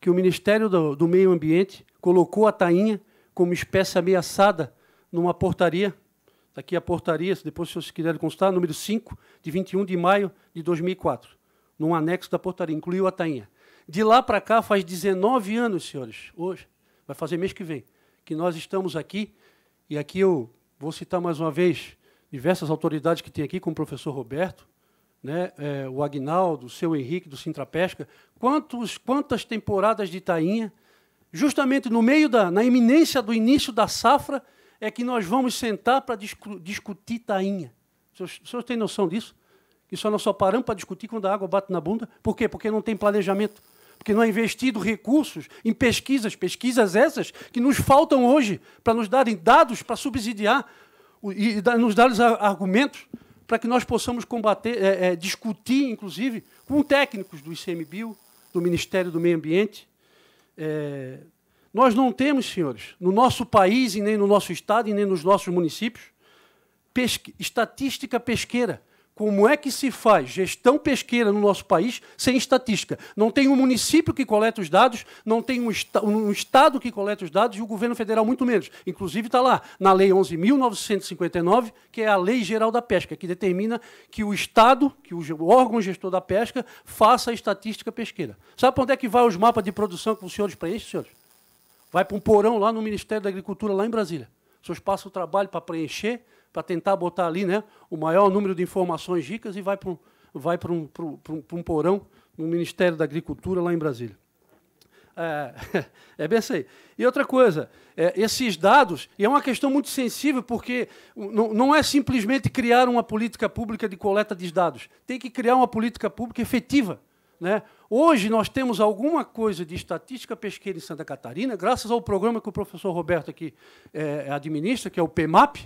Speaker 15: que o Ministério do, do Meio Ambiente colocou a tainha como espécie ameaçada numa portaria. Está aqui a portaria, depois, se vocês quiserem consultar, número 5, de 21 de maio de 2004, num anexo da portaria, incluiu a tainha. De lá para cá, faz 19 anos, senhores, hoje, vai fazer mês que vem, que nós estamos aqui, e aqui eu vou citar mais uma vez diversas autoridades que tem aqui, como o professor Roberto, né, é, o Agnaldo, o seu Henrique do Sintra Pesca, quantos, quantas temporadas de tainha, justamente no meio da, na iminência do início da safra, é que nós vamos sentar para discu discutir tainha. O senhor, o senhor tem noção disso? Que só nós só paramos para discutir quando a água bate na bunda. Por quê? Porque não tem planejamento. Porque não é investido recursos em pesquisas, pesquisas essas que nos faltam hoje para nos darem dados para subsidiar e nos darem argumentos para que nós possamos combater, é, é, discutir, inclusive, com técnicos do ICMBio, do Ministério do Meio Ambiente. É, nós não temos, senhores, no nosso país, e nem no nosso estado, e nem nos nossos municípios, estatística pesqueira. Como é que se faz gestão pesqueira no nosso país sem estatística? Não tem um município que coleta os dados, não tem um, um Estado que coleta os dados e o governo federal muito menos. Inclusive está lá na Lei 11.959, que é a Lei Geral da Pesca, que determina que o Estado, que o órgão gestor da pesca, faça a estatística pesqueira. Sabe para onde é que vai os mapas de produção que os senhores preenchem, senhores? Vai para um porão lá no Ministério da Agricultura, lá em Brasília. Os senhores passam o trabalho para preencher para tentar botar ali né, o maior número de informações ricas e vai para um, vai para um, para um, para um porão no Ministério da Agricultura, lá em Brasília. É, é bem assim. E outra coisa, é, esses dados, e é uma questão muito sensível, porque não, é simplesmente criar uma política pública de coleta de dados, tem que criar uma política pública efetiva. Né? Hoje nós temos alguma coisa de estatística pesqueira em Santa Catarina, graças ao programa que o professor Roberto aqui é, administra, que é o PMAP,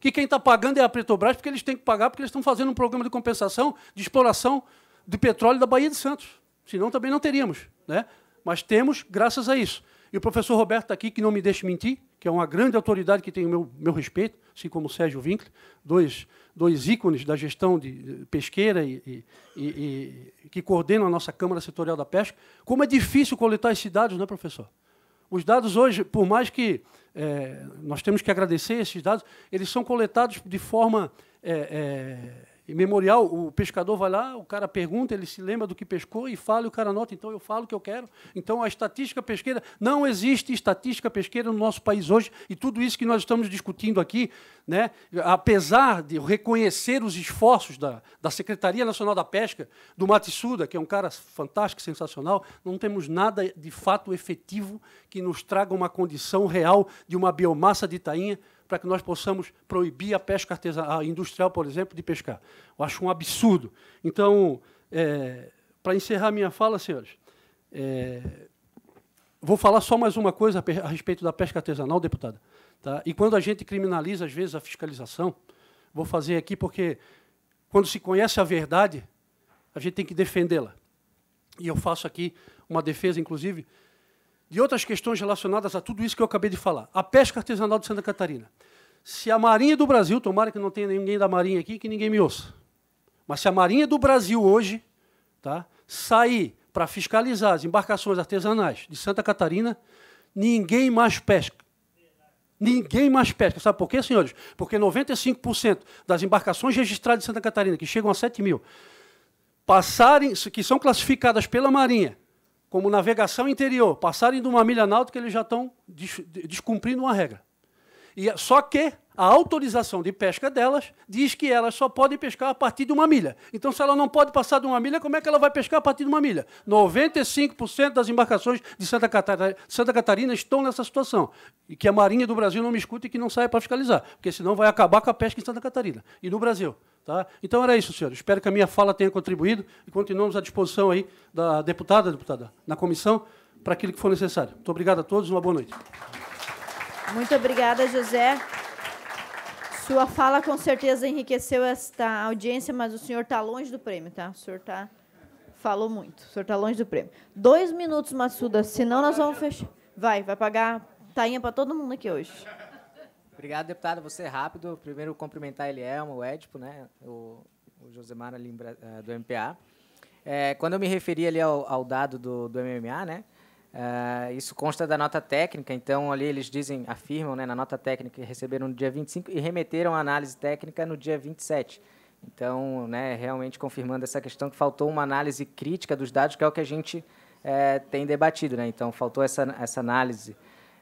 Speaker 15: que quem está pagando é a Petrobras, porque eles têm que pagar, porque eles estão fazendo um programa de compensação de exploração de petróleo da Bahia de Santos. Senão também não teríamos. Né? Mas temos, graças a isso. E o professor Roberto está aqui, que não me deixe mentir, que é uma grande autoridade que tem o meu, meu respeito, assim como o Sérgio Winkler, dois, dois ícones da gestão de pesqueira e, e, e, e que coordenam a nossa Câmara Setorial da Pesca. Como é difícil coletar esses dados, não é, professor? Os dados hoje, por mais que é, nós temos que agradecer esses dados, eles são coletados de forma é, é memorial, o pescador vai lá, o cara pergunta, ele se lembra do que pescou e fala, e o cara anota, então eu falo o que eu quero. Então a estatística pesqueira, não existe estatística pesqueira no nosso país hoje, e tudo isso que nós estamos discutindo aqui, né, apesar de reconhecer os esforços da, da Secretaria Nacional da Pesca, do Matsuda, que é um cara fantástico, sensacional, não temos nada de fato efetivo que nos traga uma condição real de uma biomassa de tainha para que nós possamos proibir a pesca artesanal, a industrial, por exemplo, de pescar. Eu acho um absurdo. Então, é, para encerrar minha fala, senhores, é, vou falar só mais uma coisa a respeito da pesca artesanal, deputada. Tá? E quando a gente criminaliza, às vezes, a fiscalização, vou fazer aqui porque quando se conhece a verdade, a gente tem que defendê-la. E eu faço aqui uma defesa, inclusive, de outras questões relacionadas a tudo isso que eu acabei de falar. A pesca artesanal de Santa Catarina. Se a Marinha do Brasil, tomara que não tenha ninguém da Marinha aqui, que ninguém me ouça, mas se a Marinha do Brasil hoje tá, sair para fiscalizar as embarcações artesanais de Santa Catarina, ninguém mais pesca. Ninguém mais pesca. Sabe por quê, senhores? Porque 95% das embarcações registradas em Santa Catarina, que chegam a 7 mil, passarem, que são classificadas pela Marinha como navegação interior, passarem de uma milha náutica, eles já estão descumprindo uma regra. E é, só que a autorização de pesca delas diz que elas só podem pescar a partir de uma milha. Então, se ela não pode passar de uma milha, como é que ela vai pescar a partir de uma milha? 95% das embarcações de Santa Catarina, Santa Catarina estão nessa situação. E que a Marinha do Brasil não me escute e que não saia para fiscalizar, porque senão vai acabar com a pesca em Santa Catarina e no Brasil. Tá? Então era isso, senhor. Espero que a minha fala tenha contribuído e continuamos à disposição aí da deputada, deputada, na comissão, para aquilo que for necessário. Muito obrigado a todos, uma boa noite.
Speaker 2: Muito obrigada, José. Sua fala com certeza enriqueceu esta audiência, mas o senhor está longe do prêmio, tá? O senhor tá... falou muito. O senhor está longe do prêmio. Dois minutos, Massuda, senão nós vamos fechar. Vai, vai pagar tainha para todo mundo aqui hoje. Obrigado, deputado. Você é rápido. Primeiro, cumprimentar ele Elielma,
Speaker 5: o Edipo, né? o, o Josemar ali eh, do MPA. É, eh, quando eu me referi ali ao, ao dado do, do MMA, né? Uh, isso consta da nota técnica, então ali eles dizem, afirmam né, na nota técnica que receberam no dia 25 e remeteram a análise técnica no dia 27. Então, né, realmente confirmando essa questão que faltou uma análise crítica dos dados, que é o que a gente é, tem debatido. Né? Então, faltou essa, essa análise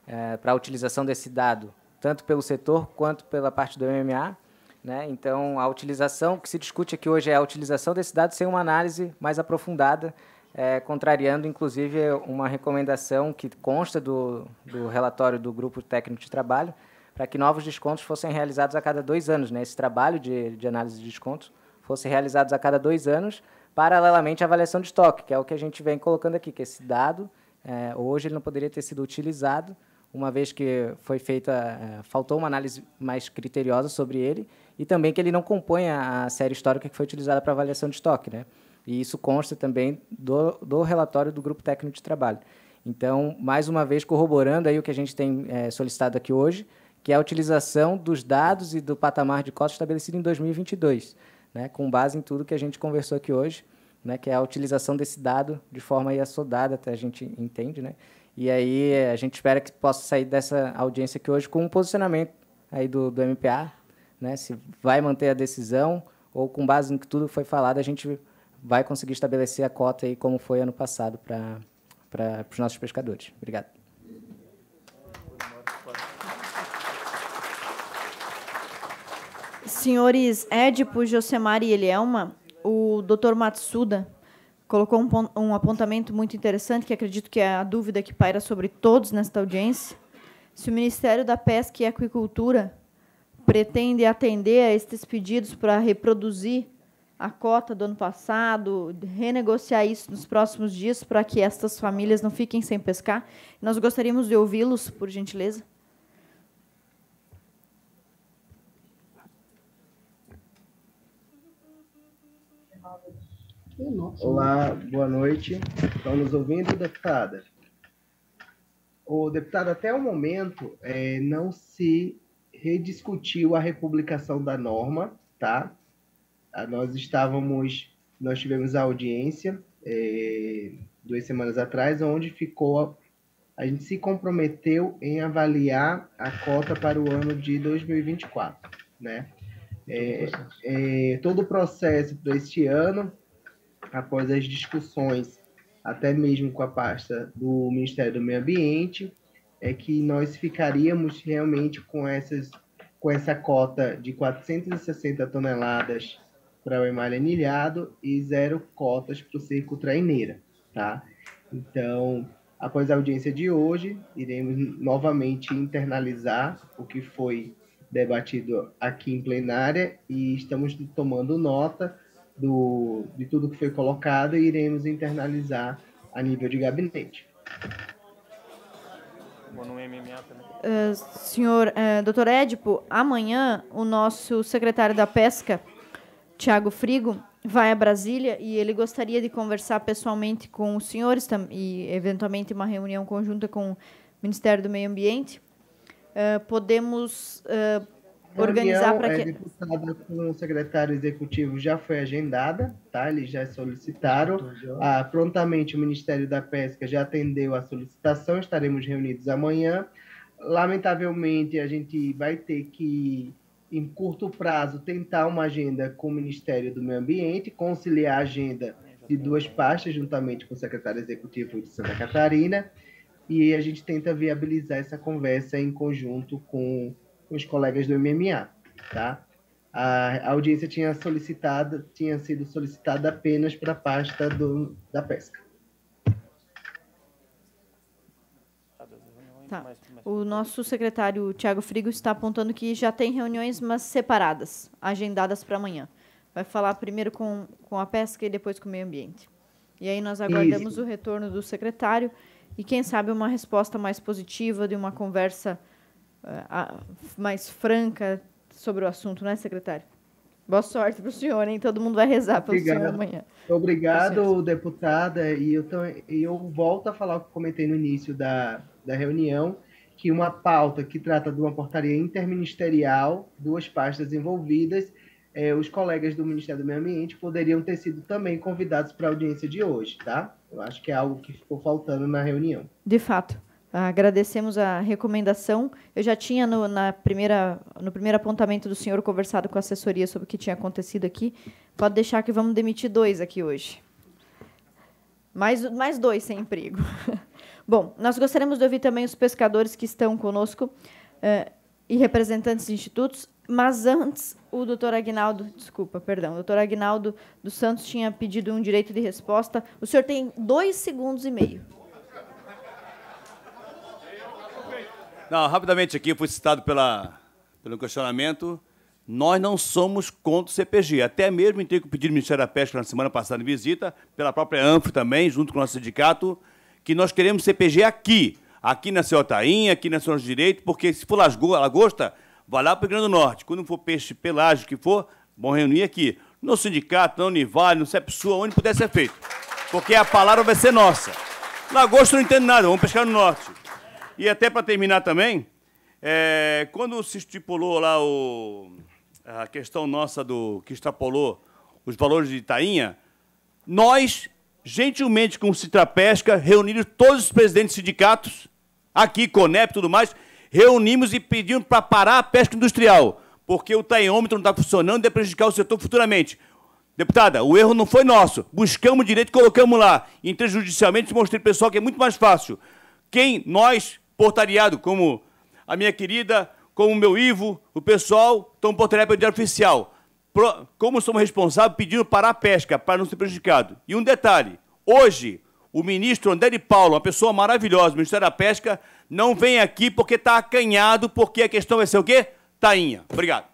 Speaker 5: é, para a utilização desse dado, tanto pelo setor quanto pela parte do MMA. Né? Então, a utilização, o que se discute aqui hoje é a utilização desse dado sem uma análise mais aprofundada é, contrariando inclusive uma recomendação que consta do, do relatório do Grupo Técnico de Trabalho, para que novos descontos fossem realizados a cada dois anos. Né? Esse trabalho de, de análise de descontos fosse realizados a cada dois anos, paralelamente à avaliação de estoque, que é o que a gente vem colocando aqui, que esse dado, é, hoje, ele não poderia ter sido utilizado, uma vez que foi feita, é, faltou uma análise mais criteriosa sobre ele, e também que ele não compõe a, a série histórica que foi utilizada para avaliação de estoque. Né? E isso consta também do, do relatório do Grupo Técnico de Trabalho. Então, mais uma vez, corroborando aí o que a gente tem é, solicitado aqui hoje, que é a utilização dos dados e do patamar de cota estabelecido em 2022, né, com base em tudo que a gente conversou aqui hoje, né, que é a utilização desse dado de forma aí assodada, até a gente entende, né? E aí eh, a gente espera que possa sair dessa audiência aqui hoje com um posicionamento aí do, do MPA, né, se vai manter a decisão ou com base tudo que tudo foi falado, a gente vai conseguir estabelecer a cota aí como foi ano passado para para os nossos pescadores. Obrigado.
Speaker 2: Senhores Édipo, Josemar e Elielma, o Dr. Matsuda colocou um, um apontamento muito interessante, que acredito que é a dúvida que paira sobre todos nesta audiência. Se o Ministério da Pesca e Aquicultura pretende atender a estes pedidos para reproduzir a cota do ano passado, renegociar isso nos próximos dias para que estas famílias não fiquem sem pescar. Nós gostaríamos de ouvi-los, por gentileza. Olá,
Speaker 6: boa noite. Estão nos ouvindo, deputada? O deputado, até o momento, é, não se rediscutiu a republicação da norma, tá? Ah, nós estávamos, nós tivemos a audiência é, duas semanas atrás, onde ficou a gente se comprometeu em avaliar a cota para o ano de 2024, né? É, é, todo o processo para este ano, após as discussões, até mesmo com a pasta do Ministério do Meio Ambiente, é que nós ficaríamos realmente com essas com essa cota de 460 toneladas para o Emalha Anilhado e zero cotas para o Circo Traineira, tá? Então, após a audiência de hoje, iremos novamente internalizar o que foi debatido aqui em plenária e estamos tomando nota do, de tudo que foi colocado e iremos internalizar a nível de gabinete.
Speaker 2: Uh, senhor, uh, doutor Edipo, amanhã o nosso secretário da Pesca Tiago Frigo vai a Brasília e ele gostaria de conversar pessoalmente com os senhores e, eventualmente, uma reunião conjunta com o Ministério do Meio Ambiente. Uh, podemos uh, organizar para é que.
Speaker 6: A reunião com o secretário executivo já foi agendada, tá? Eles já solicitaram. Ah, prontamente, o Ministério da Pesca já atendeu a solicitação, estaremos reunidos amanhã. Lamentavelmente, a gente vai ter que em curto prazo, tentar uma agenda com o Ministério do Meio Ambiente, conciliar a agenda de duas pastas, juntamente com o secretário executivo de Santa Catarina, e a gente tenta viabilizar essa conversa em conjunto com os colegas do MMA, tá? A audiência tinha solicitado, tinha sido solicitada apenas para a pasta do, da pesca.
Speaker 2: Tá. tá. O tá nosso secretário Tiago Frigo está apontando que já tem reuniões, mas separadas, agendadas para amanhã. Vai falar primeiro com, com a pesca e depois com o meio ambiente. E aí nós aguardamos Isso. o retorno do secretário e, quem sabe, uma resposta mais positiva de uma conversa uh, mais franca sobre o assunto, né, secretário? Boa sorte para o senhor, hein? Todo mundo vai rezar pelo Obrigado. senhor amanhã. Obrigado, deputada.
Speaker 6: E eu, tô, eu volto a falar o que comentei no início da, da reunião, que uma pauta que trata de uma portaria interministerial, duas pastas envolvidas, é, os colegas do Ministério do Meio Ambiente poderiam ter sido também convidados para a audiência de hoje, tá? Eu acho que é algo que ficou faltando na reunião.
Speaker 2: De fato. Agradecemos a recomendação. Eu já tinha no, na primeira, no primeiro apontamento do senhor conversado com a assessoria sobre o que tinha acontecido aqui. Pode deixar que vamos demitir dois aqui hoje. Mais, mais dois sem emprego. Bom, nós gostaríamos de ouvir também os pescadores que estão conosco eh, e representantes de institutos, mas antes o doutor Aguinaldo, desculpa, perdão, o doutor Aguinaldo dos Santos tinha pedido um direito de resposta. O senhor tem dois segundos e meio.
Speaker 9: Não, rapidamente aqui, fui citado pela, pelo questionamento. Nós não somos contra o CPG. Até mesmo entrei com o pedido do Ministério da Pesca na semana passada em visita, pela própria ANFRO também, junto com o nosso sindicato que nós queremos CPG aqui, aqui na Ceotainha, aqui na São Direito, porque se for lagosta, vai lá para o Rio Grande do Norte. Quando for peixe pelágico que for, vão reunir aqui. No sindicato, na Univale, no CEPSUA, onde puder ser feito. Porque a palavra vai ser nossa. Lagosta não entende nada, vamos pescar no norte. E até para terminar também, é, quando se estipulou lá o, a questão nossa do que extrapolou os valores de Tainha, nós gentilmente com o Citrapesca, reuniram todos os presidentes de sindicatos, aqui, Conep e tudo mais, reunimos e pedimos para parar a pesca industrial, porque o taiômetro não está funcionando e é prejudicar o setor futuramente. Deputada, o erro não foi nosso. Buscamos direito, colocamos lá. Interjudicialmente, mostrei para o pessoal que é muito mais fácil. Quem, nós, portariado, como a minha querida, como o meu Ivo, o pessoal, estão portariado o Diário Oficial como somos responsáveis, pedindo para a pesca, para não ser prejudicado. E um detalhe: hoje, o ministro André de Paulo, uma pessoa maravilhosa, do Ministério da Pesca, não vem aqui porque está acanhado, porque a questão vai ser o quê? Tainha. Obrigado.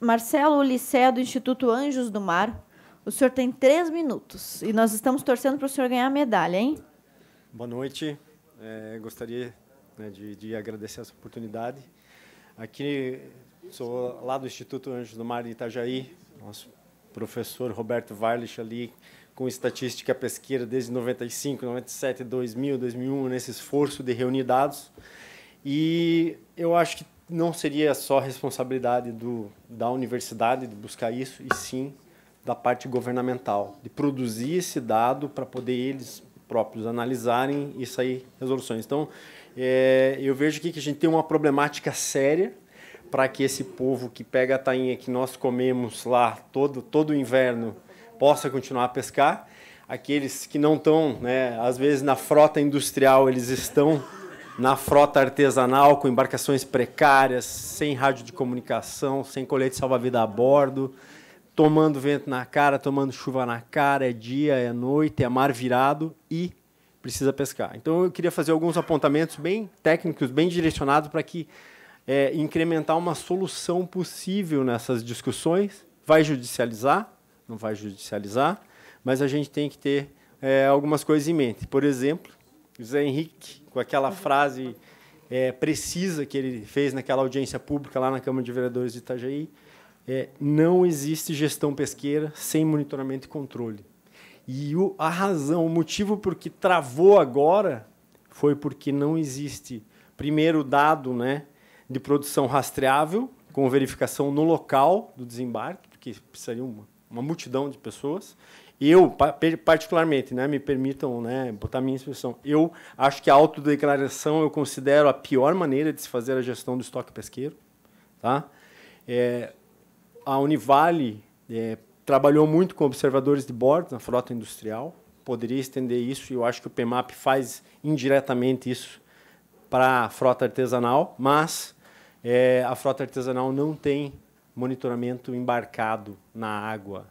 Speaker 2: Marcelo Liceu, do Instituto Anjos do Mar. O senhor tem três minutos e nós estamos torcendo para o senhor ganhar a medalha, hein?
Speaker 16: Boa noite. É, gostaria né, de, de agradecer essa oportunidade. Aqui, sou lá do Instituto Anjos do Mar de Itajaí, nosso professor Roberto Weilich ali com estatística pesqueira desde 95, 97, 2000, 2001, nesse esforço de reunir dados. E eu acho que não seria só responsabilidade do, da universidade de buscar isso, e sim da parte governamental, de produzir esse dado para poder eles próprios analisarem e sair resoluções. Então, é, eu vejo aqui que a gente tem uma problemática séria para que esse povo que pega a tainha que nós comemos lá todo, todo inverno possa continuar a pescar. Aqueles que não estão, né, às vezes na frota industrial, eles estão na frota artesanal, com embarcações precárias, sem rádio de comunicação, sem colete salva-vida a bordo, tomando vento na cara, tomando chuva na cara, é dia, é noite, é mar virado e precisa pescar. Então eu queria fazer alguns apontamentos bem técnicos, bem direcionados para que é, incrementar uma solução possível nessas discussões. Vai judicializar? Não vai judicializar, mas a gente tem que ter é, algumas coisas em mente. Por exemplo, José Henrique, com aquela frase é, precisa que ele fez naquela audiência pública lá na Câmara de Vereadores de Itajaí, é, não existe gestão pesqueira sem monitoramento e controle. E o, a razão, o motivo por que travou agora foi porque não existe, primeiro, dado né, de produção rastreável, com verificação no local do desembarque, porque precisaria uma, uma multidão de pessoas. Eu, particularmente, né, me permitam né, botar minha inspeção. eu acho que a autodeclaração eu considero a pior maneira de se fazer a gestão do estoque pesqueiro. Tá? É, a Univale é, trabalhou muito com observadores de bordo na frota industrial. Poderia estender isso, e eu acho que o Pemap faz indiretamente isso para a frota artesanal, mas é, a frota artesanal não tem monitoramento embarcado na água,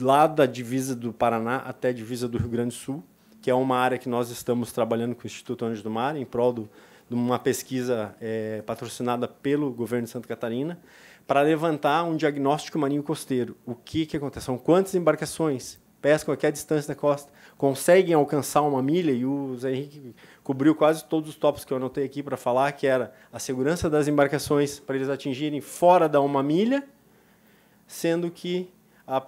Speaker 16: lá da divisa do Paraná até a divisa do Rio Grande do Sul, que é uma área que nós estamos trabalhando com o Instituto Anjos do Mar, em prol do, de uma pesquisa é, patrocinada pelo governo de Santa Catarina para levantar um diagnóstico marinho costeiro. O que, que acontece? São quantas embarcações pescam a à distância da costa? Conseguem alcançar uma milha? E o Zé Henrique cobriu quase todos os tópicos que eu anotei aqui para falar, que era a segurança das embarcações para eles atingirem fora da uma milha, sendo que a,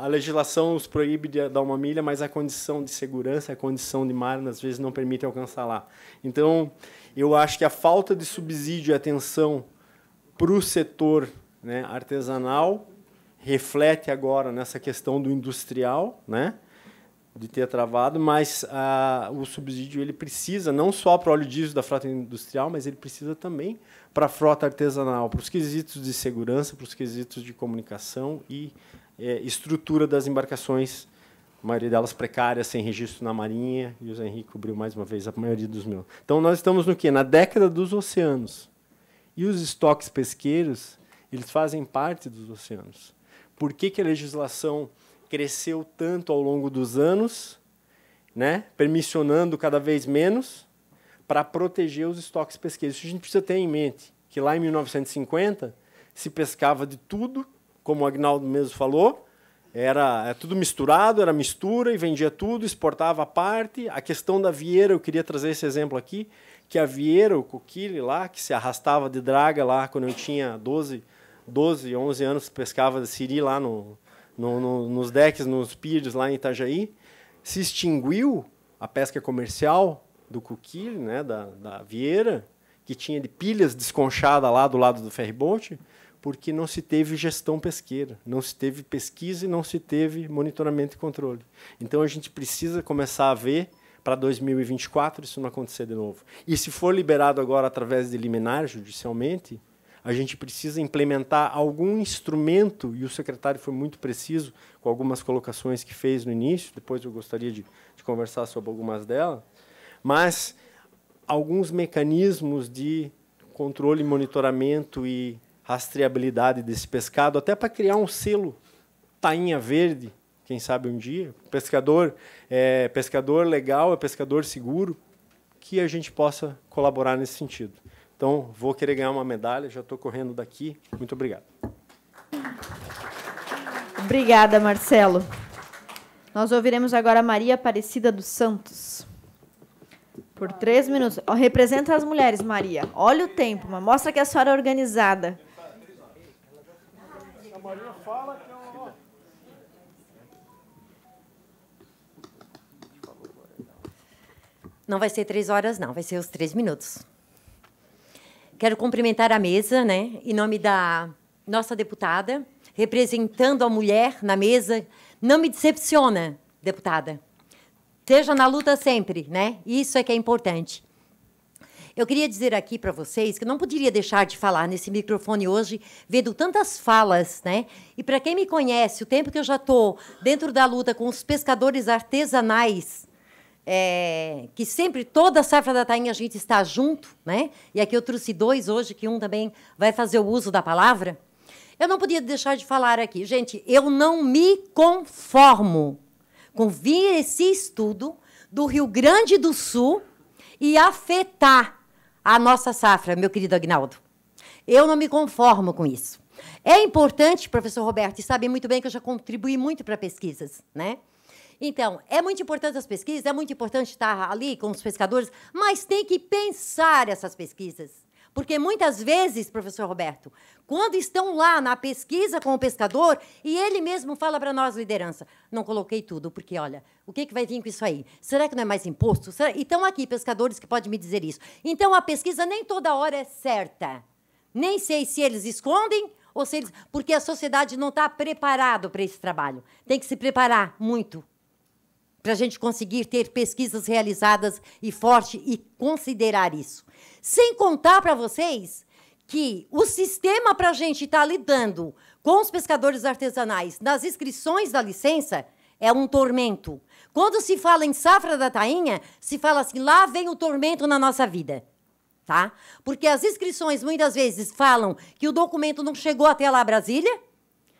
Speaker 16: a, a, legislação os proíbe de dar uma milha, mas a condição de segurança, a condição de mar, às vezes não permite alcançar lá. Então, eu acho que a falta de subsídio e atenção para o setor né, artesanal, reflete agora nessa questão do industrial, né, de ter travado, mas a, ah, o subsídio ele precisa não só para o óleo diesel da frota industrial, mas ele precisa também para a frota artesanal, para os quesitos de segurança, para os quesitos de comunicação e é, estrutura das embarcações, a maioria delas precárias, sem registro na Marinha, e o Zé Henrique cobriu mais uma vez a maioria dos meus. Então, nós estamos no quê? Na década dos oceanos. E os estoques pesqueiros, eles fazem parte dos oceanos. Por que, que a legislação cresceu tanto ao longo dos anos, né? permissionando cada vez menos, para proteger os estoques pesqueiros? Isso a gente precisa ter em mente que lá em 1950 se pescava de tudo, como o Agnaldo mesmo falou, era, era, é tudo misturado, era mistura e vendia tudo, exportava a parte. A questão da vieira, eu queria trazer esse exemplo aqui, que a Vieira, o coquile lá, que se arrastava de draga lá quando eu tinha 12, 12 11 anos, pescava siri lá no, no, no, nos decks, nos piers lá em Itajaí, se extinguiu a pesca comercial do coquile, né, da, da Vieira, que tinha de pilhas desconchada lá do lado do ferryboat, porque não se teve gestão pesqueira, não se teve pesquisa e não se teve monitoramento e controle. Então a gente precisa começar a ver para 2024 isso não acontecer de novo. E se for liberado agora através de liminar judicialmente, a gente precisa implementar algum instrumento, e o secretário foi muito preciso com algumas colocações que fez no início, depois eu gostaria de, de conversar sobre algumas delas, mas alguns mecanismos de controle, monitoramento e rastreabilidade desse pescado, até para criar um selo tainha verde quem sabe um dia. Pescador é pescador legal, é pescador seguro, que a gente possa colaborar nesse sentido. Então, vou querer ganhar uma medalha, já estou correndo daqui. Muito obrigado.
Speaker 2: Obrigada, Marcelo. Nós ouviremos agora a Maria Aparecida dos Santos. Por três minutos. Representa as mulheres, Maria. Olha o tempo, mas mostra que a senhora é organizada.
Speaker 3: A Maria fala
Speaker 17: Não vai ser três horas, não, vai ser os três minutos. Quero cumprimentar a mesa, né, em nome da nossa deputada, representando a mulher na mesa. Não me decepciona, deputada. Seja na luta sempre, né? Isso é que é importante. Eu queria dizer aqui para vocês que eu não poderia deixar de falar nesse microfone hoje, vendo tantas falas, né? E para quem me conhece, o tempo que eu já estou dentro da luta com os pescadores artesanais é, que sempre toda safra da tainha a gente está junto, né? E aqui eu trouxe dois hoje, que um também vai fazer o uso da palavra. Eu não podia deixar de falar aqui, gente, eu não me conformo com vir esse estudo do Rio Grande do Sul e afetar a nossa safra, meu querido Agnaldo. Eu não me conformo com isso. É importante, professor Roberto, e sabe muito bem que eu já contribuí muito para pesquisas, né? Então, é muito importante as pesquisas, é muito importante estar ali com os pescadores, mas tem que pensar essas pesquisas. Porque muitas vezes, professor Roberto, quando estão lá na pesquisa com o pescador e ele mesmo fala para nós, liderança, não coloquei tudo, porque olha, o que, que vai vir com isso aí? Será que não é mais imposto? Será... Então, aqui, pescadores que podem me dizer isso. Então, a pesquisa nem toda hora é certa. Nem sei se eles escondem ou se eles. Porque a sociedade não está preparada para esse trabalho. Tem que se preparar muito para a gente conseguir ter pesquisas realizadas e forte e considerar isso. Sem contar para vocês que o sistema para a gente estar tá lidando com os pescadores artesanais nas inscrições da licença é um tormento. Quando se fala em safra da tainha, se fala assim: lá vem o tormento na nossa vida. Tá? Porque as inscrições muitas vezes falam que o documento não chegou até lá Brasília,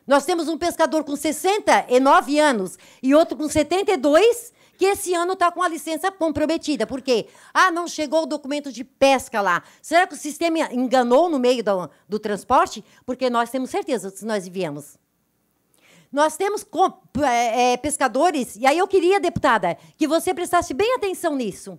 Speaker 17: nós temos um pescador com 69 anos e outro com 72, que esse ano está com a licença comprometida. Por quê? Ah, não chegou o documento de pesca lá. Será que o sistema enganou no meio do, do transporte? Porque nós temos certeza se nós viemos. Nós temos é, é, pescadores, e aí eu queria, deputada, que você prestasse bem atenção nisso.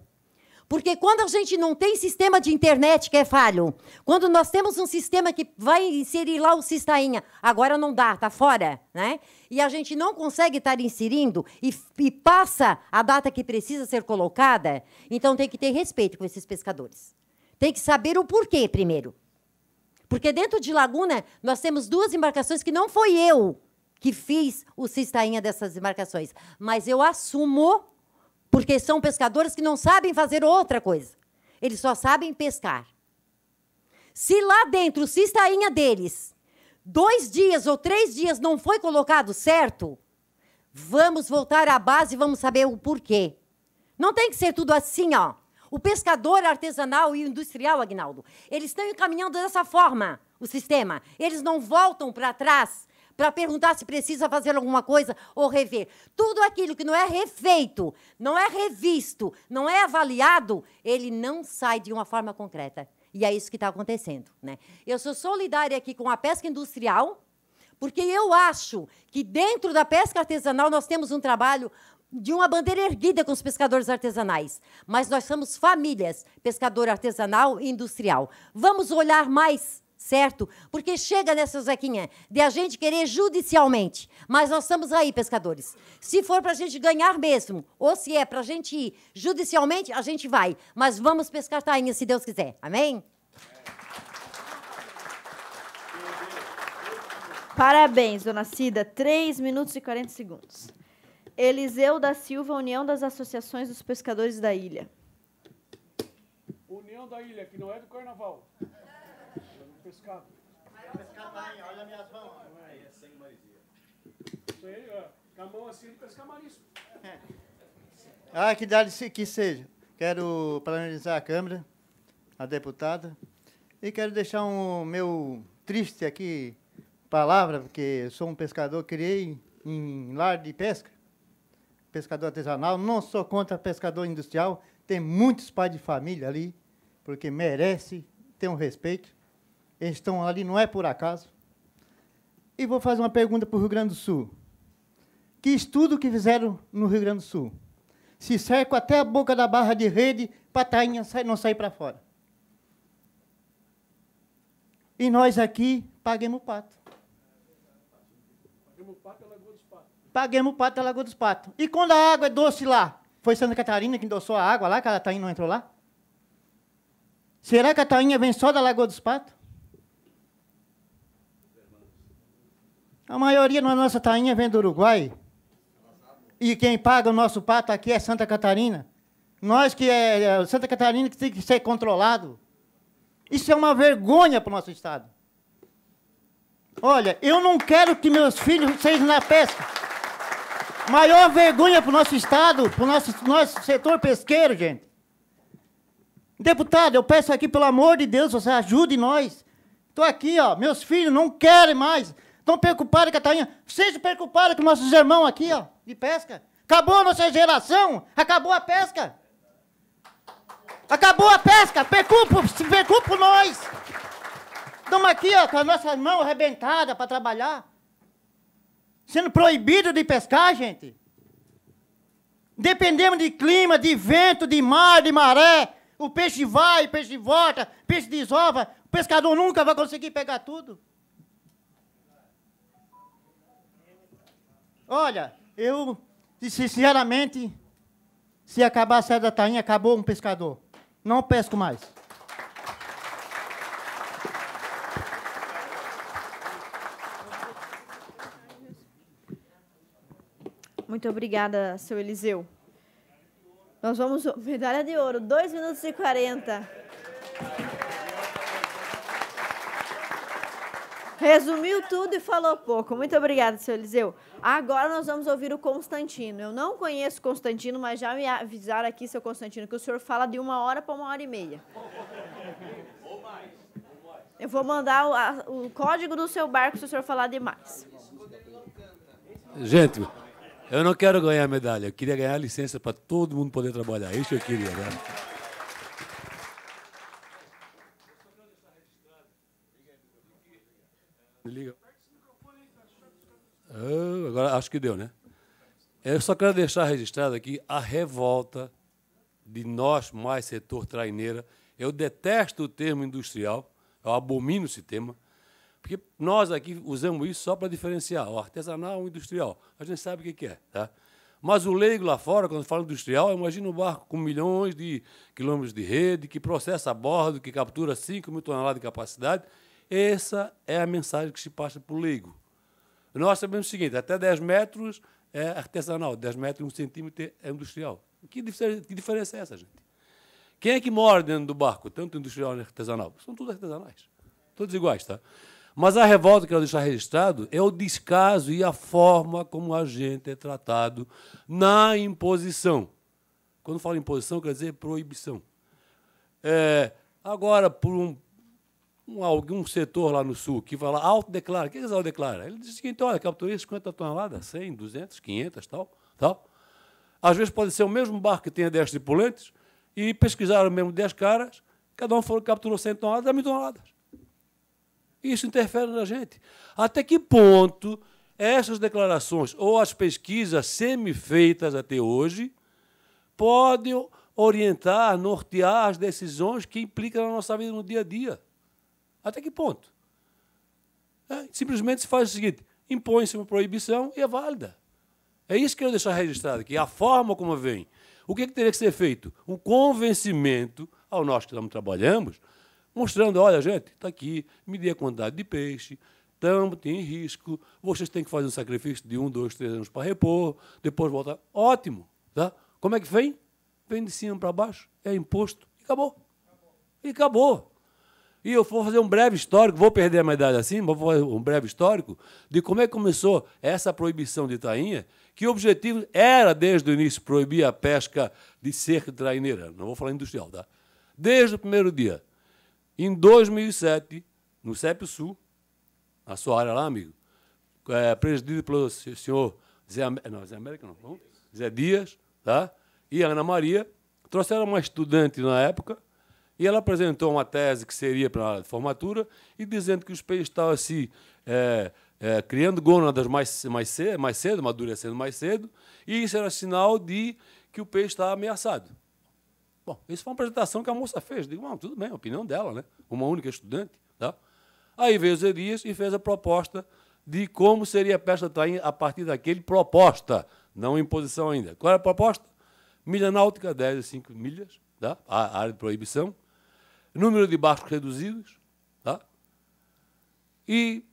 Speaker 17: Porque quando a gente não tem sistema de internet que é falho, quando nós temos um sistema que vai inserir lá o cistainha, agora não dá, tá fora, né? E a gente não consegue estar inserindo e, e passa a data que precisa ser colocada, então tem que ter respeito com esses pescadores. Tem que saber o porquê primeiro. Porque dentro de Laguna, nós temos duas embarcações que não foi eu que fiz o cistainha dessas embarcações, mas eu assumo porque são pescadores que não sabem fazer outra coisa. Eles só sabem pescar. Se lá dentro, se estainha deles, dois dias ou três dias não foi colocado certo, vamos voltar à base e vamos saber o porquê. Não tem que ser tudo assim, ó. O pescador artesanal e o industrial, Agnaldo, eles estão encaminhando dessa forma o sistema. Eles não voltam para trás para perguntar se precisa fazer alguma coisa ou rever. Tudo aquilo que não é refeito, não é revisto, não é avaliado, ele não sai de uma forma concreta. E é isso que está acontecendo. Né? Eu sou solidária aqui com a pesca industrial, porque eu acho que dentro da pesca artesanal nós temos um trabalho de uma bandeira erguida com os pescadores artesanais, mas nós somos famílias, pescador artesanal e industrial. Vamos olhar mais certo? Porque chega, nessa Zequinha, de a gente querer judicialmente. Mas nós estamos aí, pescadores. Se for para a gente ganhar mesmo, ou se é para a gente ir judicialmente, a gente vai. Mas vamos pescar tainha, se Deus quiser. Amém?
Speaker 2: Parabéns, dona Cida. 3 minutos e 40 segundos. Eliseu da Silva, União das Associações dos Pescadores da Ilha.
Speaker 3: União da Ilha, que não é do Carnaval pescado. Pescar bem, olha minhas mãos. Aí é sem marizia. Isso aí, ó. Com a mão assim, ele pescar marisco.
Speaker 18: Ah, que idade que seja. Quero parabenizar a Câmara, a deputada, e quero deixar um meu triste aqui palavra, porque sou um pescador, criei em lar de pesca, pescador artesanal, não sou contra pescador industrial, tem muitos pais de família ali, porque merece ter um respeito. Eles estão ali, não é por acaso. E vou fazer uma pergunta para o Rio Grande do Sul. Que estudo que fizeram no Rio Grande do Sul? Se cercam até a boca da barra de rede para a tainha não sair para fora. E nós aqui paguemos o pato.
Speaker 3: Paguemos o pato da é Lagoa dos Patos.
Speaker 18: Paguemos pato e é Lagoa dos Patos. E quando a água é doce lá? Foi Santa Catarina que endossou a água lá, que a Tainha não entrou lá? Será que a Tainha vem só da Lagoa dos Patos? A maioria da nossa tainha vem do Uruguai. E quem paga o nosso pato aqui é Santa Catarina. Nós que é, é Santa Catarina que tem que ser controlado. Isso é uma vergonha para o nosso Estado. Olha, eu não quero que meus filhos sejam na pesca. Maior vergonha para o nosso Estado, para o nosso, nosso setor pesqueiro, gente. Deputado, eu peço aqui, pelo amor de Deus, você ajude nós. Estou aqui, ó, meus filhos não querem mais Estão preocupados, Catarina? Vocês se preocuparam com nossos irmãos aqui, ó, de pesca? Acabou a nossa geração, acabou a pesca. Acabou a pesca, preocupa, se preocupa nós. Estamos aqui, ó, com as nossas mãos arrebentadas para trabalhar. Sendo proibido de pescar, gente. Dependemos de clima, de vento, de mar, de maré. O peixe vai, o peixe volta, o peixe desova. O pescador nunca vai conseguir pegar tudo. Olha, eu sinceramente, se acabar a saída da tainha, acabou um pescador. Não pesco mais.
Speaker 2: Muito obrigada, seu Eliseu. Nós vamos. Medalha de ouro, 2 minutos e 40. Resumiu tudo e falou pouco. Muito obrigada, seu Eliseu. Agora nós vamos ouvir o Constantino. Eu não conheço Constantino, mas já me avisaram aqui, seu Constantino, que o senhor fala de uma hora para uma hora e meia. Ou mais. Eu vou mandar o, a, o, código do seu barco se o senhor falar demais.
Speaker 19: Gente, eu não quero ganhar medalha. Eu queria ganhar licença para todo mundo poder trabalhar. Isso eu queria, né? Acho que deu, né? É, eu só quero deixar registrado aqui a revolta de nós, mais setor traineira. Eu detesto o termo industrial, eu abomino esse tema, porque nós aqui usamos isso só para diferenciar o artesanal e o industrial. A gente sabe o que é, tá? Mas o leigo lá fora, quando fala industrial, imagina um barco com milhões de quilômetros de rede, que processa a bordo, que captura 5 mil toneladas de capacidade. Essa é a mensagem que se passa para o leigo. Nós sabemos o seguinte, até 10 metros é artesanal, 10 metros e 1 centímetro é industrial. Que diferença, que diferença é essa, gente? Quem é que mora dentro do barco, tanto industrial quanto artesanal? São todos artesanais, todos iguais, tá? Mas a revolta que ela deixar registrado é o descaso e a forma como a gente é tratado na imposição. Quando falo imposição, quer dizer proibição. É, agora, por um um, algum setor lá no sul que vai lá, autodeclara. O que eles autodeclaram? Ele diz o seguinte: olha, capturei 50 toneladas, 100, 200, 500, tal, tal. Às vezes pode ser o mesmo barco que tenha 10 tripulantes e pesquisaram mesmo 10 caras, cada um foram, capturou 100 toneladas, mil toneladas. Isso interfere na gente. Até que ponto essas declarações ou as pesquisas semi-feitas até hoje podem orientar, nortear as decisões que implicam na nossa vida no dia a dia? Até que ponto? É, simplesmente se faz o seguinte: impõe-se uma proibição e é válida. É isso que eu quero deixar registrado aqui, a forma como vem. O que, é que teria que ser feito? Um convencimento ao nós que estamos trabalhamos, mostrando, olha, gente, está aqui, me dê a quantidade de peixe, estamos, tem risco, vocês têm que fazer um sacrifício de um, dois, três anos para repor, depois voltar. Ótimo. Tá? Como é que vem? Vem de cima para baixo, é imposto, e acabou. acabou. E acabou. E eu vou fazer um breve histórico, vou perder a idade assim, mas vou fazer um breve histórico de como é que começou essa proibição de tainha, que o objetivo era, desde o início, proibir a pesca de cerca traineira. Não vou falar industrial, tá? Desde o primeiro dia. Em 2007, no CEP Sul, a sua área lá, amigo, é, presidido pelo senhor Zé, não, Zé América, não, Zé Dias, tá? e Ana Maria, trouxeram uma estudante na época, e ela apresentou uma tese que seria para a formatura e dizendo que os peixes estavam se assim, é, é, criando gônadas mais, mais, cedo, mais cedo, madurecendo mais cedo, e isso era sinal de que o peixe estava ameaçado. Bom, isso foi uma apresentação que a moça fez. Digo, bom tudo bem, a opinião dela, né? Uma única estudante. Tá? Aí veio o Zerias e fez a proposta de como seria a pesca da a partir daquele proposta, não imposição ainda. Qual era a proposta? Milha náutica, 10 a 5 milhas, tá? a área de proibição número de barcos reduzidos, tá? e,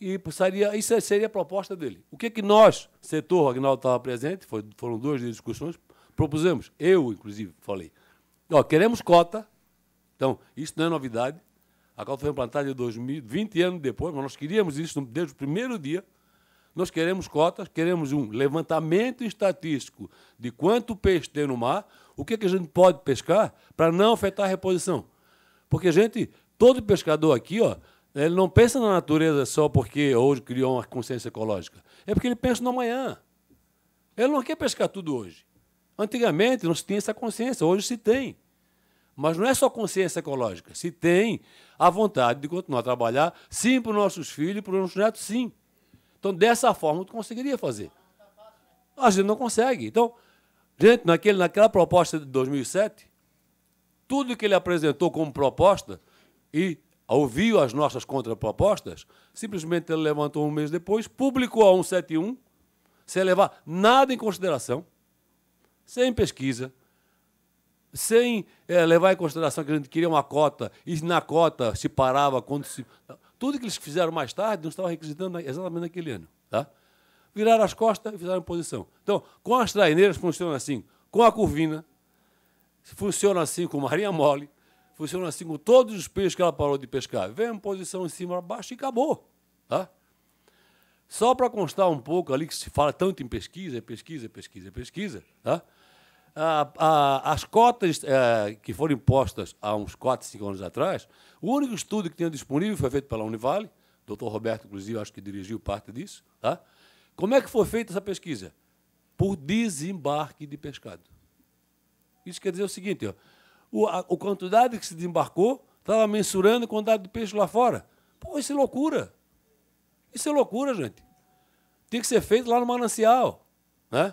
Speaker 19: e passaria, isso é, seria a proposta dele. O que, é que nós, setor, o Agnaldo estava presente, foi, foram duas discussões, propusemos, eu inclusive falei, ó, queremos cota, então isso não é novidade, a cota foi implantada em 2000, 20 anos depois, mas nós queríamos isso desde o primeiro dia, nós queremos cotas, queremos um levantamento estatístico de quanto peixe tem no mar, o que, é que a gente pode pescar para não afetar a reposição. Porque, a gente, todo pescador aqui, ó, ele não pensa na natureza só porque hoje criou uma consciência ecológica. É porque ele pensa no amanhã. Ele não quer pescar tudo hoje. Antigamente não se tinha essa consciência, hoje se tem. Mas não é só consciência ecológica, se tem a vontade de continuar a trabalhar, sim, para os nossos filhos, para os nossos netos, sim. Então, dessa forma, tu conseguiria fazer. A gente não consegue. Então, gente, naquele, naquela proposta de 2007, tudo que ele apresentou como proposta e ouviu as nossas contrapropostas, simplesmente ele levantou um mês depois, publicou a 171, sem levar nada em consideração, sem pesquisa, sem é, levar em consideração que a gente queria uma cota e na cota se parava quando se. Tudo que eles fizeram mais tarde não estava requisitando exatamente naquele ano. Tá? Viraram as costas e fizeram posição. Então, com as traineiras funciona assim: com a curvina, Funciona assim com marinha mole, funciona assim com todos os peixes que ela parou de pescar. Vem uma posição em cima, abaixo e acabou. Tá? Só para constar um pouco ali que se fala tanto em pesquisa, pesquisa, pesquisa, pesquisa, tá? Ah, as cotas é, que foram impostas há uns 4, 5 anos atrás, o único estudo que tinha disponível foi feito pela Univale, o doutor Roberto, inclusive, acho que dirigiu parte disso. Tá? Como é que foi feita essa pesquisa? Por desembarque de pescado. Isso quer dizer o seguinte: ó, o, a, a quantidade que se desembarcou estava mensurando a quantidade de peixe lá fora. Pô, isso é loucura. Isso é loucura, gente. Tem que ser feito lá no manancial. Né?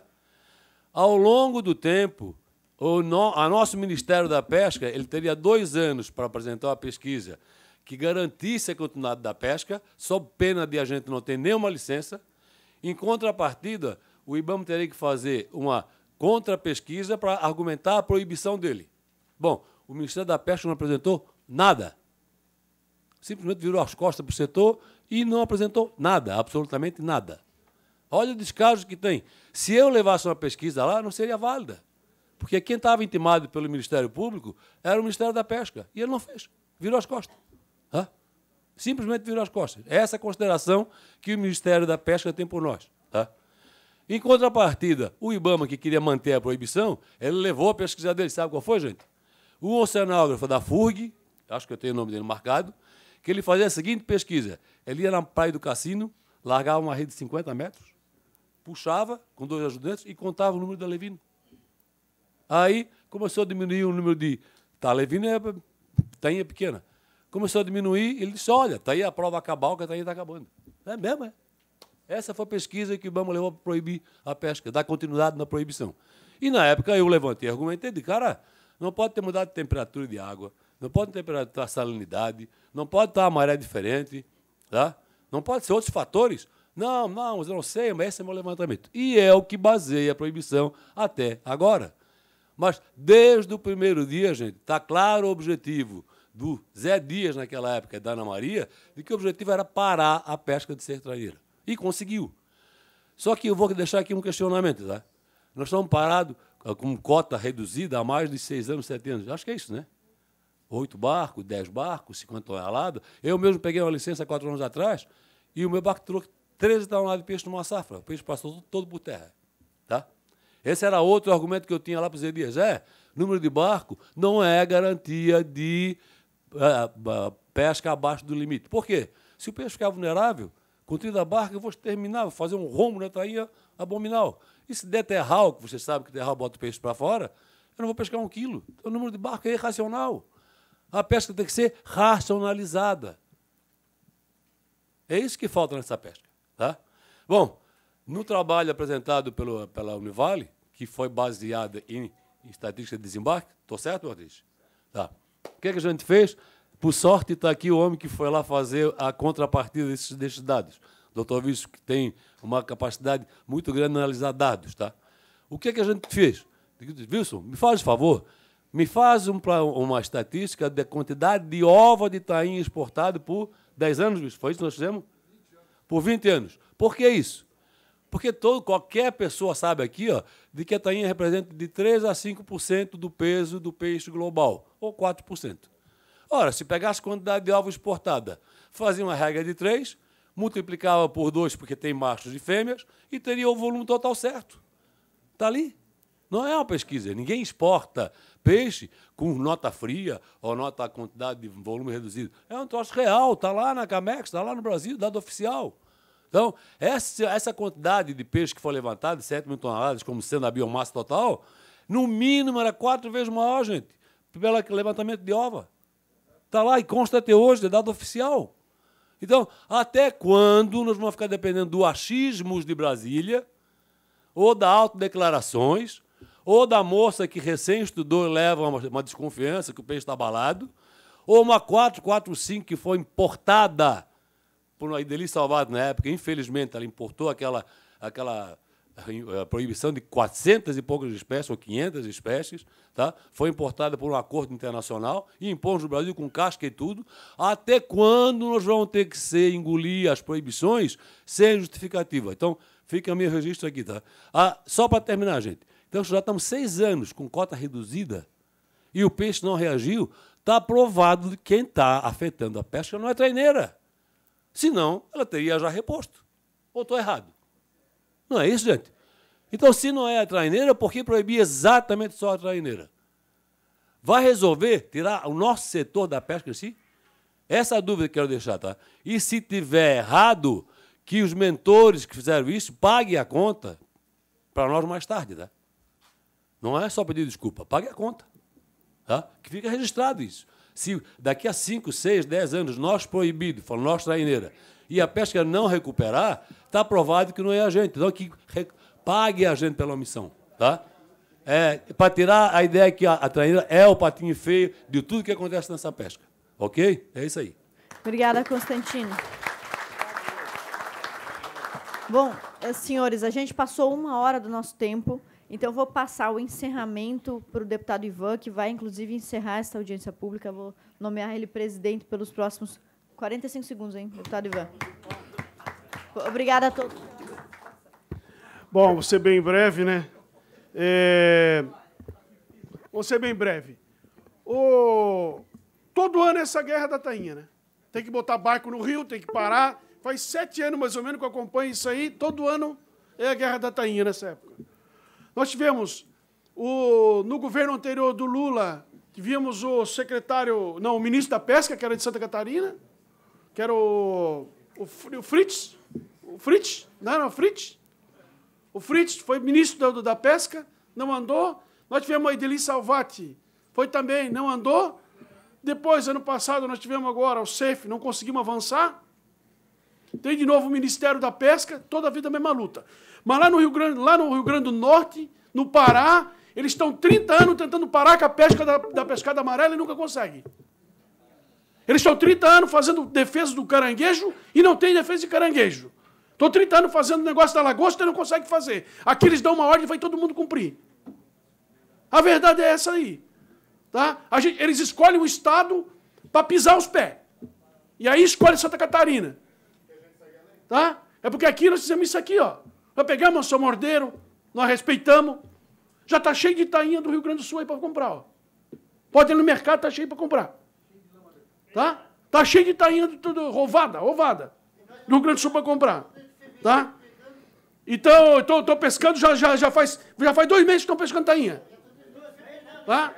Speaker 19: Ao longo do tempo, o no, a nosso Ministério da Pesca ele teria dois anos para apresentar uma pesquisa que garantisse a continuidade da pesca, sob pena de a gente não ter nenhuma licença. Em contrapartida, o IBAMA teria que fazer uma contra a pesquisa para argumentar a proibição dele. Bom, o Ministério da Pesca não apresentou nada. Simplesmente virou as costas para o setor e não apresentou nada, absolutamente nada. Olha o descaso que tem. Se eu levasse uma pesquisa lá, não seria válida. Porque quem estava intimado pelo Ministério Público era o Ministério da Pesca. E ele não fez. Virou as costas. Simplesmente virou as costas. Essa é a consideração que o Ministério da Pesca tem por nós. Em contrapartida, o Ibama, que queria manter a proibição, ele levou a pesquisa dele. Sabe qual foi, gente? O oceanógrafo da FURG, acho que eu tenho o nome dele marcado, que ele fazia a seguinte pesquisa. Ele ia na praia do cassino, largava uma rede de 50 metros, puxava com dois ajudantes e contava o número da levina. Aí começou a diminuir o número de. Tá, levina, é tainha tá é pequena. Começou a diminuir, ele disse: olha, tá aí a prova acabar, que a tainha está acabando. É mesmo, é? Essa foi a pesquisa que o Ibama levou para proibir a pesca, dar continuidade na proibição. E na época eu levantei, argumentei de cara, não pode ter mudado de temperatura de água, não pode ter a salinidade, não pode estar a maré diferente, tá? não pode ser outros fatores. Não, não, eu não sei, mas esse é meu levantamento. E é o que baseia a proibição até agora. Mas desde o primeiro dia, gente, está claro o objetivo do Zé Dias naquela época, da Ana Maria, de que o objetivo era parar a pesca de sertaneira. E conseguiu. Só que eu vou deixar aqui um questionamento, tá? Nós estamos parados ah, com cota reduzida há mais de seis anos, sete anos. Acho que é isso, né? Oito barcos, dez barcos, 50 toneladas. Eu mesmo peguei uma licença quatro anos atrás e o meu barco trouxe 13 toneladas de peixe numa safra. O peixe passou todo por terra. Tá? Esse era outro argumento que eu tinha lá para os Elias. É, número de barco não é garantia de uh, uh, pesca abaixo do limite. Por quê? Se o peixe ficar vulnerável, Contrito da barca, eu vou terminar, vou fazer um rombo na tainha abominal. E se der terral, que você sabe que terral bota o peixe para fora, eu não vou pescar um quilo. Então, o número de barca é irracional. A pesca tem que ser racionalizada. É isso que falta nessa pesca. Tá? Bom, no trabalho apresentado pelo, pela Univale, que foi baseado em, em estatística de desembarque, estou certo, Ortiz? Tá. O que, é que a gente fez? Por sorte, está aqui o homem que foi lá fazer a contrapartida desses, desses dados. Doutor Vício, que tem uma capacidade muito grande de analisar dados. Tá? O que, é que a gente fez? Wilson, me faz favor, me faz um, uma estatística da quantidade de ova de tainha exportado por 10 anos, Wilson. Foi isso que nós fizemos? 20 por 20 anos. Por que isso? Porque todo, qualquer pessoa sabe aqui ó, de que a tainha representa de 3 a 5% do peso do peixe global, ou 4%. Ora, se pegasse quantidade de ovos exportada, fazia uma regra de três, multiplicava por dois, porque tem machos e fêmeas, e teria o volume total certo. Está ali. Não é uma pesquisa. Ninguém exporta peixe com nota fria ou nota a quantidade de volume reduzido. É um troço real, está lá na Camex, está lá no Brasil, dado oficial. Então, essa, essa quantidade de peixe que foi levantada, 7 mil toneladas, como sendo a biomassa total, no mínimo era quatro vezes maior, gente, pelo levantamento de ova. Está lá e consta até hoje, é dado oficial. Então, até quando nós vamos ficar dependendo do achismos de Brasília, ou da autodeclarações, ou da moça que recém estudou e leva uma, uma desconfiança que o peixe está abalado, ou uma 445 que foi importada por uma Ideli Salvado na época, infelizmente ela importou aquela, aquela a proibição de 400 e poucas espécies, ou 500 espécies, tá? foi importada por um acordo internacional e impôs no Brasil com casca e tudo. Até quando nós vamos ter que ser, engolir as proibições sem justificativa? Então, fica meu registro aqui. Tá? Ah, só para terminar, gente. Então, já estamos seis anos com cota reduzida e o peixe não reagiu. Está provado que quem está afetando a pesca não é treineira. Senão, ela teria já reposto. Ou estou errado? Não é isso, gente? Então, se não é a traineira, por que proibir exatamente só a traineira? Vai resolver tirar o nosso setor da pesca em si? Essa é dúvida que quero deixar, tá? E se tiver errado, que os mentores que fizeram isso paguem a conta para nós mais tarde, tá? Não é só pedir desculpa, pague a conta. Tá? Que fica registrado isso. Se daqui a 5, 6, 10 anos nós proibidos, falando nós traineira, e a pesca não recuperar, está provado que não é a gente. Então, que pague a gente pela omissão. Tá? É, Para tirar a ideia que a, a traíra é o patinho feio de tudo que acontece nessa pesca. Ok? É isso aí.
Speaker 2: Obrigada, Constantino. Bom, eh, senhores, a gente passou uma hora do nosso tempo, então vou passar o encerramento para o deputado Ivan, que vai, inclusive, encerrar esta audiência pública. Vou nomear ele presidente pelos próximos 45 segundos, hein, deputado Ivan. Obrigada a todos.
Speaker 3: Bom, vou ser bem breve, né? É... Vou ser bem breve. O... Todo ano é essa guerra da tainha, né? Tem que botar barco no rio, tem que parar. Faz sete anos, mais ou menos, que eu acompanho isso aí. Todo ano é a guerra da tainha nessa época. Nós tivemos, o... no governo anterior do Lula, tivemos o secretário, não, o ministro da Pesca, que era de Santa Catarina, que era o, o, o Fritz, o Fritz, não era o Fritz? O Fritz foi ministro da, da pesca, não andou. Nós tivemos a Edeli Salvati, foi também, não andou. Depois, ano passado, nós tivemos agora o SEF, não conseguimos avançar. Tem de novo o Ministério da Pesca, toda a vida a mesma luta. Mas lá no Rio Grande, lá no Rio Grande do Norte, no Pará, eles estão 30 anos tentando parar com a pesca da, da pescada amarela e nunca conseguem. Eles estão 30 anos fazendo defesa do caranguejo e não tem defesa de caranguejo. Estou 30 anos fazendo negócio da lagosta e não consegue fazer. Aqui eles dão uma ordem e vai todo mundo cumprir. A verdade é essa aí. Tá? Gente, eles escolhem o Estado para pisar os pés. E aí escolhe Santa Catarina. Tá? É porque aqui nós fizemos isso aqui, ó. Nós pegamos o mordeiro, nós respeitamos. Já está cheio de tainha do Rio Grande do Sul aí para comprar, ó. Pode ir no mercado, está cheio para comprar. Tá? Tá cheio de tainha tudo, rovada, rovada No Grande Sul para comprar. Tá? Então, estou tô, tô pescando já, já, já, faz, já faz dois meses que estou pescando tainha. Tá?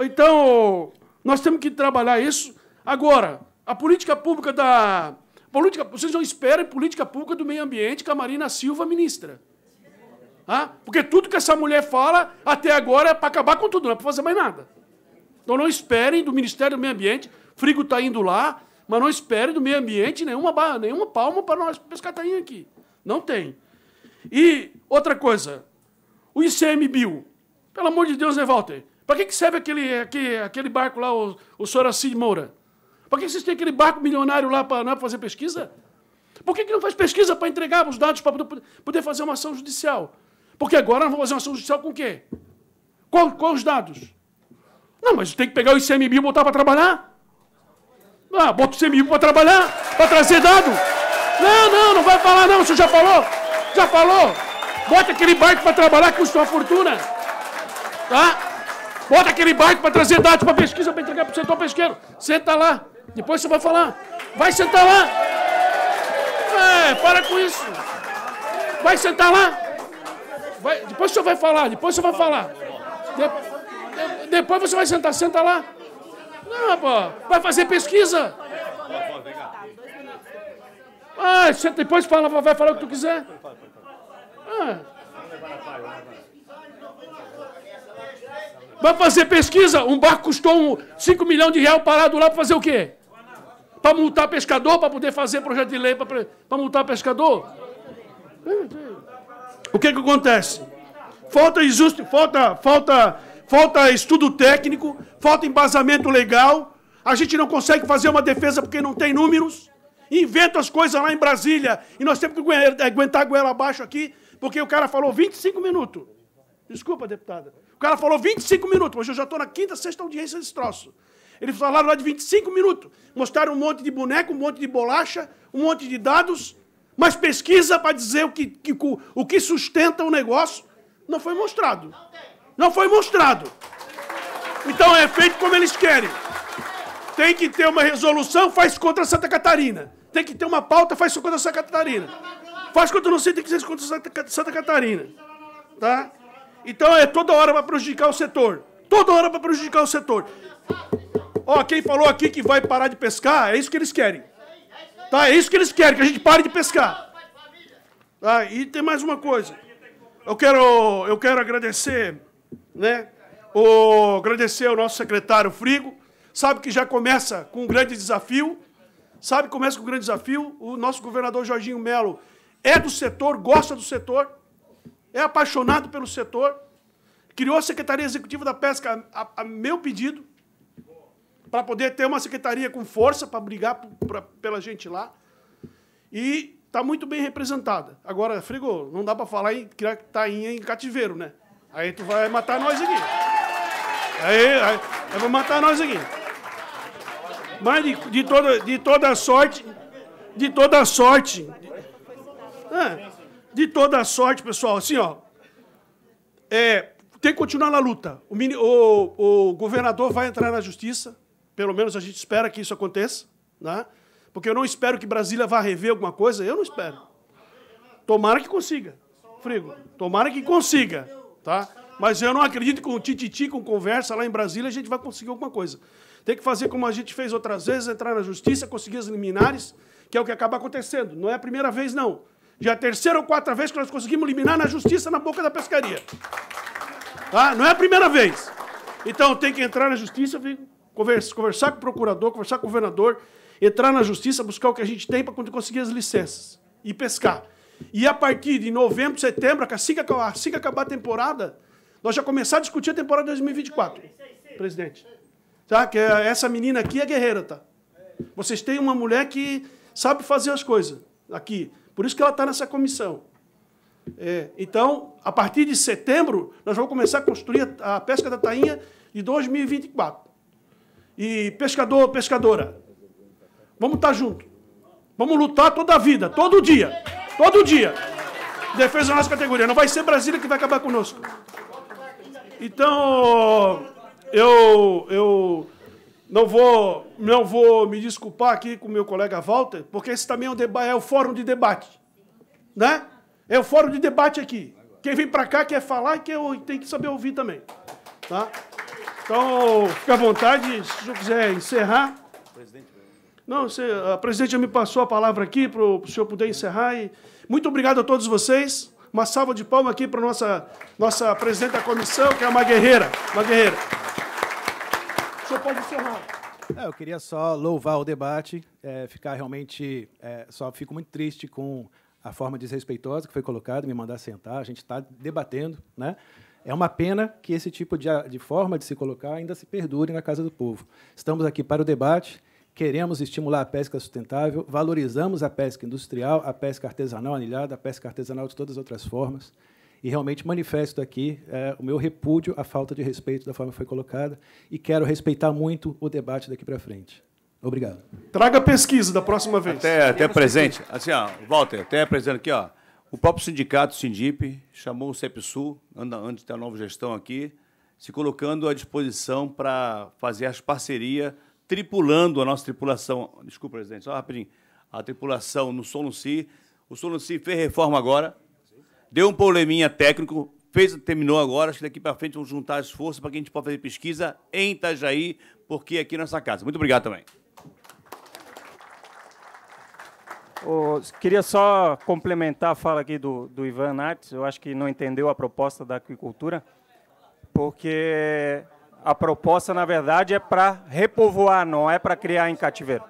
Speaker 3: Então, nós temos que trabalhar isso. Agora, a política pública da. Política, vocês não esperam política pública do meio ambiente que a Marina Silva ministra. Ah, porque tudo que essa mulher fala até agora é para acabar com tudo, não é para fazer mais nada. Então não esperem do Ministério do Meio Ambiente, Frigo está indo lá, mas não esperem do meio ambiente nenhuma, barra, nenhuma palma para nós pescatainha aqui. Não tem. E outra coisa, o ICMBio. Pelo amor de Deus, né, Walter? Para que, que serve aquele, aquele, aquele barco lá, o, o senhor Moura? Para que, que vocês têm aquele barco milionário lá para é, né, fazer pesquisa? Por que, que não faz pesquisa para entregar os dados para poder fazer uma ação judicial? Porque agora nós vamos fazer uma ação judicial com o quê? Qual, qual os dados? Não, mas tem que pegar o ICMBio e botar para trabalhar. Ah, bota o ICMBio para trabalhar, para trazer dado. Não, não, não vai falar não, você já falou. Já falou. Bota aquele barco para trabalhar que custa uma fortuna. Tá? Bota aquele barco para trazer dados para pesquisa, para entregar para o setor pesqueiro. Senta lá. Depois você vai falar. Vai sentar lá. É, para com isso. Vai sentar lá. Vai, depois você vai falar, depois você vai falar depois você vai sentar, senta lá. Não, pô, vai fazer pesquisa.
Speaker 9: Ah, senta, depois
Speaker 3: fala, vai falar o que tu quiser. Ah. Vai fazer pesquisa? Um barco custou 5 milhões de reais parado lá para fazer o quê? Para multar pescador, para poder fazer projeto de lei para multar pescador? Hum, hum. O que que acontece? Falta injustiça, falta, falta falta estudo técnico, falta embasamento legal, a gente não consegue fazer uma defesa porque não tem números. Inventa as coisas lá em Brasília e nós temos que aguentar a goela abaixo aqui, porque o cara falou 25 minutos. Desculpa, deputada. O cara falou 25 minutos, hoje eu já estou na quinta, sexta audiência desse troço. Eles falaram lá de 25 minutos. Mostraram um monte de boneco, um monte de bolacha, um monte de dados, mas pesquisa para dizer o que, que, o que sustenta o negócio não foi mostrado. Não tem. Não foi mostrado. Então é feito como eles querem. Tem que ter uma resolução, faz contra Santa Catarina. Tem que ter uma pauta, faz contra Santa Catarina. Faz contra não sei, tem que ser contra Santa Catarina. Tá? Então é toda hora para prejudicar o setor. Toda hora para prejudicar o setor. Ó, quem falou aqui que vai parar de pescar, é isso que eles querem. Tá, é isso que eles querem, que a gente pare de pescar. Tá, e tem mais uma coisa. Eu quero, eu quero agradecer né? O, agradecer ao nosso secretário Frigo. Sabe que já começa com um grande desafio. Sabe que começa com um grande desafio. O nosso governador Jorginho Melo é do setor, gosta do setor, é apaixonado pelo setor. Criou a Secretaria Executiva da Pesca a, a meu pedido, para poder ter uma secretaria com força para brigar pra, pela gente lá. E está muito bem representada. Agora, Frigo, não dá para falar em que está em, em cativeiro, né? Aí tu vai matar nós aqui. Aí, aí, vai matar nós aqui. Mas de, de, toda, de toda sorte, de toda sorte. É, de toda sorte, pessoal, assim, ó. É, tem que continuar na luta. O, mini, o, o governador vai entrar na justiça. Pelo menos a gente espera que isso aconteça. Né? Porque eu não espero que Brasília vá rever alguma coisa. Eu não espero. Tomara que consiga. Frigo, tomara que consiga. Tá? Mas eu não acredito que com tititi, com conversa lá em Brasília, a gente vai conseguir alguma coisa. Tem que fazer como a gente fez outras vezes, entrar na justiça, conseguir as liminares, que é o que acaba acontecendo. Não é a primeira vez, não. Já é a terceira ou quarta vez que nós conseguimos liminar na justiça na boca da pescaria. Tá? Não é a primeira vez. Então tem que entrar na justiça, conversar com o procurador, conversar com o governador, entrar na justiça, buscar o que a gente tem para conseguir as licenças e pescar. E a partir de novembro, setembro, assim que acabar, assim que acabar a temporada, nós já começar a discutir a temporada de 2024, presidente. Tá? Que é, essa menina aqui é guerreira, tá? Vocês têm uma mulher que sabe fazer as coisas aqui. Por isso que ela está nessa comissão. É, então, a partir de setembro, nós vamos começar a construir a, pesca da tainha de 2024. E pescador, pescadora, vamos estar tá junto. Vamos lutar toda a vida, todo dia. Todo dia. Defesa da nossa categoria. Não vai ser Brasília que vai acabar conosco. Então, eu, eu não vou, não vou me desculpar aqui com meu colega Walter, porque esse também é, o deba é o fórum de debate. Né? É o fórum de debate aqui. Quem vem para cá quer falar e quer, tem que saber ouvir também. Tá? Então, fica à vontade, se eu quiser encerrar. Não, você, a presidente já me passou a palavra aqui para o senhor poder encerrar. E... Muito obrigado a todos vocês. Uma salva de palmas aqui para a nossa, nossa presidente da comissão, que é uma guerreira. Uma guerreira. O senhor pode encerrar.
Speaker 12: É, eu queria só louvar o debate, é, ficar realmente. É, só fico muito triste com a forma desrespeitosa que foi colocada, me mandar sentar. A gente está debatendo, né? É uma pena que esse tipo de, de forma de se colocar ainda se perdure na casa do povo. Estamos aqui para o debate queremos estimular a pesca sustentável, valorizamos a pesca industrial, a pesca artesanal anilhada, a pesca artesanal de todas as outras formas. E realmente manifesto aqui é, o meu repúdio à falta de respeito da forma que foi colocada e quero respeitar muito o debate daqui para frente. Obrigado.
Speaker 3: Traga pesquisa da próxima vez. Até, até presente.
Speaker 9: Assim, ó, Walter, até presente aqui, ó. O próprio sindicato, o Sindip, chamou o Cepsu antes da nova gestão aqui, se colocando à disposição para fazer as parcerias tripulando a nossa tripulação. Desculpa, presidente, só rapidinho. A tripulação no Solunci. O Solunci fez reforma agora, deu um probleminha técnico, fez, terminou agora. Acho que daqui para frente vamos juntar forças para que a gente possa fazer pesquisa em Itajaí, porque é aqui nessa casa. Muito obrigado também.
Speaker 4: Oh, queria só complementar a fala aqui do, do Ivan Nates. Eu acho que não entendeu a proposta da aquicultura, porque a proposta, na verdade, é para repovoar, não é para criar em cativeiro.